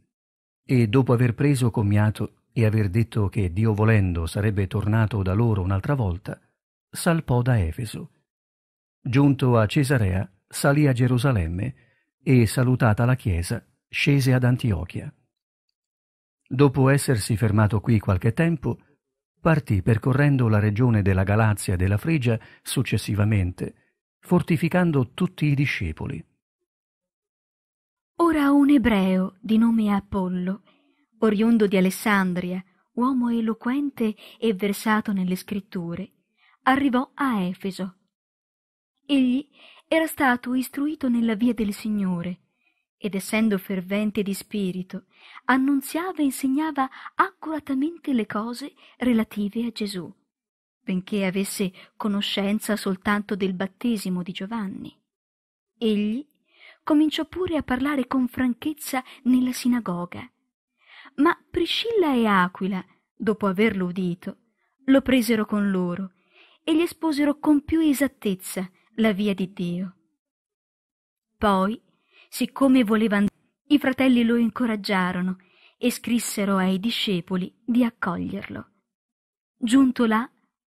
E dopo aver preso commiato e aver detto che Dio volendo sarebbe tornato da loro un'altra volta, salpò da Efeso. Giunto a Cesarea, salì a Gerusalemme e, salutata la chiesa, scese ad Antiochia. Dopo essersi fermato qui qualche tempo, partì percorrendo la regione della Galazia e della Frigia successivamente, fortificando tutti i discepoli. Ora un ebreo di nome Apollo, oriundo di Alessandria, uomo eloquente e versato nelle scritture, arrivò a Efeso. Egli era stato istruito nella via del Signore ed essendo fervente di spirito, annunziava e insegnava accuratamente le cose relative a Gesù, benché avesse conoscenza soltanto del battesimo di Giovanni. Egli cominciò pure a parlare con franchezza nella sinagoga. Ma Priscilla e Aquila, dopo averlo udito, lo presero con loro e gli esposero con più esattezza la via di Dio. Poi, siccome voleva andare, i fratelli lo incoraggiarono e scrissero ai discepoli di accoglierlo. Giunto là,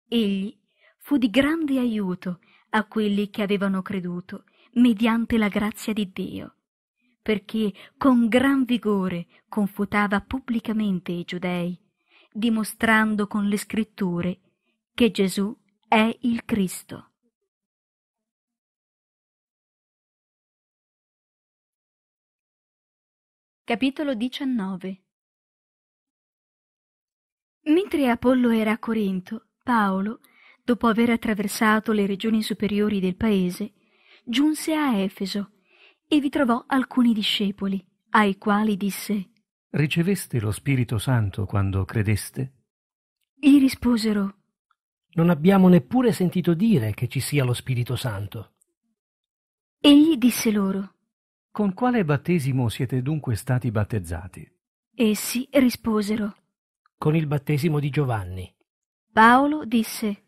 egli fu di grande aiuto a quelli che avevano creduto, mediante la grazia di Dio, perché con gran vigore confutava pubblicamente i giudei, dimostrando con le scritture che Gesù è il Cristo. Capitolo diciannove Mentre Apollo era a Corinto, Paolo, dopo aver attraversato le regioni superiori del paese, giunse a Efeso e vi trovò alcuni discepoli, ai quali disse Riceveste lo Spirito Santo quando credeste? Gli risposero Non abbiamo neppure sentito dire che ci sia lo Spirito Santo. Egli disse loro con quale battesimo siete dunque stati battezzati? Essi risposero. Con il battesimo di Giovanni. Paolo disse.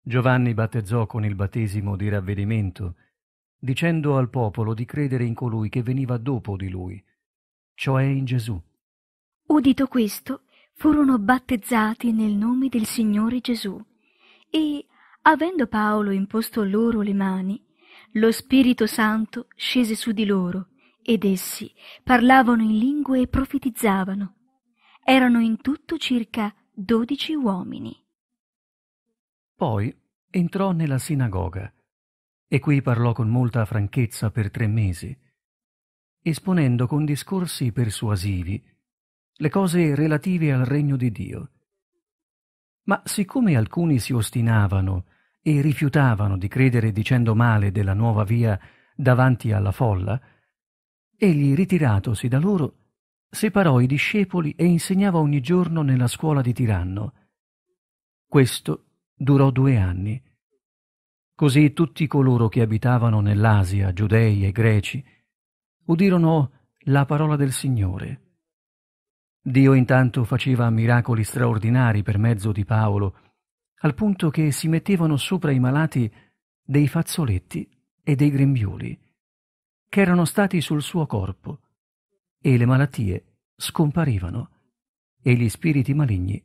Giovanni battezzò con il battesimo di ravvedimento, dicendo al popolo di credere in colui che veniva dopo di lui, cioè in Gesù. Udito questo, furono battezzati nel nome del Signore Gesù. E, avendo Paolo imposto loro le mani, lo Spirito Santo scese su di loro ed essi parlavano in lingue e profetizzavano. Erano in tutto circa dodici uomini. Poi entrò nella sinagoga e qui parlò con molta franchezza per tre mesi, esponendo con discorsi persuasivi le cose relative al regno di Dio. Ma siccome alcuni si ostinavano e rifiutavano di credere dicendo male della nuova via davanti alla folla, Egli, ritiratosi da loro, separò i discepoli e insegnava ogni giorno nella scuola di Tiranno. Questo durò due anni. Così tutti coloro che abitavano nell'Asia, giudei e greci, udirono la parola del Signore. Dio intanto faceva miracoli straordinari per mezzo di Paolo, al punto che si mettevano sopra i malati dei fazzoletti e dei grembiuli che erano stati sul suo corpo, e le malattie scomparivano e gli spiriti maligni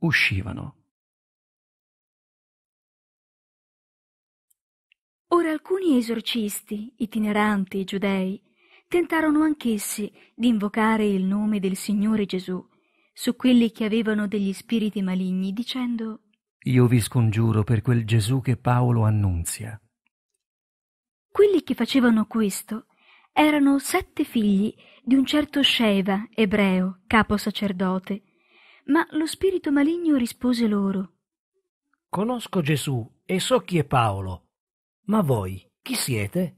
uscivano. Ora alcuni esorcisti, itineranti giudei, tentarono anch'essi di invocare il nome del Signore Gesù su quelli che avevano degli spiriti maligni, dicendo Io vi scongiuro per quel Gesù che Paolo annunzia, quelli che facevano questo erano sette figli di un certo Sheva, ebreo, capo sacerdote. Ma lo spirito maligno rispose loro: Conosco Gesù e so chi è Paolo, ma voi chi siete?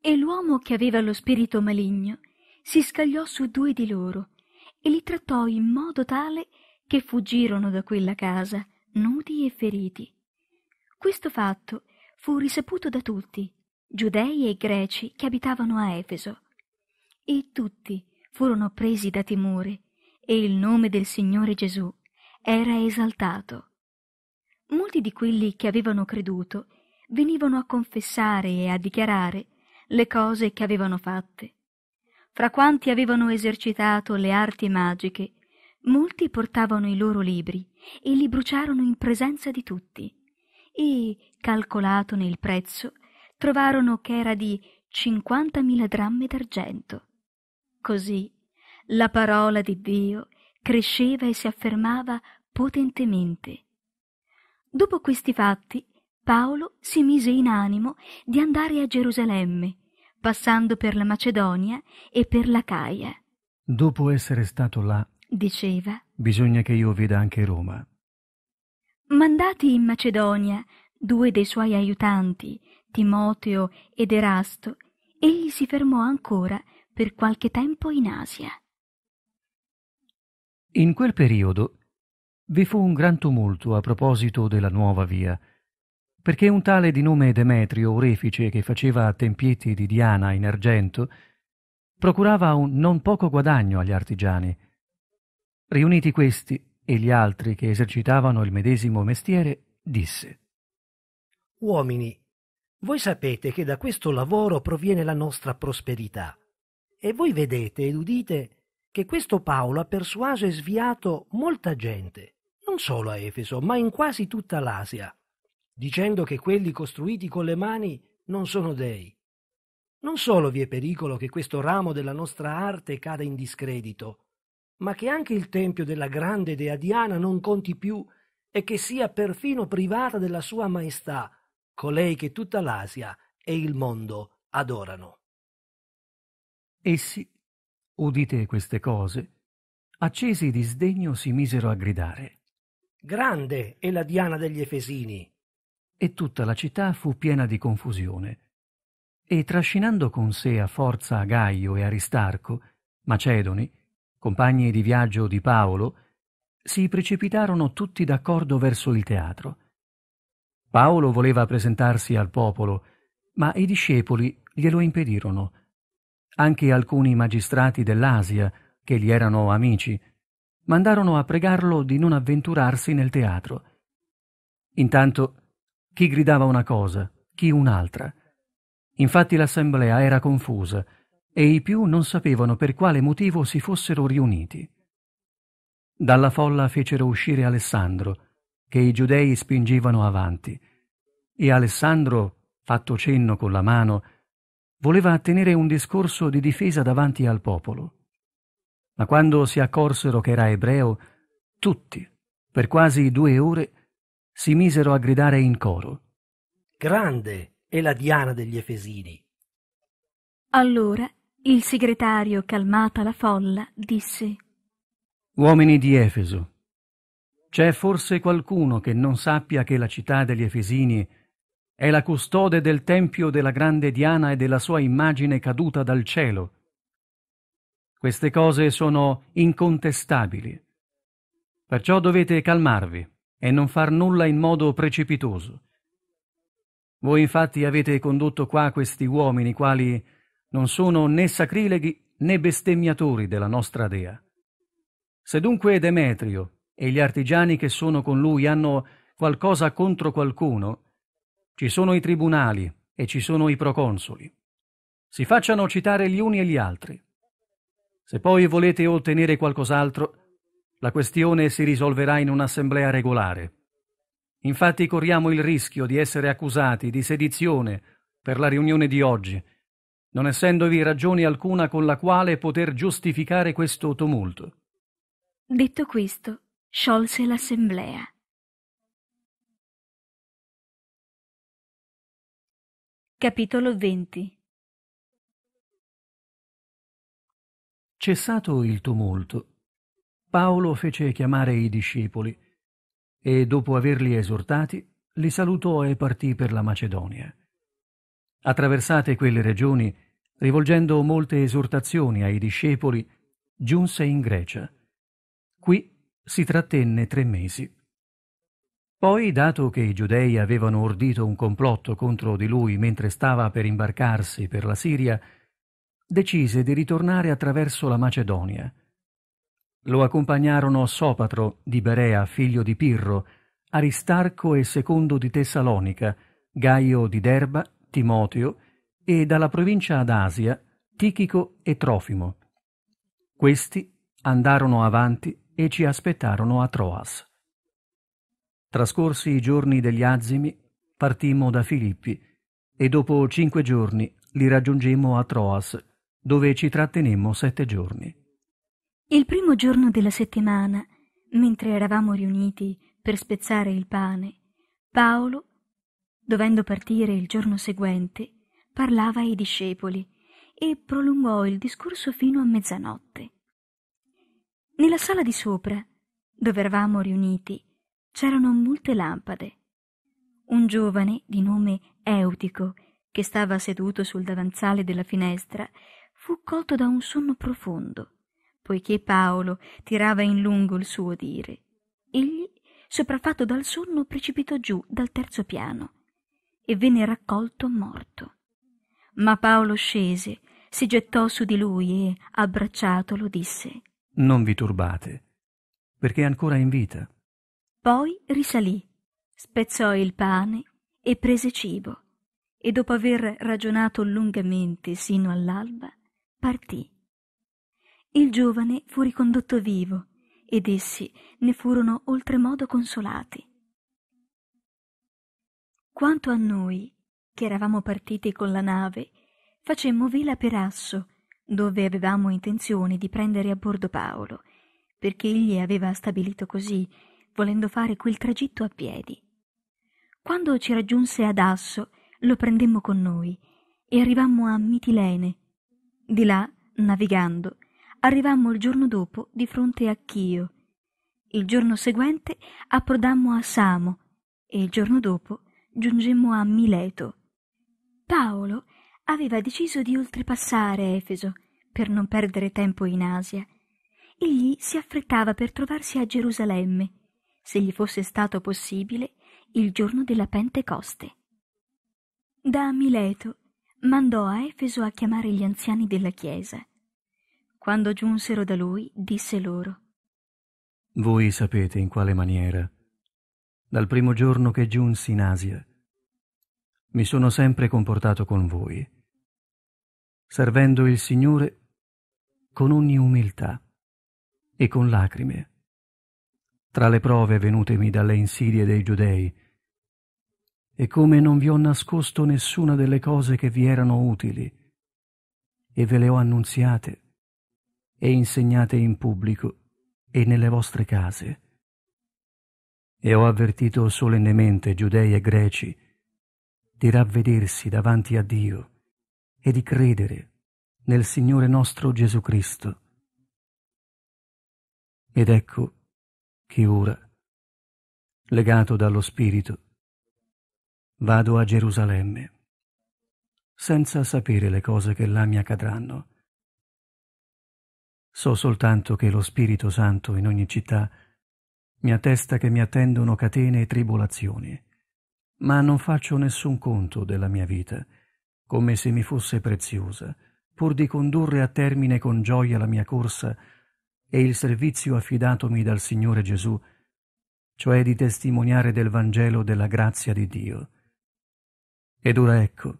E l'uomo che aveva lo spirito maligno si scagliò su due di loro e li trattò in modo tale che fuggirono da quella casa, nudi e feriti. Questo fatto fu risaputo da tutti, giudei e greci che abitavano a Efeso. E tutti furono presi da timore, e il nome del Signore Gesù era esaltato. Molti di quelli che avevano creduto venivano a confessare e a dichiarare le cose che avevano fatte. Fra quanti avevano esercitato le arti magiche, molti portavano i loro libri e li bruciarono in presenza di tutti e, calcolato nel prezzo, trovarono che era di 50.000 grammi d'argento. Così la parola di Dio cresceva e si affermava potentemente. Dopo questi fatti, Paolo si mise in animo di andare a Gerusalemme, passando per la Macedonia e per la Caia. Dopo essere stato là, diceva, bisogna che io veda anche Roma. Mandati in Macedonia due dei suoi aiutanti, Timoteo ed Erasto, egli si fermò ancora per qualche tempo in Asia. In quel periodo vi fu un gran tumulto a proposito della nuova via, perché un tale di nome Demetrio Orefice che faceva tempietti di Diana in argento procurava un non poco guadagno agli artigiani. Riuniti questi, e gli altri che esercitavano il medesimo mestiere, disse Uomini, voi sapete che da questo lavoro proviene la nostra prosperità. E voi vedete ed udite che questo Paolo ha persuaso e sviato molta gente, non solo a Efeso, ma in quasi tutta l'Asia, dicendo che quelli costruiti con le mani non sono dei. Non solo vi è pericolo che questo ramo della nostra arte cada in discredito, ma che anche il tempio della grande dea Diana non conti più e che sia perfino privata della sua maestà, colei che tutta l'Asia e il mondo adorano. Essi, udite queste cose, accesi di sdegno si misero a gridare. Grande è la Diana degli Efesini! E tutta la città fu piena di confusione. E trascinando con sé a forza Gaio e Aristarco, Macedoni, compagni di viaggio di Paolo, si precipitarono tutti d'accordo verso il teatro. Paolo voleva presentarsi al popolo, ma i discepoli glielo impedirono. Anche alcuni magistrati dell'Asia, che gli erano amici, mandarono a pregarlo di non avventurarsi nel teatro. Intanto chi gridava una cosa, chi un'altra. Infatti l'assemblea era confusa e i più non sapevano per quale motivo si fossero riuniti. Dalla folla fecero uscire Alessandro, che i giudei spingevano avanti, e Alessandro, fatto cenno con la mano, voleva tenere un discorso di difesa davanti al popolo. Ma quando si accorsero che era ebreo, tutti, per quasi due ore, si misero a gridare in coro. Grande è la Diana degli Efesini. Allora il segretario, calmata la folla, disse Uomini di Efeso, c'è forse qualcuno che non sappia che la città degli Efesini è la custode del tempio della grande Diana e della sua immagine caduta dal cielo. Queste cose sono incontestabili. Perciò dovete calmarvi e non far nulla in modo precipitoso. Voi infatti avete condotto qua questi uomini, quali non sono né sacrileghi né bestemmiatori della nostra dea. Se dunque Demetrio e gli artigiani che sono con lui hanno qualcosa contro qualcuno, ci sono i tribunali e ci sono i proconsoli. Si facciano citare gli uni e gli altri. Se poi volete ottenere qualcos'altro, la questione si risolverà in un'assemblea regolare. Infatti corriamo il rischio di essere accusati di sedizione per la riunione di oggi non essendovi ragione alcuna con la quale poter giustificare questo tumulto. Detto questo, sciolse l'assemblea. Capitolo 20 Cessato il tumulto, Paolo fece chiamare i discepoli e, dopo averli esortati, li salutò e partì per la Macedonia. Attraversate quelle regioni, rivolgendo molte esortazioni ai discepoli, giunse in Grecia. Qui si trattenne tre mesi. Poi, dato che i giudei avevano ordito un complotto contro di lui mentre stava per imbarcarsi per la Siria, decise di ritornare attraverso la Macedonia. Lo accompagnarono Sopatro di Berea, figlio di Pirro, Aristarco e Secondo di Tessalonica, Gaio di Derba, Timoteo, e dalla provincia d'Asia Asia Tichico e Trofimo. Questi andarono avanti e ci aspettarono a Troas. Trascorsi i giorni degli azimi, partimmo da Filippi e dopo cinque giorni li raggiungemmo a Troas, dove ci trattenemmo sette giorni. Il primo giorno della settimana, mentre eravamo riuniti per spezzare il pane, Paolo, dovendo partire il giorno seguente, parlava ai discepoli e prolungò il discorso fino a mezzanotte. Nella sala di sopra, dove eravamo riuniti, c'erano molte lampade. Un giovane di nome Eutico, che stava seduto sul davanzale della finestra, fu colto da un sonno profondo, poiché Paolo tirava in lungo il suo dire. Egli, sopraffatto dal sonno, precipitò giù dal terzo piano e venne raccolto morto. Ma Paolo scese, si gettò su di lui e, abbracciatolo, disse Non vi turbate, perché è ancora in vita. Poi risalì, spezzò il pane e prese cibo, e dopo aver ragionato lungamente sino all'alba, partì. Il giovane fu ricondotto vivo, ed essi ne furono oltremodo consolati. Quanto a noi, che eravamo partiti con la nave, facemmo vela per Asso, dove avevamo intenzione di prendere a bordo Paolo, perché egli aveva stabilito così, volendo fare quel tragitto a piedi. Quando ci raggiunse ad Asso, lo prendemmo con noi e arrivammo a Mitilene. Di là, navigando, arrivammo il giorno dopo di fronte a Chio. Il giorno seguente approdammo a Samo e il giorno dopo giungemmo a Mileto. Paolo aveva deciso di oltrepassare Efeso per non perdere tempo in Asia. Egli si affrettava per trovarsi a Gerusalemme, se gli fosse stato possibile, il giorno della Pentecoste. Da Mileto mandò a Efeso a chiamare gli anziani della Chiesa. Quando giunsero da lui, disse loro Voi sapete in quale maniera, dal primo giorno che giunsi in Asia, mi sono sempre comportato con voi, servendo il Signore con ogni umiltà e con lacrime, tra le prove venutemi dalle insidie dei giudei, e come non vi ho nascosto nessuna delle cose che vi erano utili, e ve le ho annunziate e insegnate in pubblico e nelle vostre case. E ho avvertito solennemente giudei e greci di ravvedersi davanti a Dio e di credere nel Signore nostro Gesù Cristo. Ed ecco che ora, legato dallo Spirito, vado a Gerusalemme, senza sapere le cose che là mi accadranno. So soltanto che lo Spirito Santo in ogni città mi attesta che mi attendono catene e tribolazioni, ma non faccio nessun conto della mia vita, come se mi fosse preziosa, pur di condurre a termine con gioia la mia corsa e il servizio affidatomi dal Signore Gesù, cioè di testimoniare del Vangelo della grazia di Dio. Ed ora ecco,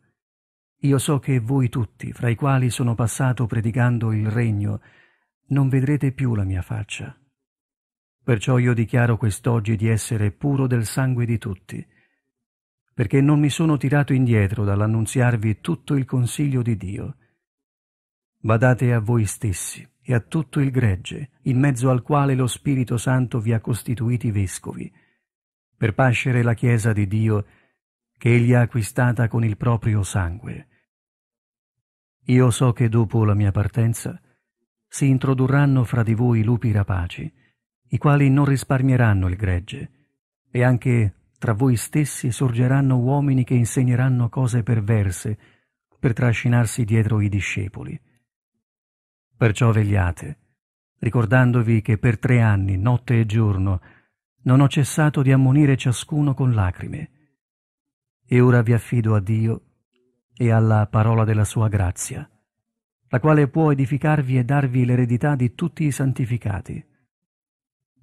io so che voi tutti, fra i quali sono passato predicando il regno, non vedrete più la mia faccia. Perciò io dichiaro quest'oggi di essere puro del sangue di tutti, perché non mi sono tirato indietro dall'annunziarvi tutto il consiglio di Dio. Badate a voi stessi e a tutto il gregge, in mezzo al quale lo Spirito Santo vi ha costituiti vescovi, per pascere la Chiesa di Dio che egli ha acquistata con il proprio sangue. Io so che dopo la mia partenza si introdurranno fra di voi lupi rapaci, i quali non risparmieranno il gregge, e anche tra voi stessi sorgeranno uomini che insegneranno cose perverse per trascinarsi dietro i discepoli. Perciò vegliate, ricordandovi che per tre anni, notte e giorno, non ho cessato di ammonire ciascuno con lacrime. E ora vi affido a Dio e alla parola della sua grazia, la quale può edificarvi e darvi l'eredità di tutti i santificati.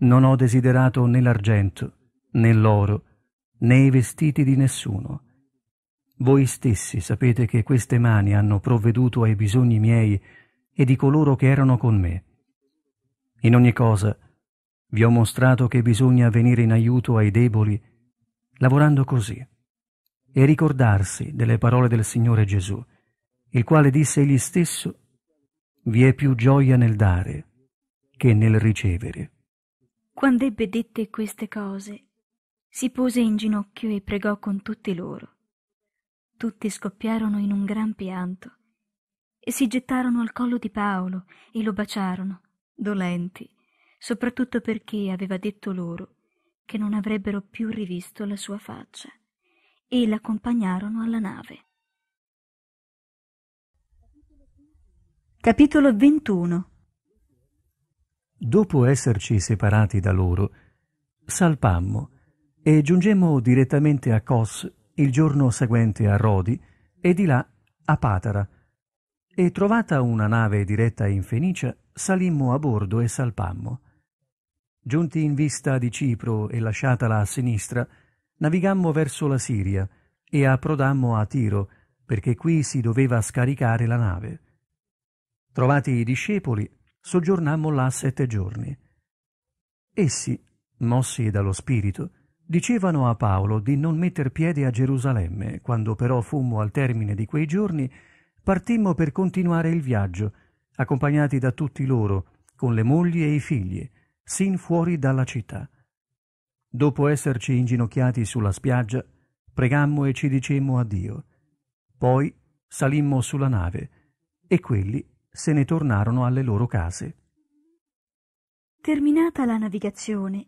Non ho desiderato né l'argento, né l'oro, né i vestiti di nessuno. Voi stessi sapete che queste mani hanno provveduto ai bisogni miei e di coloro che erano con me. In ogni cosa vi ho mostrato che bisogna venire in aiuto ai deboli, lavorando così, e ricordarsi delle parole del Signore Gesù, il quale disse egli stesso, vi è più gioia nel dare che nel ricevere. Quando ebbe dette queste cose, si pose in ginocchio e pregò con tutti loro. Tutti scoppiarono in un gran pianto e si gettarono al collo di Paolo e lo baciarono, dolenti, soprattutto perché aveva detto loro che non avrebbero più rivisto la sua faccia, e l'accompagnarono alla nave. Capitolo 21 Dopo esserci separati da loro, salpammo e giungemmo direttamente a Kos il giorno seguente a Rodi e di là a Patara. E trovata una nave diretta in Fenicia, salimmo a bordo e salpammo. Giunti in vista di Cipro e lasciatala a sinistra, navigammo verso la Siria e approdammo a Tiro, perché qui si doveva scaricare la nave. Trovati i discepoli, soggiornammo là sette giorni. Essi, mossi dallo spirito, Dicevano a Paolo di non metter piede a Gerusalemme, quando però fummo al termine di quei giorni, partimmo per continuare il viaggio, accompagnati da tutti loro, con le mogli e i figli, sin fuori dalla città. Dopo esserci inginocchiati sulla spiaggia, pregammo e ci dicemmo addio. Poi salimmo sulla nave e quelli se ne tornarono alle loro case. Terminata la navigazione,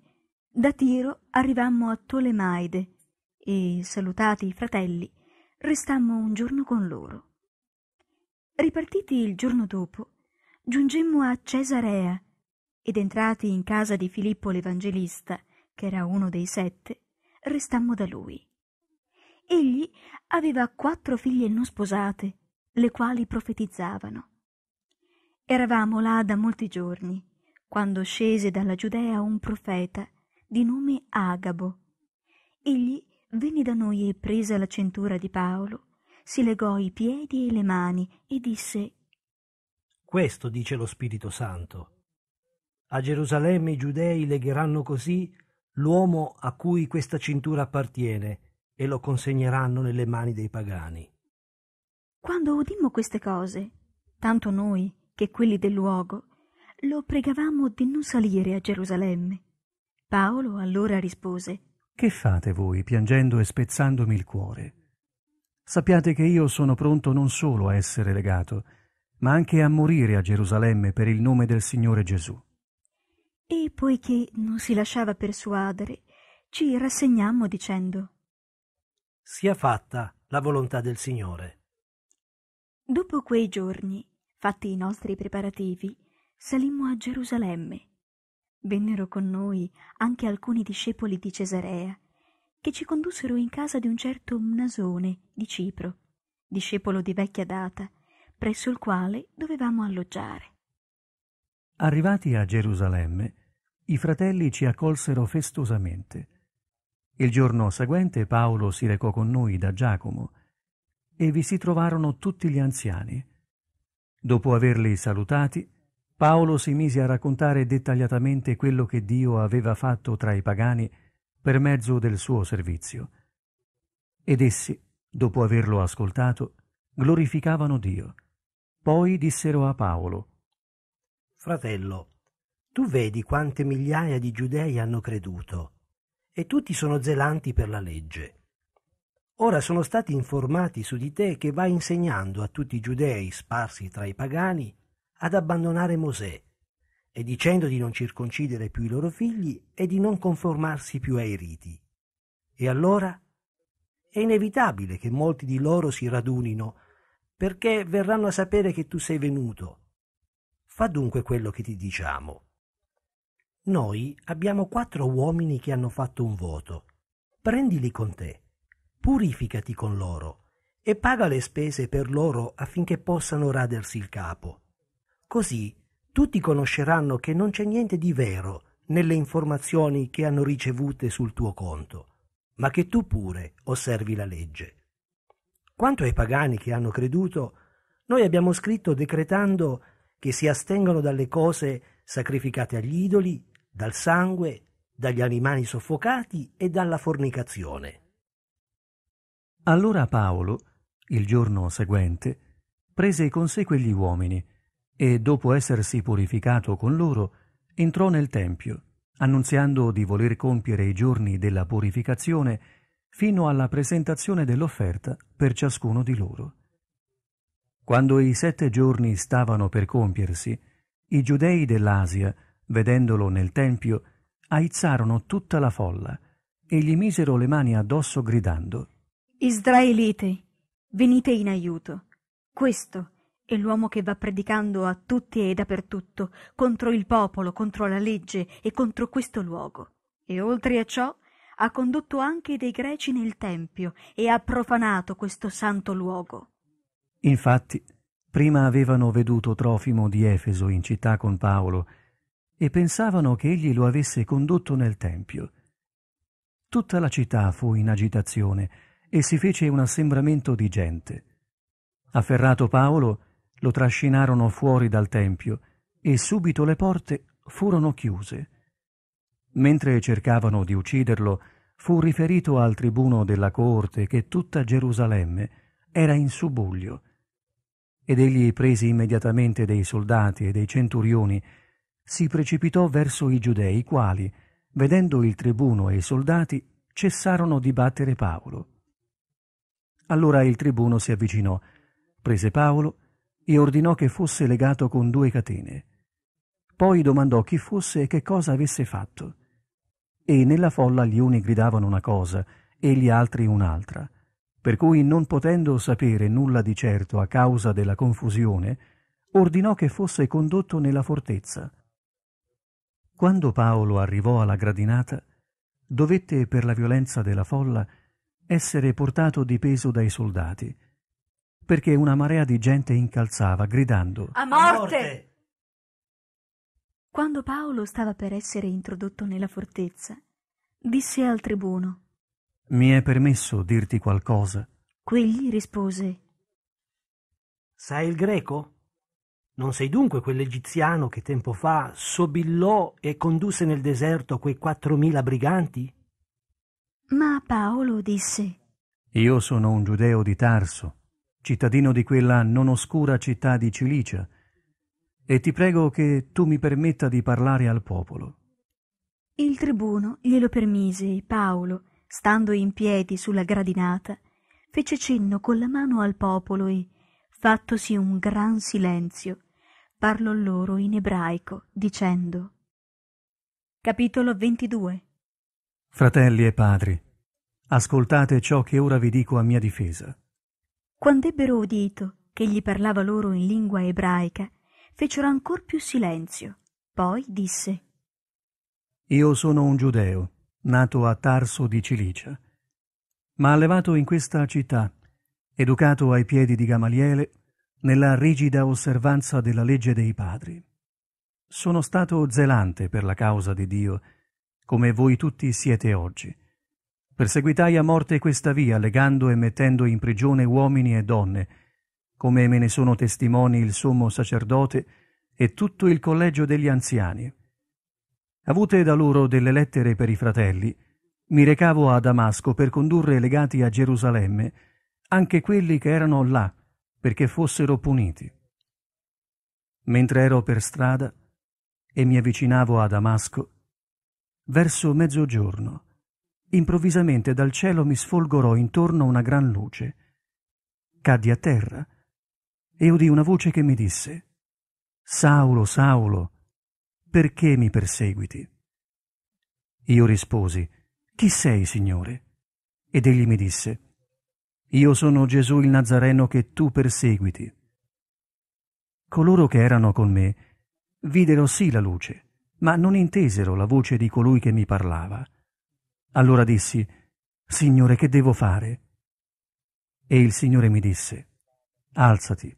da Tiro arrivammo a Tolemaide e, salutati i fratelli, restammo un giorno con loro. Ripartiti il giorno dopo, giungemmo a Cesarea ed entrati in casa di Filippo l'Evangelista, che era uno dei sette, restammo da lui. Egli aveva quattro figlie non sposate, le quali profetizzavano. Eravamo là da molti giorni, quando scese dalla Giudea un profeta di nome Agabo. Egli venne da noi e presa la cintura di Paolo, si legò i piedi e le mani e disse Questo dice lo Spirito Santo. A Gerusalemme i giudei legheranno così l'uomo a cui questa cintura appartiene e lo consegneranno nelle mani dei pagani. Quando udimmo queste cose, tanto noi che quelli del luogo, lo pregavamo di non salire a Gerusalemme. Paolo allora rispose Che fate voi piangendo e spezzandomi il cuore? Sappiate che io sono pronto non solo a essere legato, ma anche a morire a Gerusalemme per il nome del Signore Gesù. E poiché non si lasciava persuadere, ci rassegnammo dicendo Sia fatta la volontà del Signore. Dopo quei giorni, fatti i nostri preparativi, salimmo a Gerusalemme Vennero con noi anche alcuni discepoli di Cesarea, che ci condussero in casa di un certo Mnasone di Cipro, discepolo di vecchia data, presso il quale dovevamo alloggiare. Arrivati a Gerusalemme, i fratelli ci accolsero festosamente. Il giorno seguente Paolo si recò con noi da Giacomo e vi si trovarono tutti gli anziani. Dopo averli salutati, Paolo si mise a raccontare dettagliatamente quello che Dio aveva fatto tra i pagani per mezzo del suo servizio. Ed essi, dopo averlo ascoltato, glorificavano Dio. Poi dissero a Paolo, Fratello, tu vedi quante migliaia di giudei hanno creduto, e tutti sono zelanti per la legge. Ora sono stati informati su di te che vai insegnando a tutti i giudei sparsi tra i pagani ad abbandonare Mosè e dicendo di non circoncidere più i loro figli e di non conformarsi più ai riti. E allora è inevitabile che molti di loro si radunino perché verranno a sapere che tu sei venuto. Fa dunque quello che ti diciamo. Noi abbiamo quattro uomini che hanno fatto un voto. Prendili con te, purificati con loro e paga le spese per loro affinché possano radersi il capo Così tutti conosceranno che non c'è niente di vero nelle informazioni che hanno ricevute sul tuo conto, ma che tu pure osservi la legge. Quanto ai pagani che hanno creduto, noi abbiamo scritto decretando che si astengano dalle cose sacrificate agli idoli, dal sangue, dagli animali soffocati e dalla fornicazione. Allora Paolo, il giorno seguente, prese con sé quegli uomini e dopo essersi purificato con loro, entrò nel Tempio, annunziando di voler compiere i giorni della purificazione fino alla presentazione dell'offerta per ciascuno di loro. Quando i sette giorni stavano per compiersi, i giudei dell'Asia, vedendolo nel Tempio, aizzarono tutta la folla e gli misero le mani addosso gridando Israelite, venite in aiuto. Questo è l'uomo che va predicando a tutti e dappertutto, contro il popolo, contro la legge e contro questo luogo. E oltre a ciò ha condotto anche dei greci nel Tempio e ha profanato questo santo luogo. Infatti, prima avevano veduto Trofimo di Efeso in città con Paolo e pensavano che egli lo avesse condotto nel Tempio. Tutta la città fu in agitazione e si fece un assembramento di gente. Afferrato Paolo, lo trascinarono fuori dal tempio e subito le porte furono chiuse. Mentre cercavano di ucciderlo, fu riferito al tribuno della corte che tutta Gerusalemme era in subuglio. Ed egli, presi immediatamente dei soldati e dei centurioni, si precipitò verso i giudei, i quali, vedendo il tribuno e i soldati, cessarono di battere Paolo. Allora il tribuno si avvicinò, prese Paolo e ordinò che fosse legato con due catene. Poi domandò chi fosse e che cosa avesse fatto. E nella folla gli uni gridavano una cosa e gli altri un'altra, per cui non potendo sapere nulla di certo a causa della confusione, ordinò che fosse condotto nella fortezza. Quando Paolo arrivò alla gradinata, dovette per la violenza della folla essere portato di peso dai soldati, perché una marea di gente incalzava, gridando A morte! Quando Paolo stava per essere introdotto nella fortezza, disse al tribuno Mi è permesso dirti qualcosa? Quegli rispose Sai il greco? Non sei dunque quell'egiziano che tempo fa sobillò e condusse nel deserto quei quattromila briganti? Ma Paolo disse Io sono un giudeo di Tarso, cittadino di quella non oscura città di Cilicia, e ti prego che tu mi permetta di parlare al popolo. Il tribuno glielo permise e Paolo, stando in piedi sulla gradinata, fece cenno con la mano al popolo e, fattosi un gran silenzio, parlò loro in ebraico, dicendo Capitolo 22 Fratelli e padri, ascoltate ciò che ora vi dico a mia difesa quando ebbero udito che gli parlava loro in lingua ebraica, fecero ancor più silenzio. Poi disse Io sono un giudeo, nato a Tarso di Cilicia, ma allevato in questa città, educato ai piedi di Gamaliele, nella rigida osservanza della legge dei padri. Sono stato zelante per la causa di Dio, come voi tutti siete oggi, Perseguitai a morte questa via, legando e mettendo in prigione uomini e donne, come me ne sono testimoni il sommo sacerdote e tutto il collegio degli anziani. Avute da loro delle lettere per i fratelli, mi recavo a Damasco per condurre legati a Gerusalemme anche quelli che erano là, perché fossero puniti. Mentre ero per strada e mi avvicinavo a Damasco, verso mezzogiorno, improvvisamente dal cielo mi sfolgorò intorno una gran luce. Caddi a terra e udì una voce che mi disse Saulo, Saulo, perché mi perseguiti? Io risposi Chi sei, Signore? Ed egli mi disse Io sono Gesù il Nazareno che tu perseguiti. Coloro che erano con me videro sì la luce, ma non intesero la voce di colui che mi parlava allora dissi, Signore, che devo fare? E il Signore mi disse, Alzati,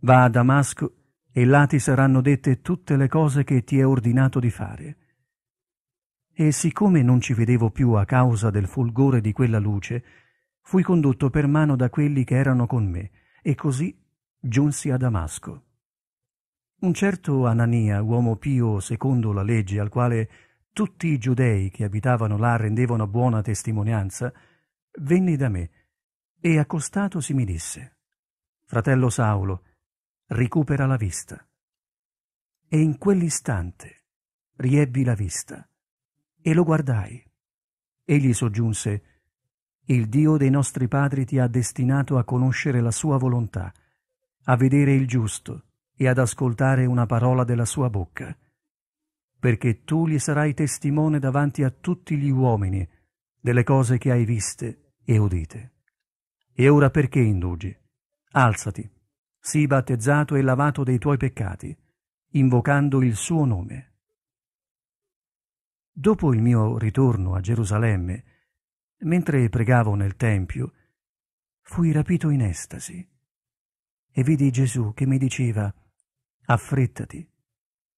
va a Damasco e là ti saranno dette tutte le cose che ti è ordinato di fare. E siccome non ci vedevo più a causa del fulgore di quella luce, fui condotto per mano da quelli che erano con me, e così giunsi a Damasco. Un certo Anania, uomo pio secondo la legge, al quale tutti i giudei che abitavano là rendevano buona testimonianza, venne da me e accostatosi mi disse, Fratello Saulo, recupera la vista. E in quell'istante riebbi la vista e lo guardai. Egli soggiunse, Il Dio dei nostri padri ti ha destinato a conoscere la sua volontà, a vedere il giusto e ad ascoltare una parola della sua bocca perché tu gli sarai testimone davanti a tutti gli uomini delle cose che hai viste e udite. E ora perché indugi? Alzati, sii battezzato e lavato dei tuoi peccati, invocando il suo nome. Dopo il mio ritorno a Gerusalemme, mentre pregavo nel Tempio, fui rapito in estasi e vidi Gesù che mi diceva, affrettati,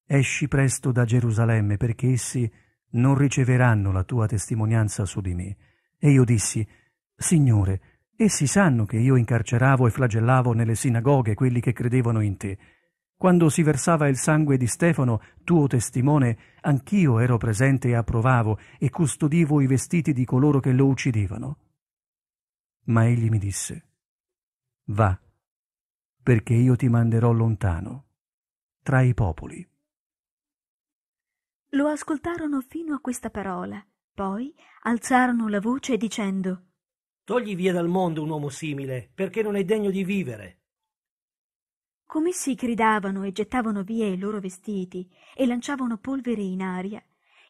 Esci presto da Gerusalemme, perché essi non riceveranno la tua testimonianza su di me. E io dissi, Signore, essi sanno che io incarceravo e flagellavo nelle sinagoghe quelli che credevano in te. Quando si versava il sangue di Stefano, tuo testimone, anch'io ero presente e approvavo e custodivo i vestiti di coloro che lo uccidevano. Ma egli mi disse, Va, perché io ti manderò lontano, tra i popoli. Lo ascoltarono fino a questa parola, poi alzarono la voce dicendo Togli via dal mondo un uomo simile, perché non è degno di vivere. Come si gridavano e gettavano via i loro vestiti e lanciavano polvere in aria,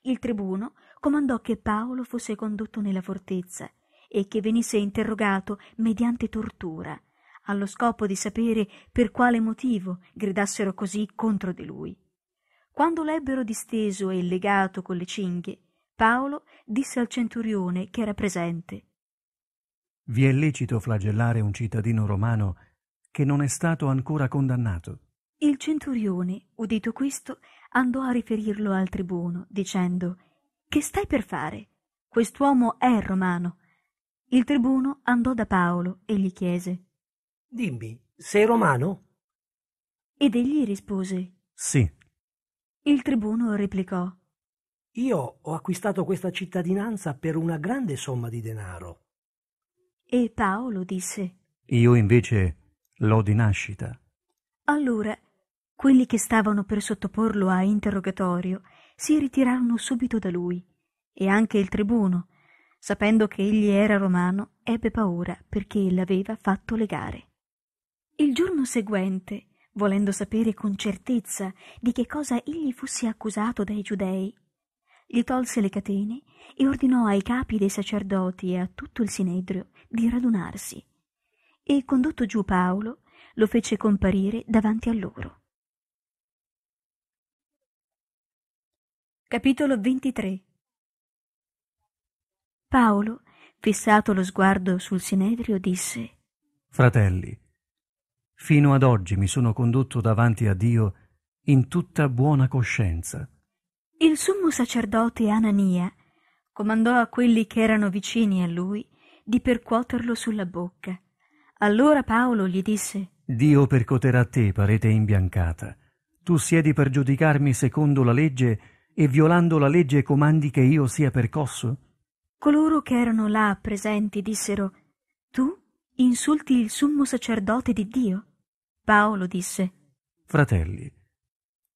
il tribuno comandò che Paolo fosse condotto nella fortezza e che venisse interrogato mediante tortura, allo scopo di sapere per quale motivo gridassero così contro di lui. Quando l'ebbero disteso e legato con le cinghie, Paolo disse al centurione che era presente. Vi è lecito flagellare un cittadino romano che non è stato ancora condannato. Il centurione, udito questo, andò a riferirlo al tribuno, dicendo Che stai per fare? Quest'uomo è romano. Il tribuno andò da Paolo e gli chiese Dimmi, sei romano? Ed egli rispose Sì. Il tribuno replicò Io ho acquistato questa cittadinanza per una grande somma di denaro. E Paolo disse Io invece l'ho di nascita. Allora, quelli che stavano per sottoporlo a interrogatorio si ritirarono subito da lui e anche il tribuno, sapendo che egli era romano, ebbe paura perché l'aveva fatto legare. Il giorno seguente volendo sapere con certezza di che cosa egli fosse accusato dai giudei. Gli tolse le catene e ordinò ai capi dei sacerdoti e a tutto il sinedrio di radunarsi. E condotto giù Paolo, lo fece comparire davanti a loro. Capitolo 23 Paolo, fissato lo sguardo sul sinedrio, disse Fratelli, Fino ad oggi mi sono condotto davanti a Dio in tutta buona coscienza. Il sommo sacerdote Anania comandò a quelli che erano vicini a lui di percuoterlo sulla bocca. Allora Paolo gli disse Dio percoterà te, parete imbiancata. Tu siedi per giudicarmi secondo la legge e violando la legge comandi che io sia percosso? Coloro che erano là presenti dissero Tu insulti il sommo sacerdote di Dio? Paolo disse, Fratelli,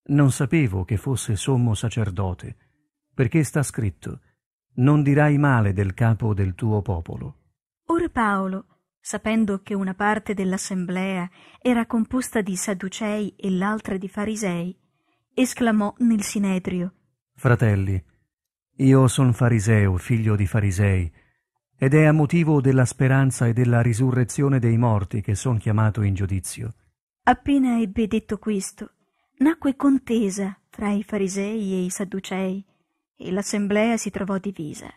non sapevo che fosse sommo sacerdote, perché sta scritto, non dirai male del capo del tuo popolo. Ora Paolo, sapendo che una parte dell'assemblea era composta di sadducei e l'altra di farisei, esclamò nel sinedrio, Fratelli, io son fariseo, figlio di farisei, ed è a motivo della speranza e della risurrezione dei morti che son chiamato in giudizio. Appena ebbe detto questo, nacque contesa fra i farisei e i sadducei, e l'assemblea si trovò divisa.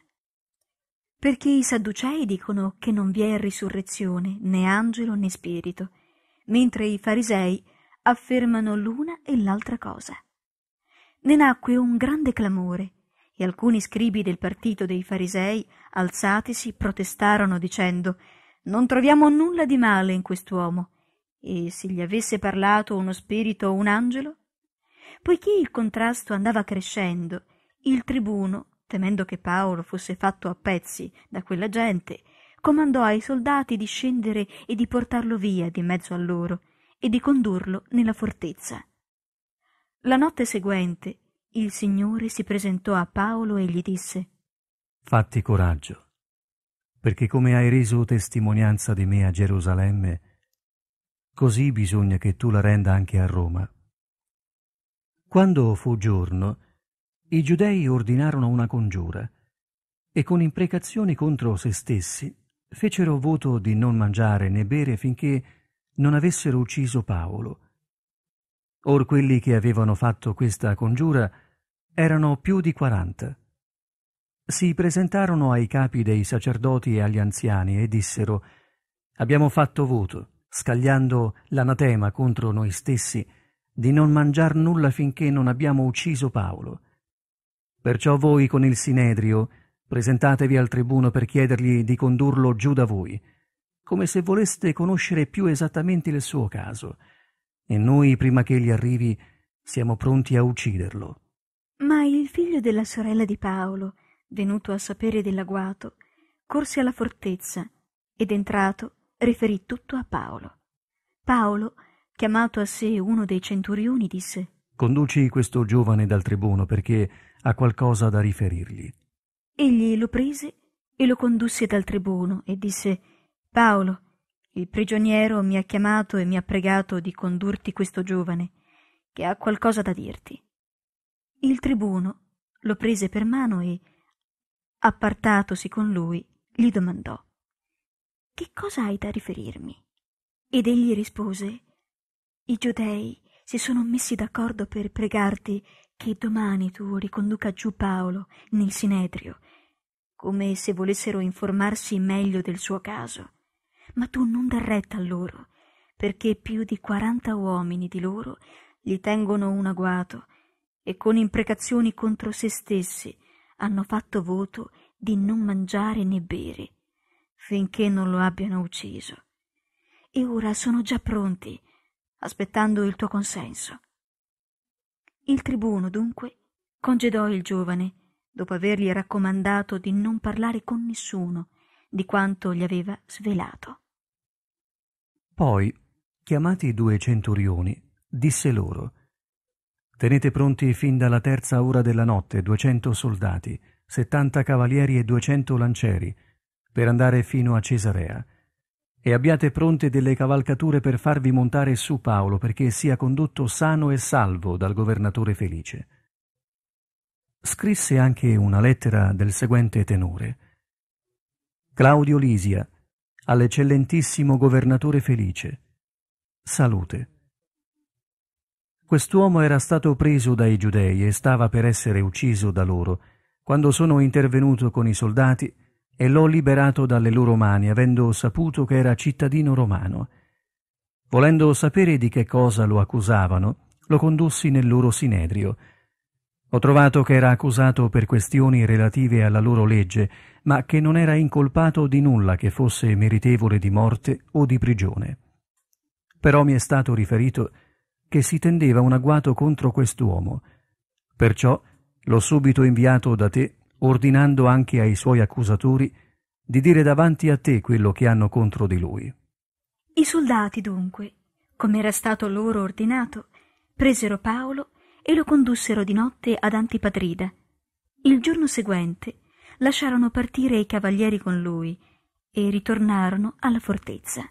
Perché i sadducei dicono che non vi è risurrezione né angelo né spirito, mentre i farisei affermano l'una e l'altra cosa. Ne nacque un grande clamore, e alcuni scribi del partito dei farisei, alzatisi, protestarono dicendo Non troviamo nulla di male in quest'uomo. E se gli avesse parlato uno spirito o un angelo? Poiché il contrasto andava crescendo, il tribuno, temendo che Paolo fosse fatto a pezzi da quella gente, comandò ai soldati di scendere e di portarlo via di mezzo a loro e di condurlo nella fortezza. La notte seguente il Signore si presentò a Paolo e gli disse Fatti coraggio, perché come hai reso testimonianza di me a Gerusalemme, così bisogna che tu la renda anche a Roma. Quando fu giorno, i giudei ordinarono una congiura e con imprecazioni contro se stessi fecero voto di non mangiare né bere finché non avessero ucciso Paolo Or quelli che avevano fatto questa congiura erano più di quaranta. Si presentarono ai capi dei sacerdoti e agli anziani e dissero Abbiamo fatto voto, scagliando l'anatema contro noi stessi, di non mangiar nulla finché non abbiamo ucciso Paolo. Perciò voi con il Sinedrio presentatevi al tribuno per chiedergli di condurlo giù da voi, come se voleste conoscere più esattamente il suo caso, e noi, prima che egli arrivi, siamo pronti a ucciderlo. Ma il figlio della sorella di Paolo, venuto a sapere dell'agguato, corse alla fortezza ed entrato riferì tutto a Paolo. Paolo, chiamato a sé uno dei centurioni, disse Conduci questo giovane dal tribuno perché ha qualcosa da riferirgli. Egli lo prese e lo condusse dal tribuno e disse Paolo, il prigioniero mi ha chiamato e mi ha pregato di condurti questo giovane, che ha qualcosa da dirti. Il tribuno lo prese per mano e, appartatosi con lui, gli domandò Che cosa hai da riferirmi? Ed egli rispose I giudei si sono messi d'accordo per pregarti che domani tu riconduca giù Paolo nel Sinedrio, come se volessero informarsi meglio del suo caso ma tu non dar retta a loro, perché più di quaranta uomini di loro gli tengono un agguato e con imprecazioni contro se stessi hanno fatto voto di non mangiare né bere, finché non lo abbiano ucciso. E ora sono già pronti, aspettando il tuo consenso. Il tribuno, dunque, congedò il giovane, dopo avergli raccomandato di non parlare con nessuno di quanto gli aveva svelato. Poi, chiamati i due centurioni, disse loro Tenete pronti fin dalla terza ora della notte duecento soldati, settanta cavalieri e duecento lancieri, per andare fino a Cesarea. E abbiate pronte delle cavalcature per farvi montare su Paolo perché sia condotto sano e salvo dal governatore felice. Scrisse anche una lettera del seguente tenore. Claudio Lisia, all'eccellentissimo governatore felice. Salute. Quest'uomo era stato preso dai giudei e stava per essere ucciso da loro, quando sono intervenuto con i soldati e l'ho liberato dalle loro mani, avendo saputo che era cittadino romano. Volendo sapere di che cosa lo accusavano, lo condussi nel loro sinedrio, ho trovato che era accusato per questioni relative alla loro legge, ma che non era incolpato di nulla che fosse meritevole di morte o di prigione. Però mi è stato riferito che si tendeva un agguato contro quest'uomo. Perciò l'ho subito inviato da te, ordinando anche ai suoi accusatori di dire davanti a te quello che hanno contro di lui. I soldati, dunque, come era stato loro ordinato, presero Paolo e lo condussero di notte ad Antipatride. Il giorno seguente lasciarono partire i cavalieri con lui e ritornarono alla fortezza.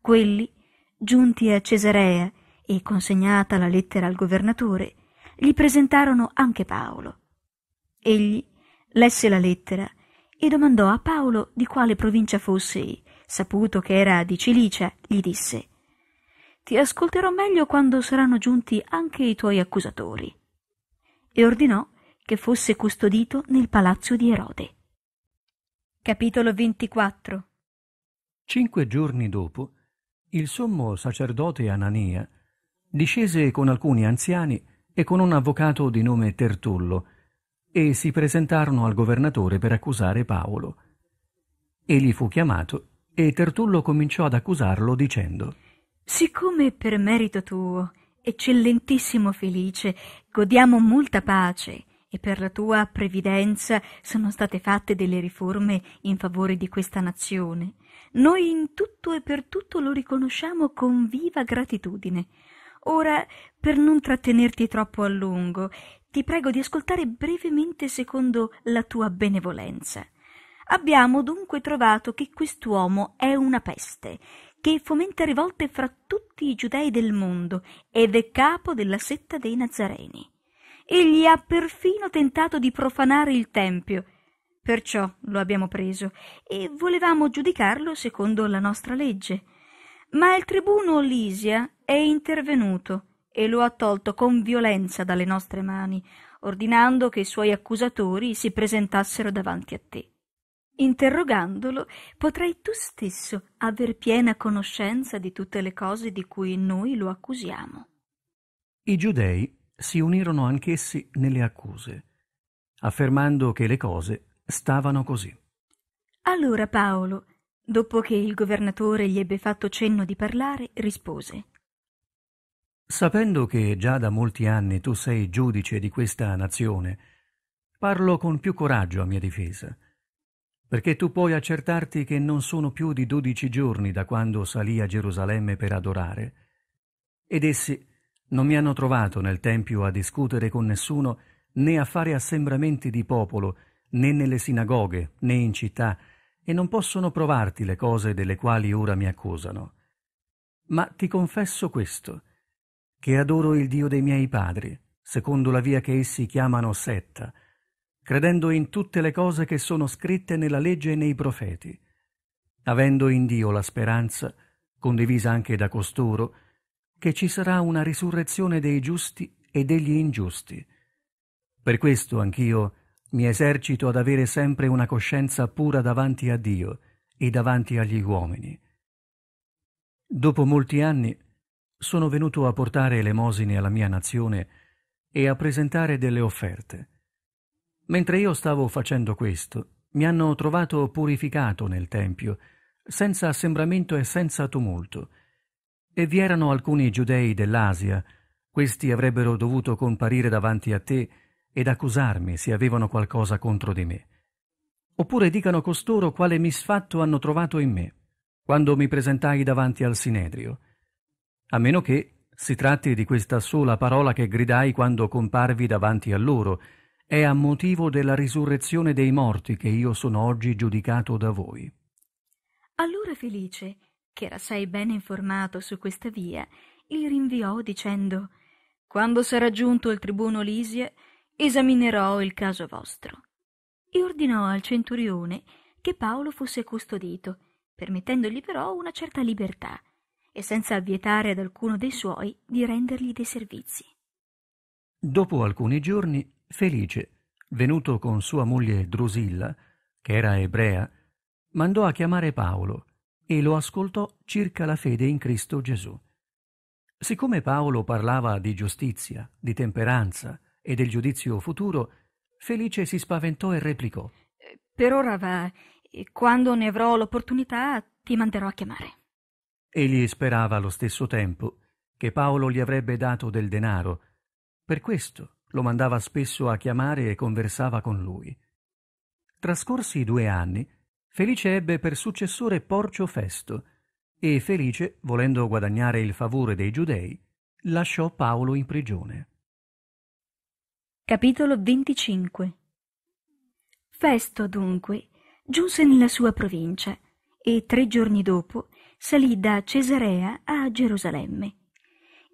Quelli, giunti a Cesarea e consegnata la lettera al governatore, gli presentarono anche Paolo. Egli lesse la lettera e domandò a Paolo di quale provincia fosse e, saputo che era di Cilicia, gli disse ti ascolterò meglio quando saranno giunti anche i tuoi accusatori. E ordinò che fosse custodito nel palazzo di Erode. Capitolo 24 Cinque giorni dopo, il sommo sacerdote Anania discese con alcuni anziani e con un avvocato di nome Tertullo e si presentarono al governatore per accusare Paolo. Egli fu chiamato e Tertullo cominciò ad accusarlo dicendo Siccome per merito tuo, eccellentissimo felice, godiamo molta pace e per la tua previdenza sono state fatte delle riforme in favore di questa nazione, noi in tutto e per tutto lo riconosciamo con viva gratitudine. Ora, per non trattenerti troppo a lungo, ti prego di ascoltare brevemente secondo la tua benevolenza. Abbiamo dunque trovato che quest'uomo è una peste che fomenta rivolte fra tutti i giudei del mondo ed è capo della setta dei Nazareni. Egli ha perfino tentato di profanare il Tempio, perciò lo abbiamo preso e volevamo giudicarlo secondo la nostra legge. Ma il tribuno Lisia è intervenuto e lo ha tolto con violenza dalle nostre mani, ordinando che i suoi accusatori si presentassero davanti a te. Interrogandolo potrai tu stesso aver piena conoscenza di tutte le cose di cui noi lo accusiamo. I giudei si unirono anch'essi nelle accuse, affermando che le cose stavano così. Allora Paolo, dopo che il governatore gli ebbe fatto cenno di parlare, rispose Sapendo che già da molti anni tu sei giudice di questa nazione, parlo con più coraggio a mia difesa perché tu puoi accertarti che non sono più di dodici giorni da quando salì a Gerusalemme per adorare. Ed essi non mi hanno trovato nel Tempio a discutere con nessuno, né a fare assembramenti di popolo, né nelle sinagoghe, né in città, e non possono provarti le cose delle quali ora mi accusano. Ma ti confesso questo, che adoro il Dio dei miei padri, secondo la via che essi chiamano setta, credendo in tutte le cose che sono scritte nella legge e nei profeti, avendo in Dio la speranza, condivisa anche da costoro, che ci sarà una risurrezione dei giusti e degli ingiusti. Per questo anch'io mi esercito ad avere sempre una coscienza pura davanti a Dio e davanti agli uomini. Dopo molti anni sono venuto a portare elemosine alla mia nazione e a presentare delle offerte. Mentre io stavo facendo questo, mi hanno trovato purificato nel tempio, senza assembramento e senza tumulto. E vi erano alcuni giudei dell'Asia, questi avrebbero dovuto comparire davanti a te ed accusarmi se avevano qualcosa contro di me. Oppure dicano costoro quale misfatto hanno trovato in me, quando mi presentai davanti al Sinedrio. A meno che si tratti di questa sola parola che gridai quando comparvi davanti a loro, è a motivo della risurrezione dei morti che io sono oggi giudicato da voi. Allora Felice, che era assai ben informato su questa via, il rinviò dicendo Quando sarà giunto il tribuno Lisie, esaminerò il caso vostro. E ordinò al centurione che Paolo fosse custodito, permettendogli però una certa libertà, e senza vietare ad alcuno dei suoi di rendergli dei servizi. Dopo alcuni giorni Felice, venuto con sua moglie Drusilla, che era ebrea, mandò a chiamare Paolo e lo ascoltò circa la fede in Cristo Gesù. Siccome Paolo parlava di giustizia, di temperanza e del giudizio futuro, Felice si spaventò e replicò: Per ora va, quando ne avrò l'opportunità ti manderò a chiamare. Egli sperava allo stesso tempo che Paolo gli avrebbe dato del denaro. Per questo lo mandava spesso a chiamare e conversava con lui. Trascorsi due anni, Felice ebbe per successore Porcio Festo e Felice, volendo guadagnare il favore dei giudei, lasciò Paolo in prigione. Capitolo 25 Festo, dunque, giunse nella sua provincia e tre giorni dopo salì da Cesarea a Gerusalemme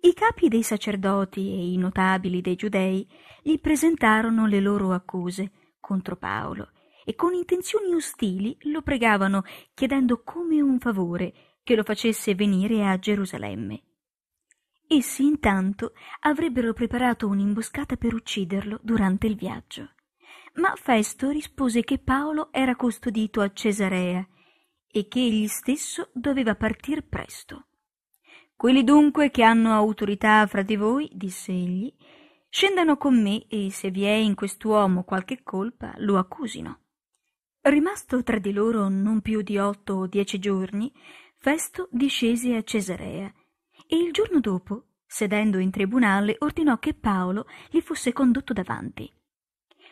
i capi dei sacerdoti e i notabili dei giudei gli presentarono le loro accuse contro Paolo e con intenzioni ostili lo pregavano chiedendo come un favore che lo facesse venire a Gerusalemme. Essi intanto avrebbero preparato un'imboscata per ucciderlo durante il viaggio. Ma Festo rispose che Paolo era custodito a Cesarea e che egli stesso doveva partir presto quelli dunque che hanno autorità fra di voi, disse egli, scendano con me e se vi è in quest'uomo qualche colpa, lo accusino. Rimasto tra di loro non più di otto o dieci giorni, Festo discese a Cesarea e il giorno dopo, sedendo in tribunale, ordinò che Paolo gli fosse condotto davanti.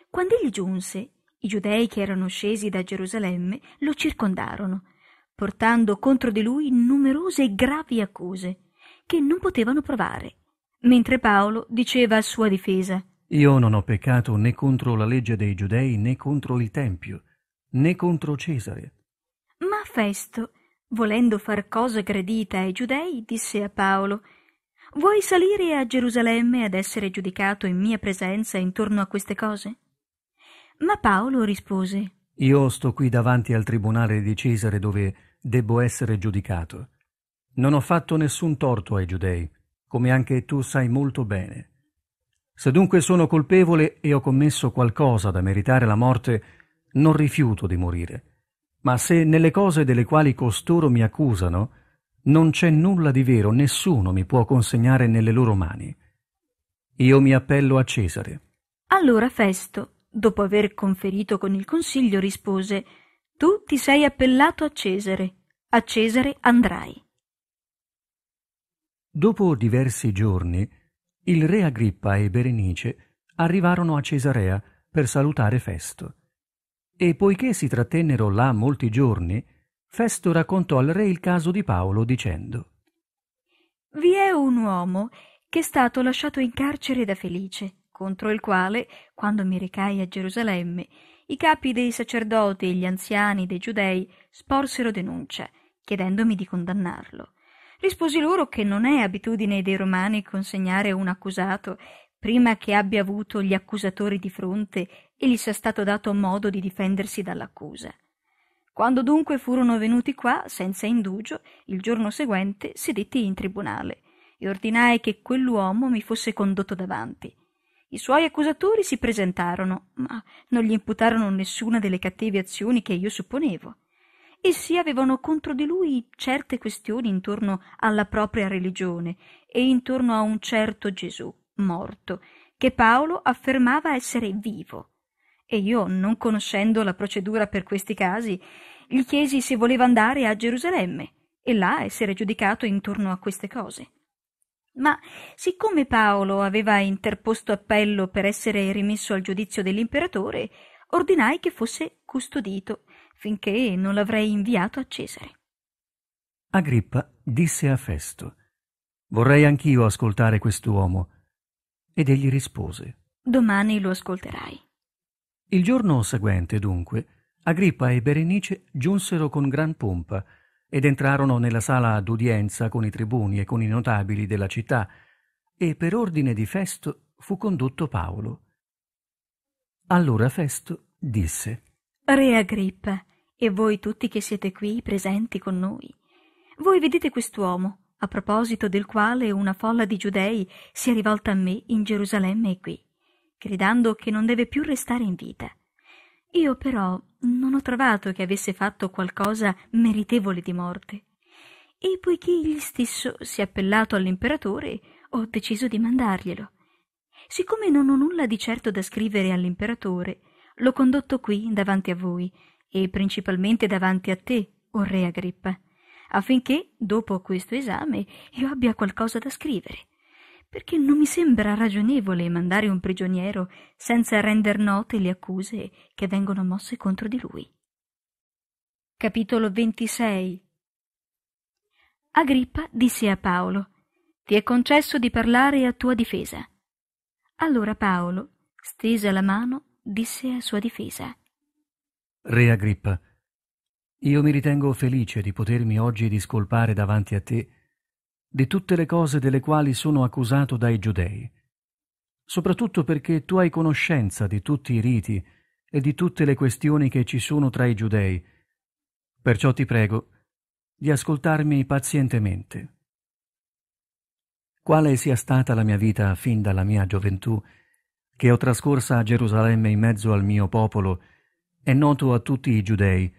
Quando egli giunse, i giudei che erano scesi da Gerusalemme lo circondarono portando contro di lui numerose e gravi accuse che non potevano provare, mentre Paolo diceva a sua difesa Io non ho peccato né contro la legge dei giudei né contro il Tempio né contro Cesare. Ma Festo, volendo far cosa gradita ai giudei, disse a Paolo Vuoi salire a Gerusalemme ad essere giudicato in mia presenza intorno a queste cose? Ma Paolo rispose io sto qui davanti al tribunale di Cesare dove debbo essere giudicato. Non ho fatto nessun torto ai giudei, come anche tu sai molto bene. Se dunque sono colpevole e ho commesso qualcosa da meritare la morte, non rifiuto di morire. Ma se nelle cose delle quali costoro mi accusano, non c'è nulla di vero, nessuno mi può consegnare nelle loro mani. Io mi appello a Cesare. Allora Festo, Dopo aver conferito con il consiglio, rispose Tu ti sei appellato a Cesare, a Cesare andrai. Dopo diversi giorni, il re Agrippa e Berenice arrivarono a Cesarea per salutare Festo. E poiché si trattennero là molti giorni, Festo raccontò al re il caso di Paolo dicendo Vi è un uomo che è stato lasciato in carcere da Felice contro il quale, quando mi recai a Gerusalemme, i capi dei sacerdoti e gli anziani dei giudei sporsero denuncia, chiedendomi di condannarlo. Risposi loro che non è abitudine dei romani consegnare un accusato prima che abbia avuto gli accusatori di fronte e gli sia stato dato modo di difendersi dall'accusa. Quando dunque furono venuti qua, senza indugio, il giorno seguente sedetti in tribunale e ordinai che quell'uomo mi fosse condotto davanti i suoi accusatori si presentarono, ma non gli imputarono nessuna delle cattive azioni che io supponevo. Essi avevano contro di lui certe questioni intorno alla propria religione e intorno a un certo Gesù, morto, che Paolo affermava essere vivo. E io, non conoscendo la procedura per questi casi, gli chiesi se voleva andare a Gerusalemme e là essere giudicato intorno a queste cose. Ma siccome Paolo aveva interposto appello per essere rimesso al giudizio dell'imperatore, ordinai che fosse custodito finché non l'avrei inviato a Cesare. Agrippa disse a Festo: Vorrei anch'io ascoltare quest'uomo. Ed egli rispose: Domani lo ascolterai. Il giorno seguente, dunque, Agrippa e Berenice giunsero con gran pompa ed entrarono nella sala d'udienza con i tribuni e con i notabili della città, e per ordine di Festo fu condotto Paolo. Allora Festo disse Re Agrippa, e voi tutti che siete qui presenti con noi, voi vedete quest'uomo, a proposito del quale una folla di giudei si è rivolta a me in Gerusalemme e qui, gridando che non deve più restare in vita io però non ho trovato che avesse fatto qualcosa meritevole di morte. E poiché egli stesso si è appellato all'imperatore, ho deciso di mandarglielo. Siccome non ho nulla di certo da scrivere all'imperatore, l'ho condotto qui davanti a voi e principalmente davanti a te, o re Agrippa, affinché, dopo questo esame, io abbia qualcosa da scrivere perché non mi sembra ragionevole mandare un prigioniero senza render note le accuse che vengono mosse contro di lui. Capitolo 26 Agrippa disse a Paolo Ti è concesso di parlare a tua difesa. Allora Paolo, stesa la mano, disse a sua difesa Re Agrippa, io mi ritengo felice di potermi oggi discolpare davanti a te di tutte le cose delle quali sono accusato dai giudei, soprattutto perché tu hai conoscenza di tutti i riti e di tutte le questioni che ci sono tra i giudei, perciò ti prego di ascoltarmi pazientemente. Quale sia stata la mia vita fin dalla mia gioventù, che ho trascorsa a Gerusalemme in mezzo al mio popolo, è noto a tutti i giudei,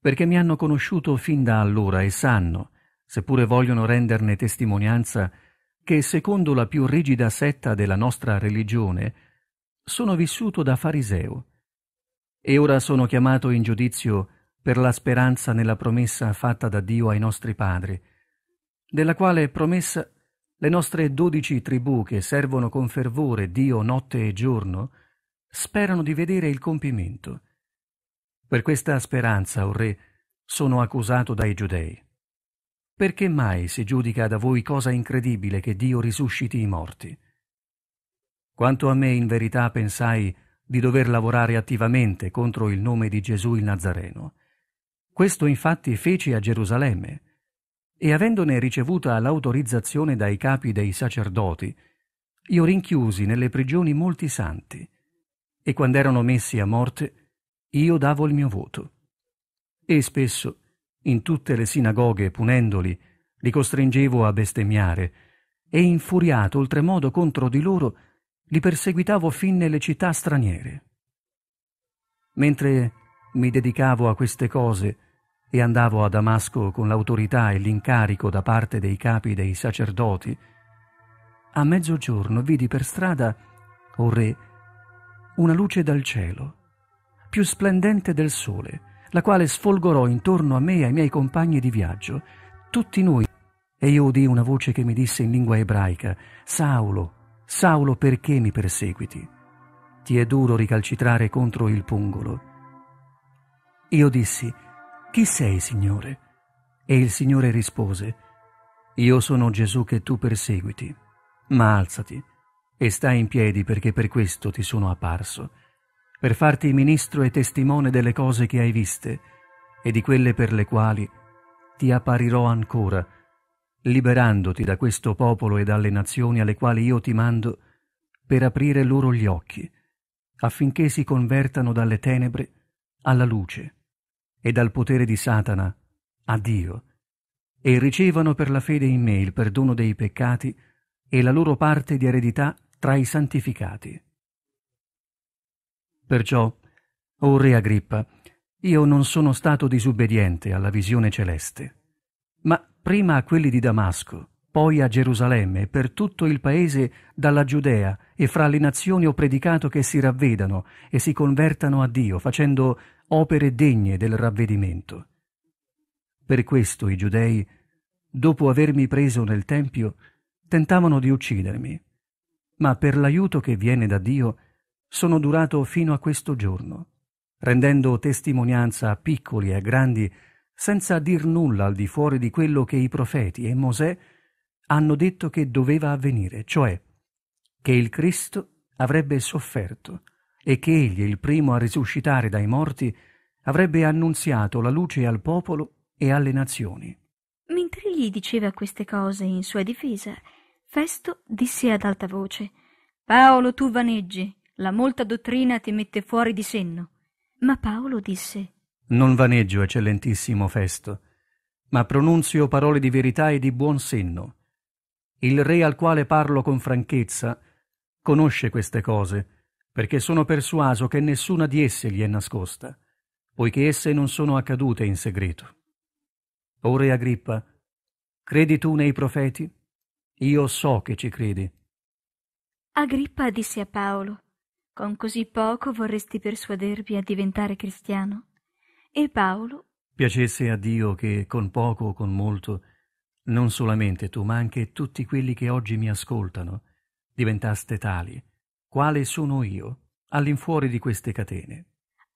perché mi hanno conosciuto fin da allora e sanno seppure vogliono renderne testimonianza, che secondo la più rigida setta della nostra religione sono vissuto da fariseo e ora sono chiamato in giudizio per la speranza nella promessa fatta da Dio ai nostri padri, della quale promessa le nostre dodici tribù che servono con fervore Dio notte e giorno sperano di vedere il compimento. Per questa speranza, o oh Re, sono accusato dai giudei. Perché mai si giudica da voi cosa incredibile che Dio risusciti i morti? Quanto a me in verità pensai di dover lavorare attivamente contro il nome di Gesù il Nazareno. Questo infatti feci a Gerusalemme, e avendone ricevuta l'autorizzazione dai capi dei sacerdoti, io rinchiusi nelle prigioni molti santi, e quando erano messi a morte, io davo il mio voto. E spesso in tutte le sinagoghe punendoli, li costringevo a bestemmiare, e infuriato oltremodo contro di loro, li perseguitavo fin nelle città straniere. Mentre mi dedicavo a queste cose e andavo a Damasco con l'autorità e l'incarico da parte dei capi dei sacerdoti, a mezzogiorno vidi per strada, o oh re, una luce dal cielo, più splendente del sole, la quale sfolgorò intorno a me e ai miei compagni di viaggio, tutti noi. E io udì una voce che mi disse in lingua ebraica, Saulo, Saulo perché mi perseguiti? Ti è duro ricalcitrare contro il pungolo. Io dissi, Chi sei, Signore? E il Signore rispose, Io sono Gesù che tu perseguiti, ma alzati e stai in piedi perché per questo ti sono apparso per farti ministro e testimone delle cose che hai viste e di quelle per le quali ti apparirò ancora, liberandoti da questo popolo e dalle nazioni alle quali io ti mando, per aprire loro gli occhi, affinché si convertano dalle tenebre alla luce e dal potere di Satana a Dio, e ricevano per la fede in me il perdono dei peccati e la loro parte di eredità tra i santificati. Perciò, o re Agrippa, io non sono stato disubbediente alla visione celeste, ma prima a quelli di Damasco, poi a Gerusalemme e per tutto il paese dalla Giudea e fra le nazioni ho predicato che si ravvedano e si convertano a Dio facendo opere degne del ravvedimento. Per questo i giudei, dopo avermi preso nel Tempio, tentavano di uccidermi, ma per l'aiuto che viene da Dio sono durato fino a questo giorno, rendendo testimonianza a piccoli e a grandi senza dir nulla al di fuori di quello che i profeti e Mosè hanno detto che doveva avvenire, cioè che il Cristo avrebbe sofferto e che egli, il primo a risuscitare dai morti, avrebbe annunziato la luce al popolo e alle nazioni. Mentre egli diceva queste cose in sua difesa, Festo disse ad alta voce Paolo, tu vaneggi la molta dottrina ti mette fuori di senno. Ma Paolo disse Non vaneggio, eccellentissimo Festo, ma pronunzio parole di verità e di buon senno. Il re al quale parlo con franchezza conosce queste cose, perché sono persuaso che nessuna di esse gli è nascosta, poiché esse non sono accadute in segreto. O re Agrippa, credi tu nei profeti? Io so che ci credi. Agrippa disse a Paolo con così poco vorresti persuadervi a diventare cristiano? E Paolo? Piacesse a Dio che con poco o con molto, non solamente tu, ma anche tutti quelli che oggi mi ascoltano, diventaste tali, quale sono io, all'infuori di queste catene.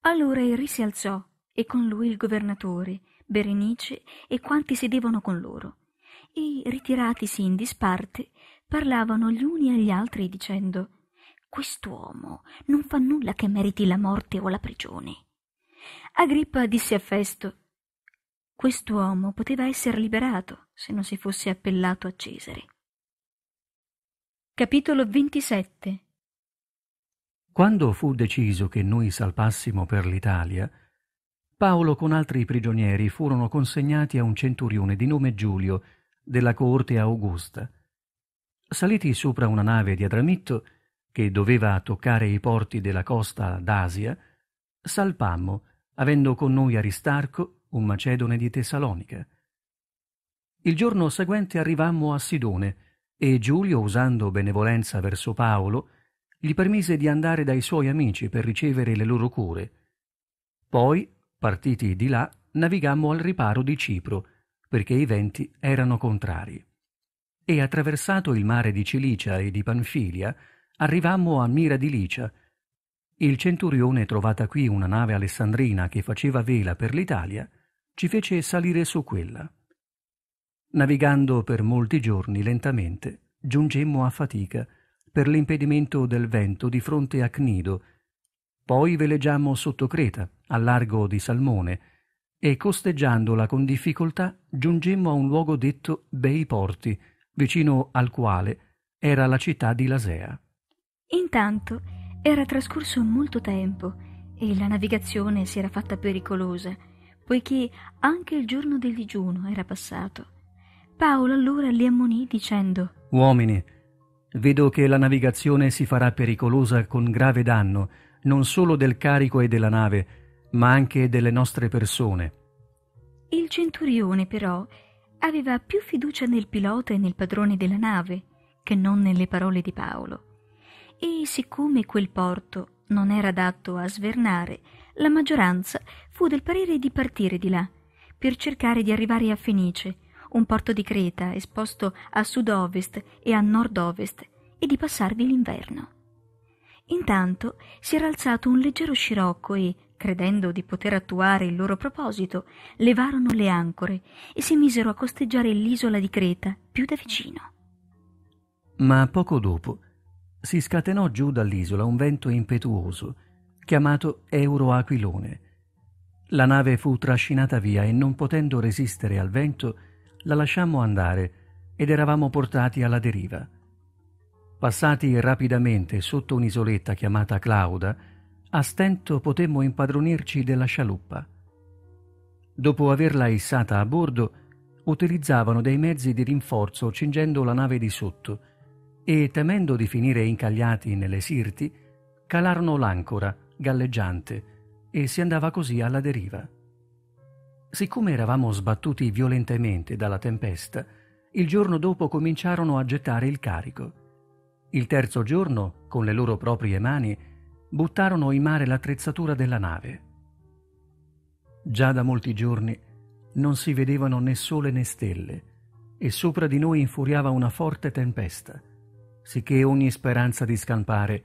Allora Eri si alzò, e con lui il governatore, Berenice e quanti sedevano con loro, e ritiratisi in disparte, parlavano gli uni agli altri dicendo quest'uomo non fa nulla che meriti la morte o la prigione. Agrippa disse a Festo Quest'uomo poteva essere liberato se non si fosse appellato a Cesare. Capitolo 27 Quando fu deciso che noi salpassimo per l'Italia, Paolo con altri prigionieri furono consegnati a un centurione di nome Giulio, della corte Augusta. Saliti sopra una nave di Adramitto, che doveva toccare i porti della costa d'Asia, salpammo, avendo con noi Aristarco, un macedone di Tessalonica. Il giorno seguente arrivammo a Sidone e Giulio, usando benevolenza verso Paolo, gli permise di andare dai suoi amici per ricevere le loro cure. Poi, partiti di là, navigammo al riparo di Cipro, perché i venti erano contrari. E attraversato il mare di Cilicia e di Panfilia, arrivammo a Mira di Licia. Il centurione, trovata qui una nave alessandrina che faceva vela per l'Italia, ci fece salire su quella. Navigando per molti giorni lentamente, giungemmo a fatica per l'impedimento del vento di fronte a Cnido. Poi veleggiammo sotto Creta, al largo di Salmone, e costeggiandola con difficoltà giungemmo a un luogo detto Bei Porti, vicino al quale era la città di Lasea. Intanto era trascorso molto tempo e la navigazione si era fatta pericolosa, poiché anche il giorno del digiuno era passato. Paolo allora li ammonì dicendo Uomini, vedo che la navigazione si farà pericolosa con grave danno, non solo del carico e della nave, ma anche delle nostre persone. Il centurione però aveva più fiducia nel pilota e nel padrone della nave che non nelle parole di Paolo e siccome quel porto non era adatto a svernare, la maggioranza fu del parere di partire di là, per cercare di arrivare a Fenice, un porto di Creta esposto a sud-ovest e a nord-ovest, e di passarvi l'inverno. Intanto si era alzato un leggero scirocco e, credendo di poter attuare il loro proposito, levarono le ancore e si misero a costeggiare l'isola di Creta più da vicino. Ma poco dopo si scatenò giù dall'isola un vento impetuoso, chiamato Euroaquilone. La nave fu trascinata via e non potendo resistere al vento, la lasciammo andare ed eravamo portati alla deriva. Passati rapidamente sotto un'isoletta chiamata Clauda, a stento potemmo impadronirci della scialuppa. Dopo averla issata a bordo, utilizzavano dei mezzi di rinforzo cingendo la nave di sotto, e, temendo di finire incagliati nelle sirti, calarono l'ancora, galleggiante, e si andava così alla deriva. Siccome eravamo sbattuti violentemente dalla tempesta, il giorno dopo cominciarono a gettare il carico. Il terzo giorno, con le loro proprie mani, buttarono in mare l'attrezzatura della nave. Già da molti giorni non si vedevano né sole né stelle, e sopra di noi infuriava una forte tempesta sicché ogni speranza di scampare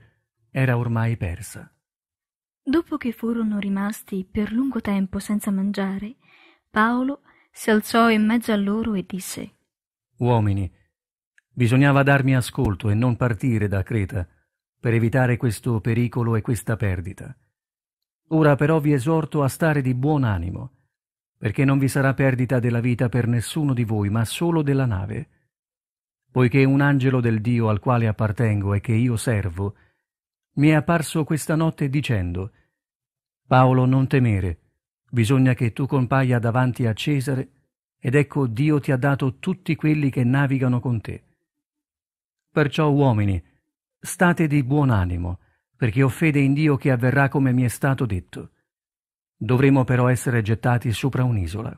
era ormai persa. Dopo che furono rimasti per lungo tempo senza mangiare, Paolo si alzò in mezzo a loro e disse Uomini, bisognava darmi ascolto e non partire da Creta per evitare questo pericolo e questa perdita. Ora però vi esorto a stare di buon animo, perché non vi sarà perdita della vita per nessuno di voi, ma solo della nave poiché un angelo del Dio al quale appartengo e che io servo, mi è apparso questa notte dicendo Paolo non temere, bisogna che tu compaia davanti a Cesare, ed ecco Dio ti ha dato tutti quelli che navigano con te. Perciò uomini, state di buon animo, perché ho fede in Dio che avverrà come mi è stato detto. Dovremo però essere gettati sopra un'isola.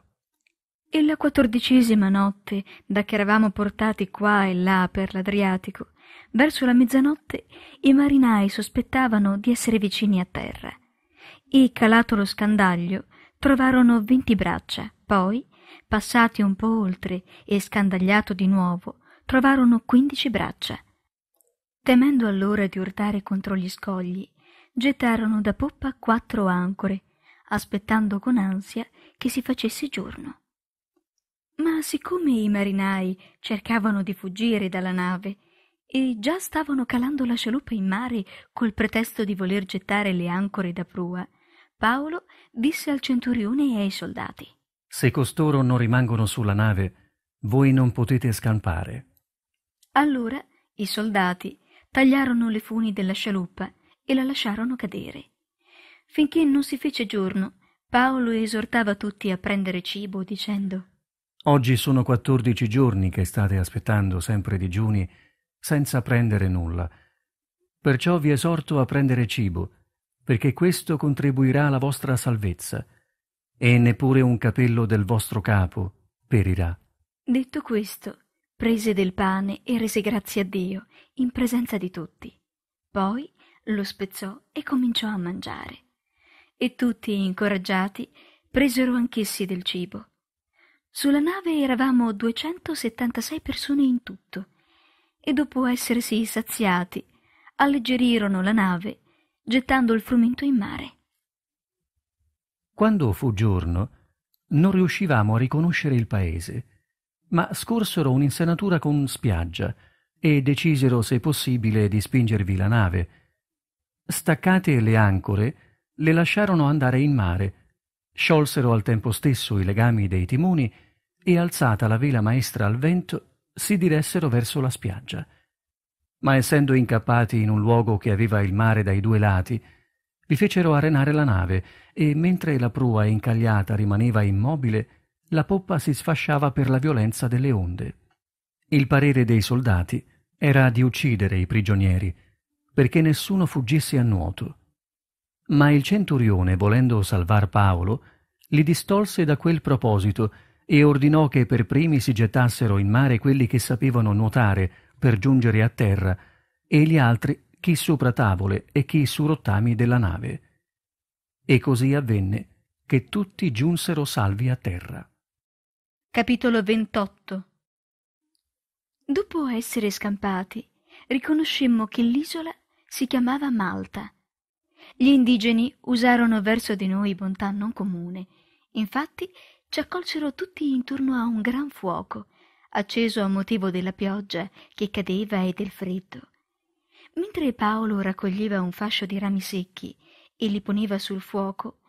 E la quattordicesima notte, da che eravamo portati qua e là per l'Adriatico, verso la mezzanotte i marinai sospettavano di essere vicini a terra. E calato lo scandaglio, trovarono venti braccia, poi, passati un po' oltre e scandagliato di nuovo, trovarono quindici braccia. Temendo allora di urtare contro gli scogli, gettarono da poppa quattro ancore, aspettando con ansia che si facesse giorno. Ma siccome i marinai cercavano di fuggire dalla nave e già stavano calando la scialuppa in mare col pretesto di voler gettare le ancore da prua, Paolo disse al centurione e ai soldati: Se costoro non rimangono sulla nave, voi non potete scampare. Allora i soldati tagliarono le funi della scialuppa e la lasciarono cadere. Finché non si fece giorno, Paolo esortava tutti a prendere cibo dicendo Oggi sono 14 giorni che state aspettando sempre digiuni senza prendere nulla. Perciò vi esorto a prendere cibo, perché questo contribuirà alla vostra salvezza, e neppure un capello del vostro capo perirà. Detto questo, prese del pane e rese grazie a Dio in presenza di tutti. Poi lo spezzò e cominciò a mangiare. E tutti, incoraggiati, presero anch'essi del cibo sulla nave eravamo 276 persone in tutto e dopo essersi saziati alleggerirono la nave gettando il frumento in mare. Quando fu giorno non riuscivamo a riconoscere il paese, ma scorsero un'insenatura con spiaggia e decisero, se possibile, di spingervi la nave. Staccate le ancore, le lasciarono andare in mare Sciolsero al tempo stesso i legami dei timoni e alzata la vela maestra al vento si diressero verso la spiaggia. Ma essendo incappati in un luogo che aveva il mare dai due lati, vi fecero arenare la nave e mentre la prua incagliata rimaneva immobile, la poppa si sfasciava per la violenza delle onde. Il parere dei soldati era di uccidere i prigionieri, perché nessuno fuggisse a nuoto. Ma il centurione, volendo salvar Paolo, li distolse da quel proposito e ordinò che per primi si gettassero in mare quelli che sapevano nuotare per giungere a terra e gli altri chi sopra tavole e chi su rottami della nave. E così avvenne che tutti giunsero salvi a terra. Capitolo 28 Dopo essere scampati, riconoscemmo che l'isola si chiamava Malta gli indigeni usarono verso di noi bontà non comune. Infatti ci accolsero tutti intorno a un gran fuoco, acceso a motivo della pioggia che cadeva e del freddo. Mentre Paolo raccoglieva un fascio di rami secchi e li poneva sul fuoco,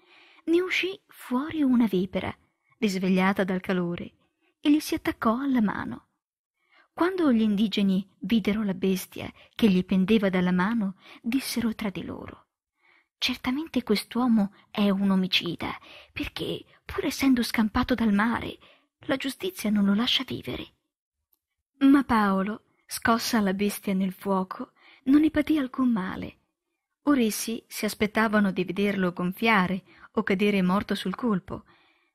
ne uscì fuori una vipera, risvegliata dal calore, e gli si attaccò alla mano. Quando gli indigeni videro la bestia che gli pendeva dalla mano, dissero tra di loro Certamente quest'uomo è un omicida, perché, pur essendo scampato dal mare, la giustizia non lo lascia vivere. Ma Paolo, scossa la bestia nel fuoco, non ne patì alcun male. Ora essi si aspettavano di vederlo gonfiare o cadere morto sul colpo,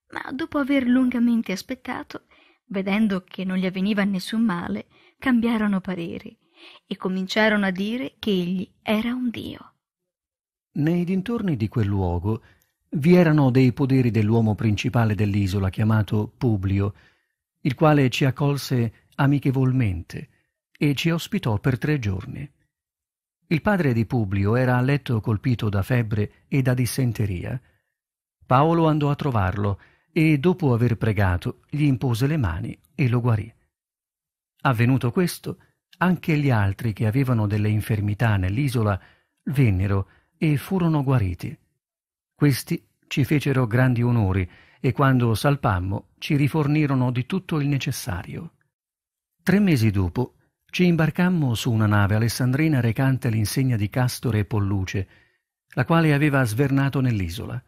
ma dopo aver lungamente aspettato, vedendo che non gli avveniva nessun male, cambiarono parere e cominciarono a dire che egli era un dio. Nei dintorni di quel luogo vi erano dei poderi dell'uomo principale dell'isola chiamato Publio, il quale ci accolse amichevolmente e ci ospitò per tre giorni. Il padre di Publio era a letto colpito da febbre e da dissenteria. Paolo andò a trovarlo e, dopo aver pregato, gli impose le mani e lo guarì. Avvenuto questo, anche gli altri che avevano delle infermità nell'isola vennero e furono guariti. Questi ci fecero grandi onori e quando salpammo ci rifornirono di tutto il necessario. Tre mesi dopo ci imbarcammo su una nave alessandrina recante l'insegna di Castore e Polluce, la quale aveva svernato nell'isola.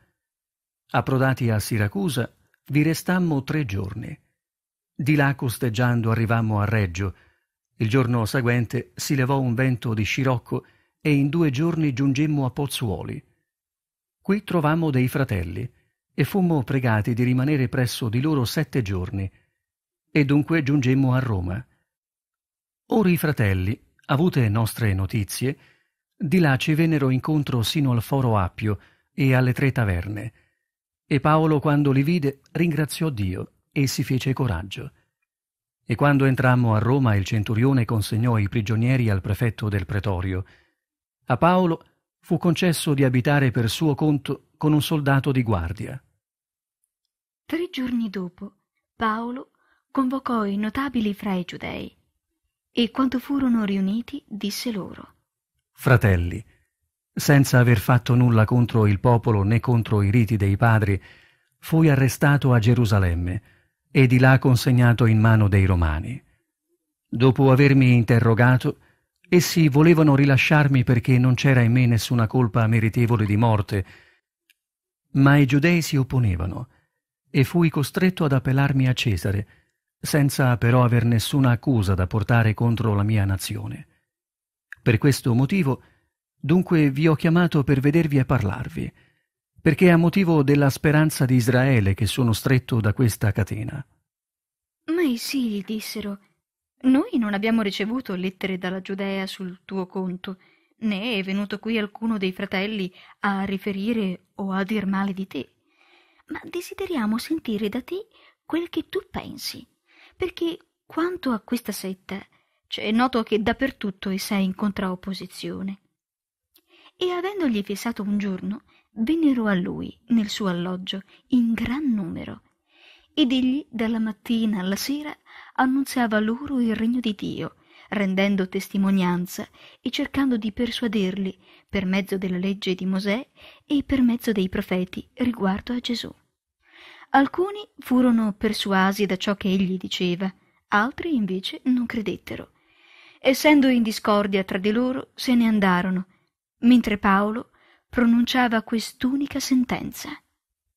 Approdati a Siracusa, vi restammo tre giorni. Di là costeggiando arrivammo a Reggio. Il giorno seguente si levò un vento di scirocco e in due giorni giungemmo a Pozzuoli. Qui trovammo dei fratelli e fummo pregati di rimanere presso di loro sette giorni e dunque giungemmo a Roma. Ora i fratelli, avute nostre notizie, di là ci vennero incontro sino al foro Appio e alle tre taverne. E Paolo, quando li vide, ringraziò Dio e si fece coraggio. E quando entrammo a Roma, il centurione consegnò i prigionieri al prefetto del pretorio, a Paolo fu concesso di abitare per suo conto con un soldato di guardia. Tre giorni dopo, Paolo convocò i notabili fra i giudei e quando furono riuniti disse loro Fratelli, senza aver fatto nulla contro il popolo né contro i riti dei padri, fui arrestato a Gerusalemme e di là consegnato in mano dei romani. Dopo avermi interrogato, Essi volevano rilasciarmi perché non c'era in me nessuna colpa meritevole di morte, ma i giudei si opponevano e fui costretto ad appellarmi a Cesare, senza però aver nessuna accusa da portare contro la mia nazione. Per questo motivo, dunque, vi ho chiamato per vedervi e parlarvi, perché è a motivo della speranza di Israele che sono stretto da questa catena. Ma i gli dissero, noi non abbiamo ricevuto lettere dalla Giudea sul tuo conto, né è venuto qui alcuno dei fratelli a riferire o a dir male di te. Ma desideriamo sentire da te quel che tu pensi, perché quanto a questa setta, c'è cioè, noto che dappertutto essa è in contraopposizione. E avendogli fissato un giorno, vennero a lui, nel suo alloggio, in gran numero, ed egli dalla mattina alla sera annunziava loro il regno di Dio, rendendo testimonianza e cercando di persuaderli per mezzo della legge di Mosè e per mezzo dei profeti riguardo a Gesù. Alcuni furono persuasi da ciò che egli diceva, altri invece non credettero. Essendo in discordia tra di loro, se ne andarono, mentre Paolo pronunciava quest'unica sentenza.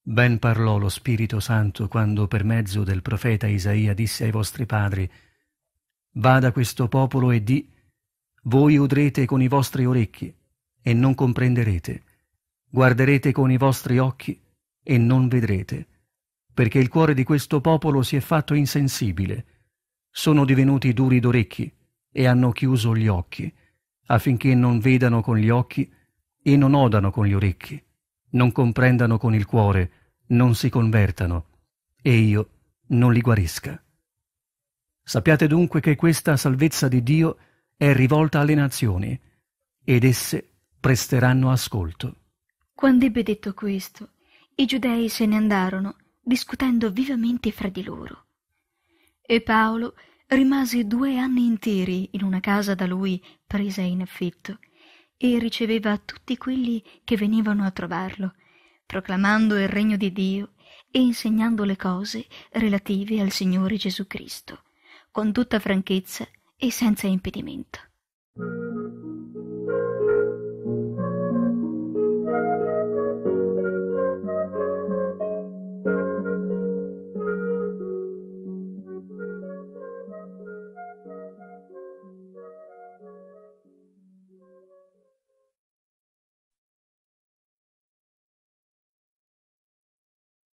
Ben parlò lo Spirito Santo quando per mezzo del profeta Isaia disse ai vostri padri, Vada questo popolo e di, voi udrete con i vostri orecchi e non comprenderete, guarderete con i vostri occhi e non vedrete, perché il cuore di questo popolo si è fatto insensibile, sono divenuti duri d'orecchi e hanno chiuso gli occhi, affinché non vedano con gli occhi e non odano con gli orecchi non comprendano con il cuore, non si convertano, e io non li guarisca. Sappiate dunque che questa salvezza di Dio è rivolta alle nazioni, ed esse presteranno ascolto. Quando ebbe detto questo, i giudei se ne andarono, discutendo vivamente fra di loro. E Paolo rimase due anni interi in una casa da lui presa in affitto, e riceveva tutti quelli che venivano a trovarlo, proclamando il regno di Dio e insegnando le cose relative al Signore Gesù Cristo, con tutta franchezza e senza impedimento.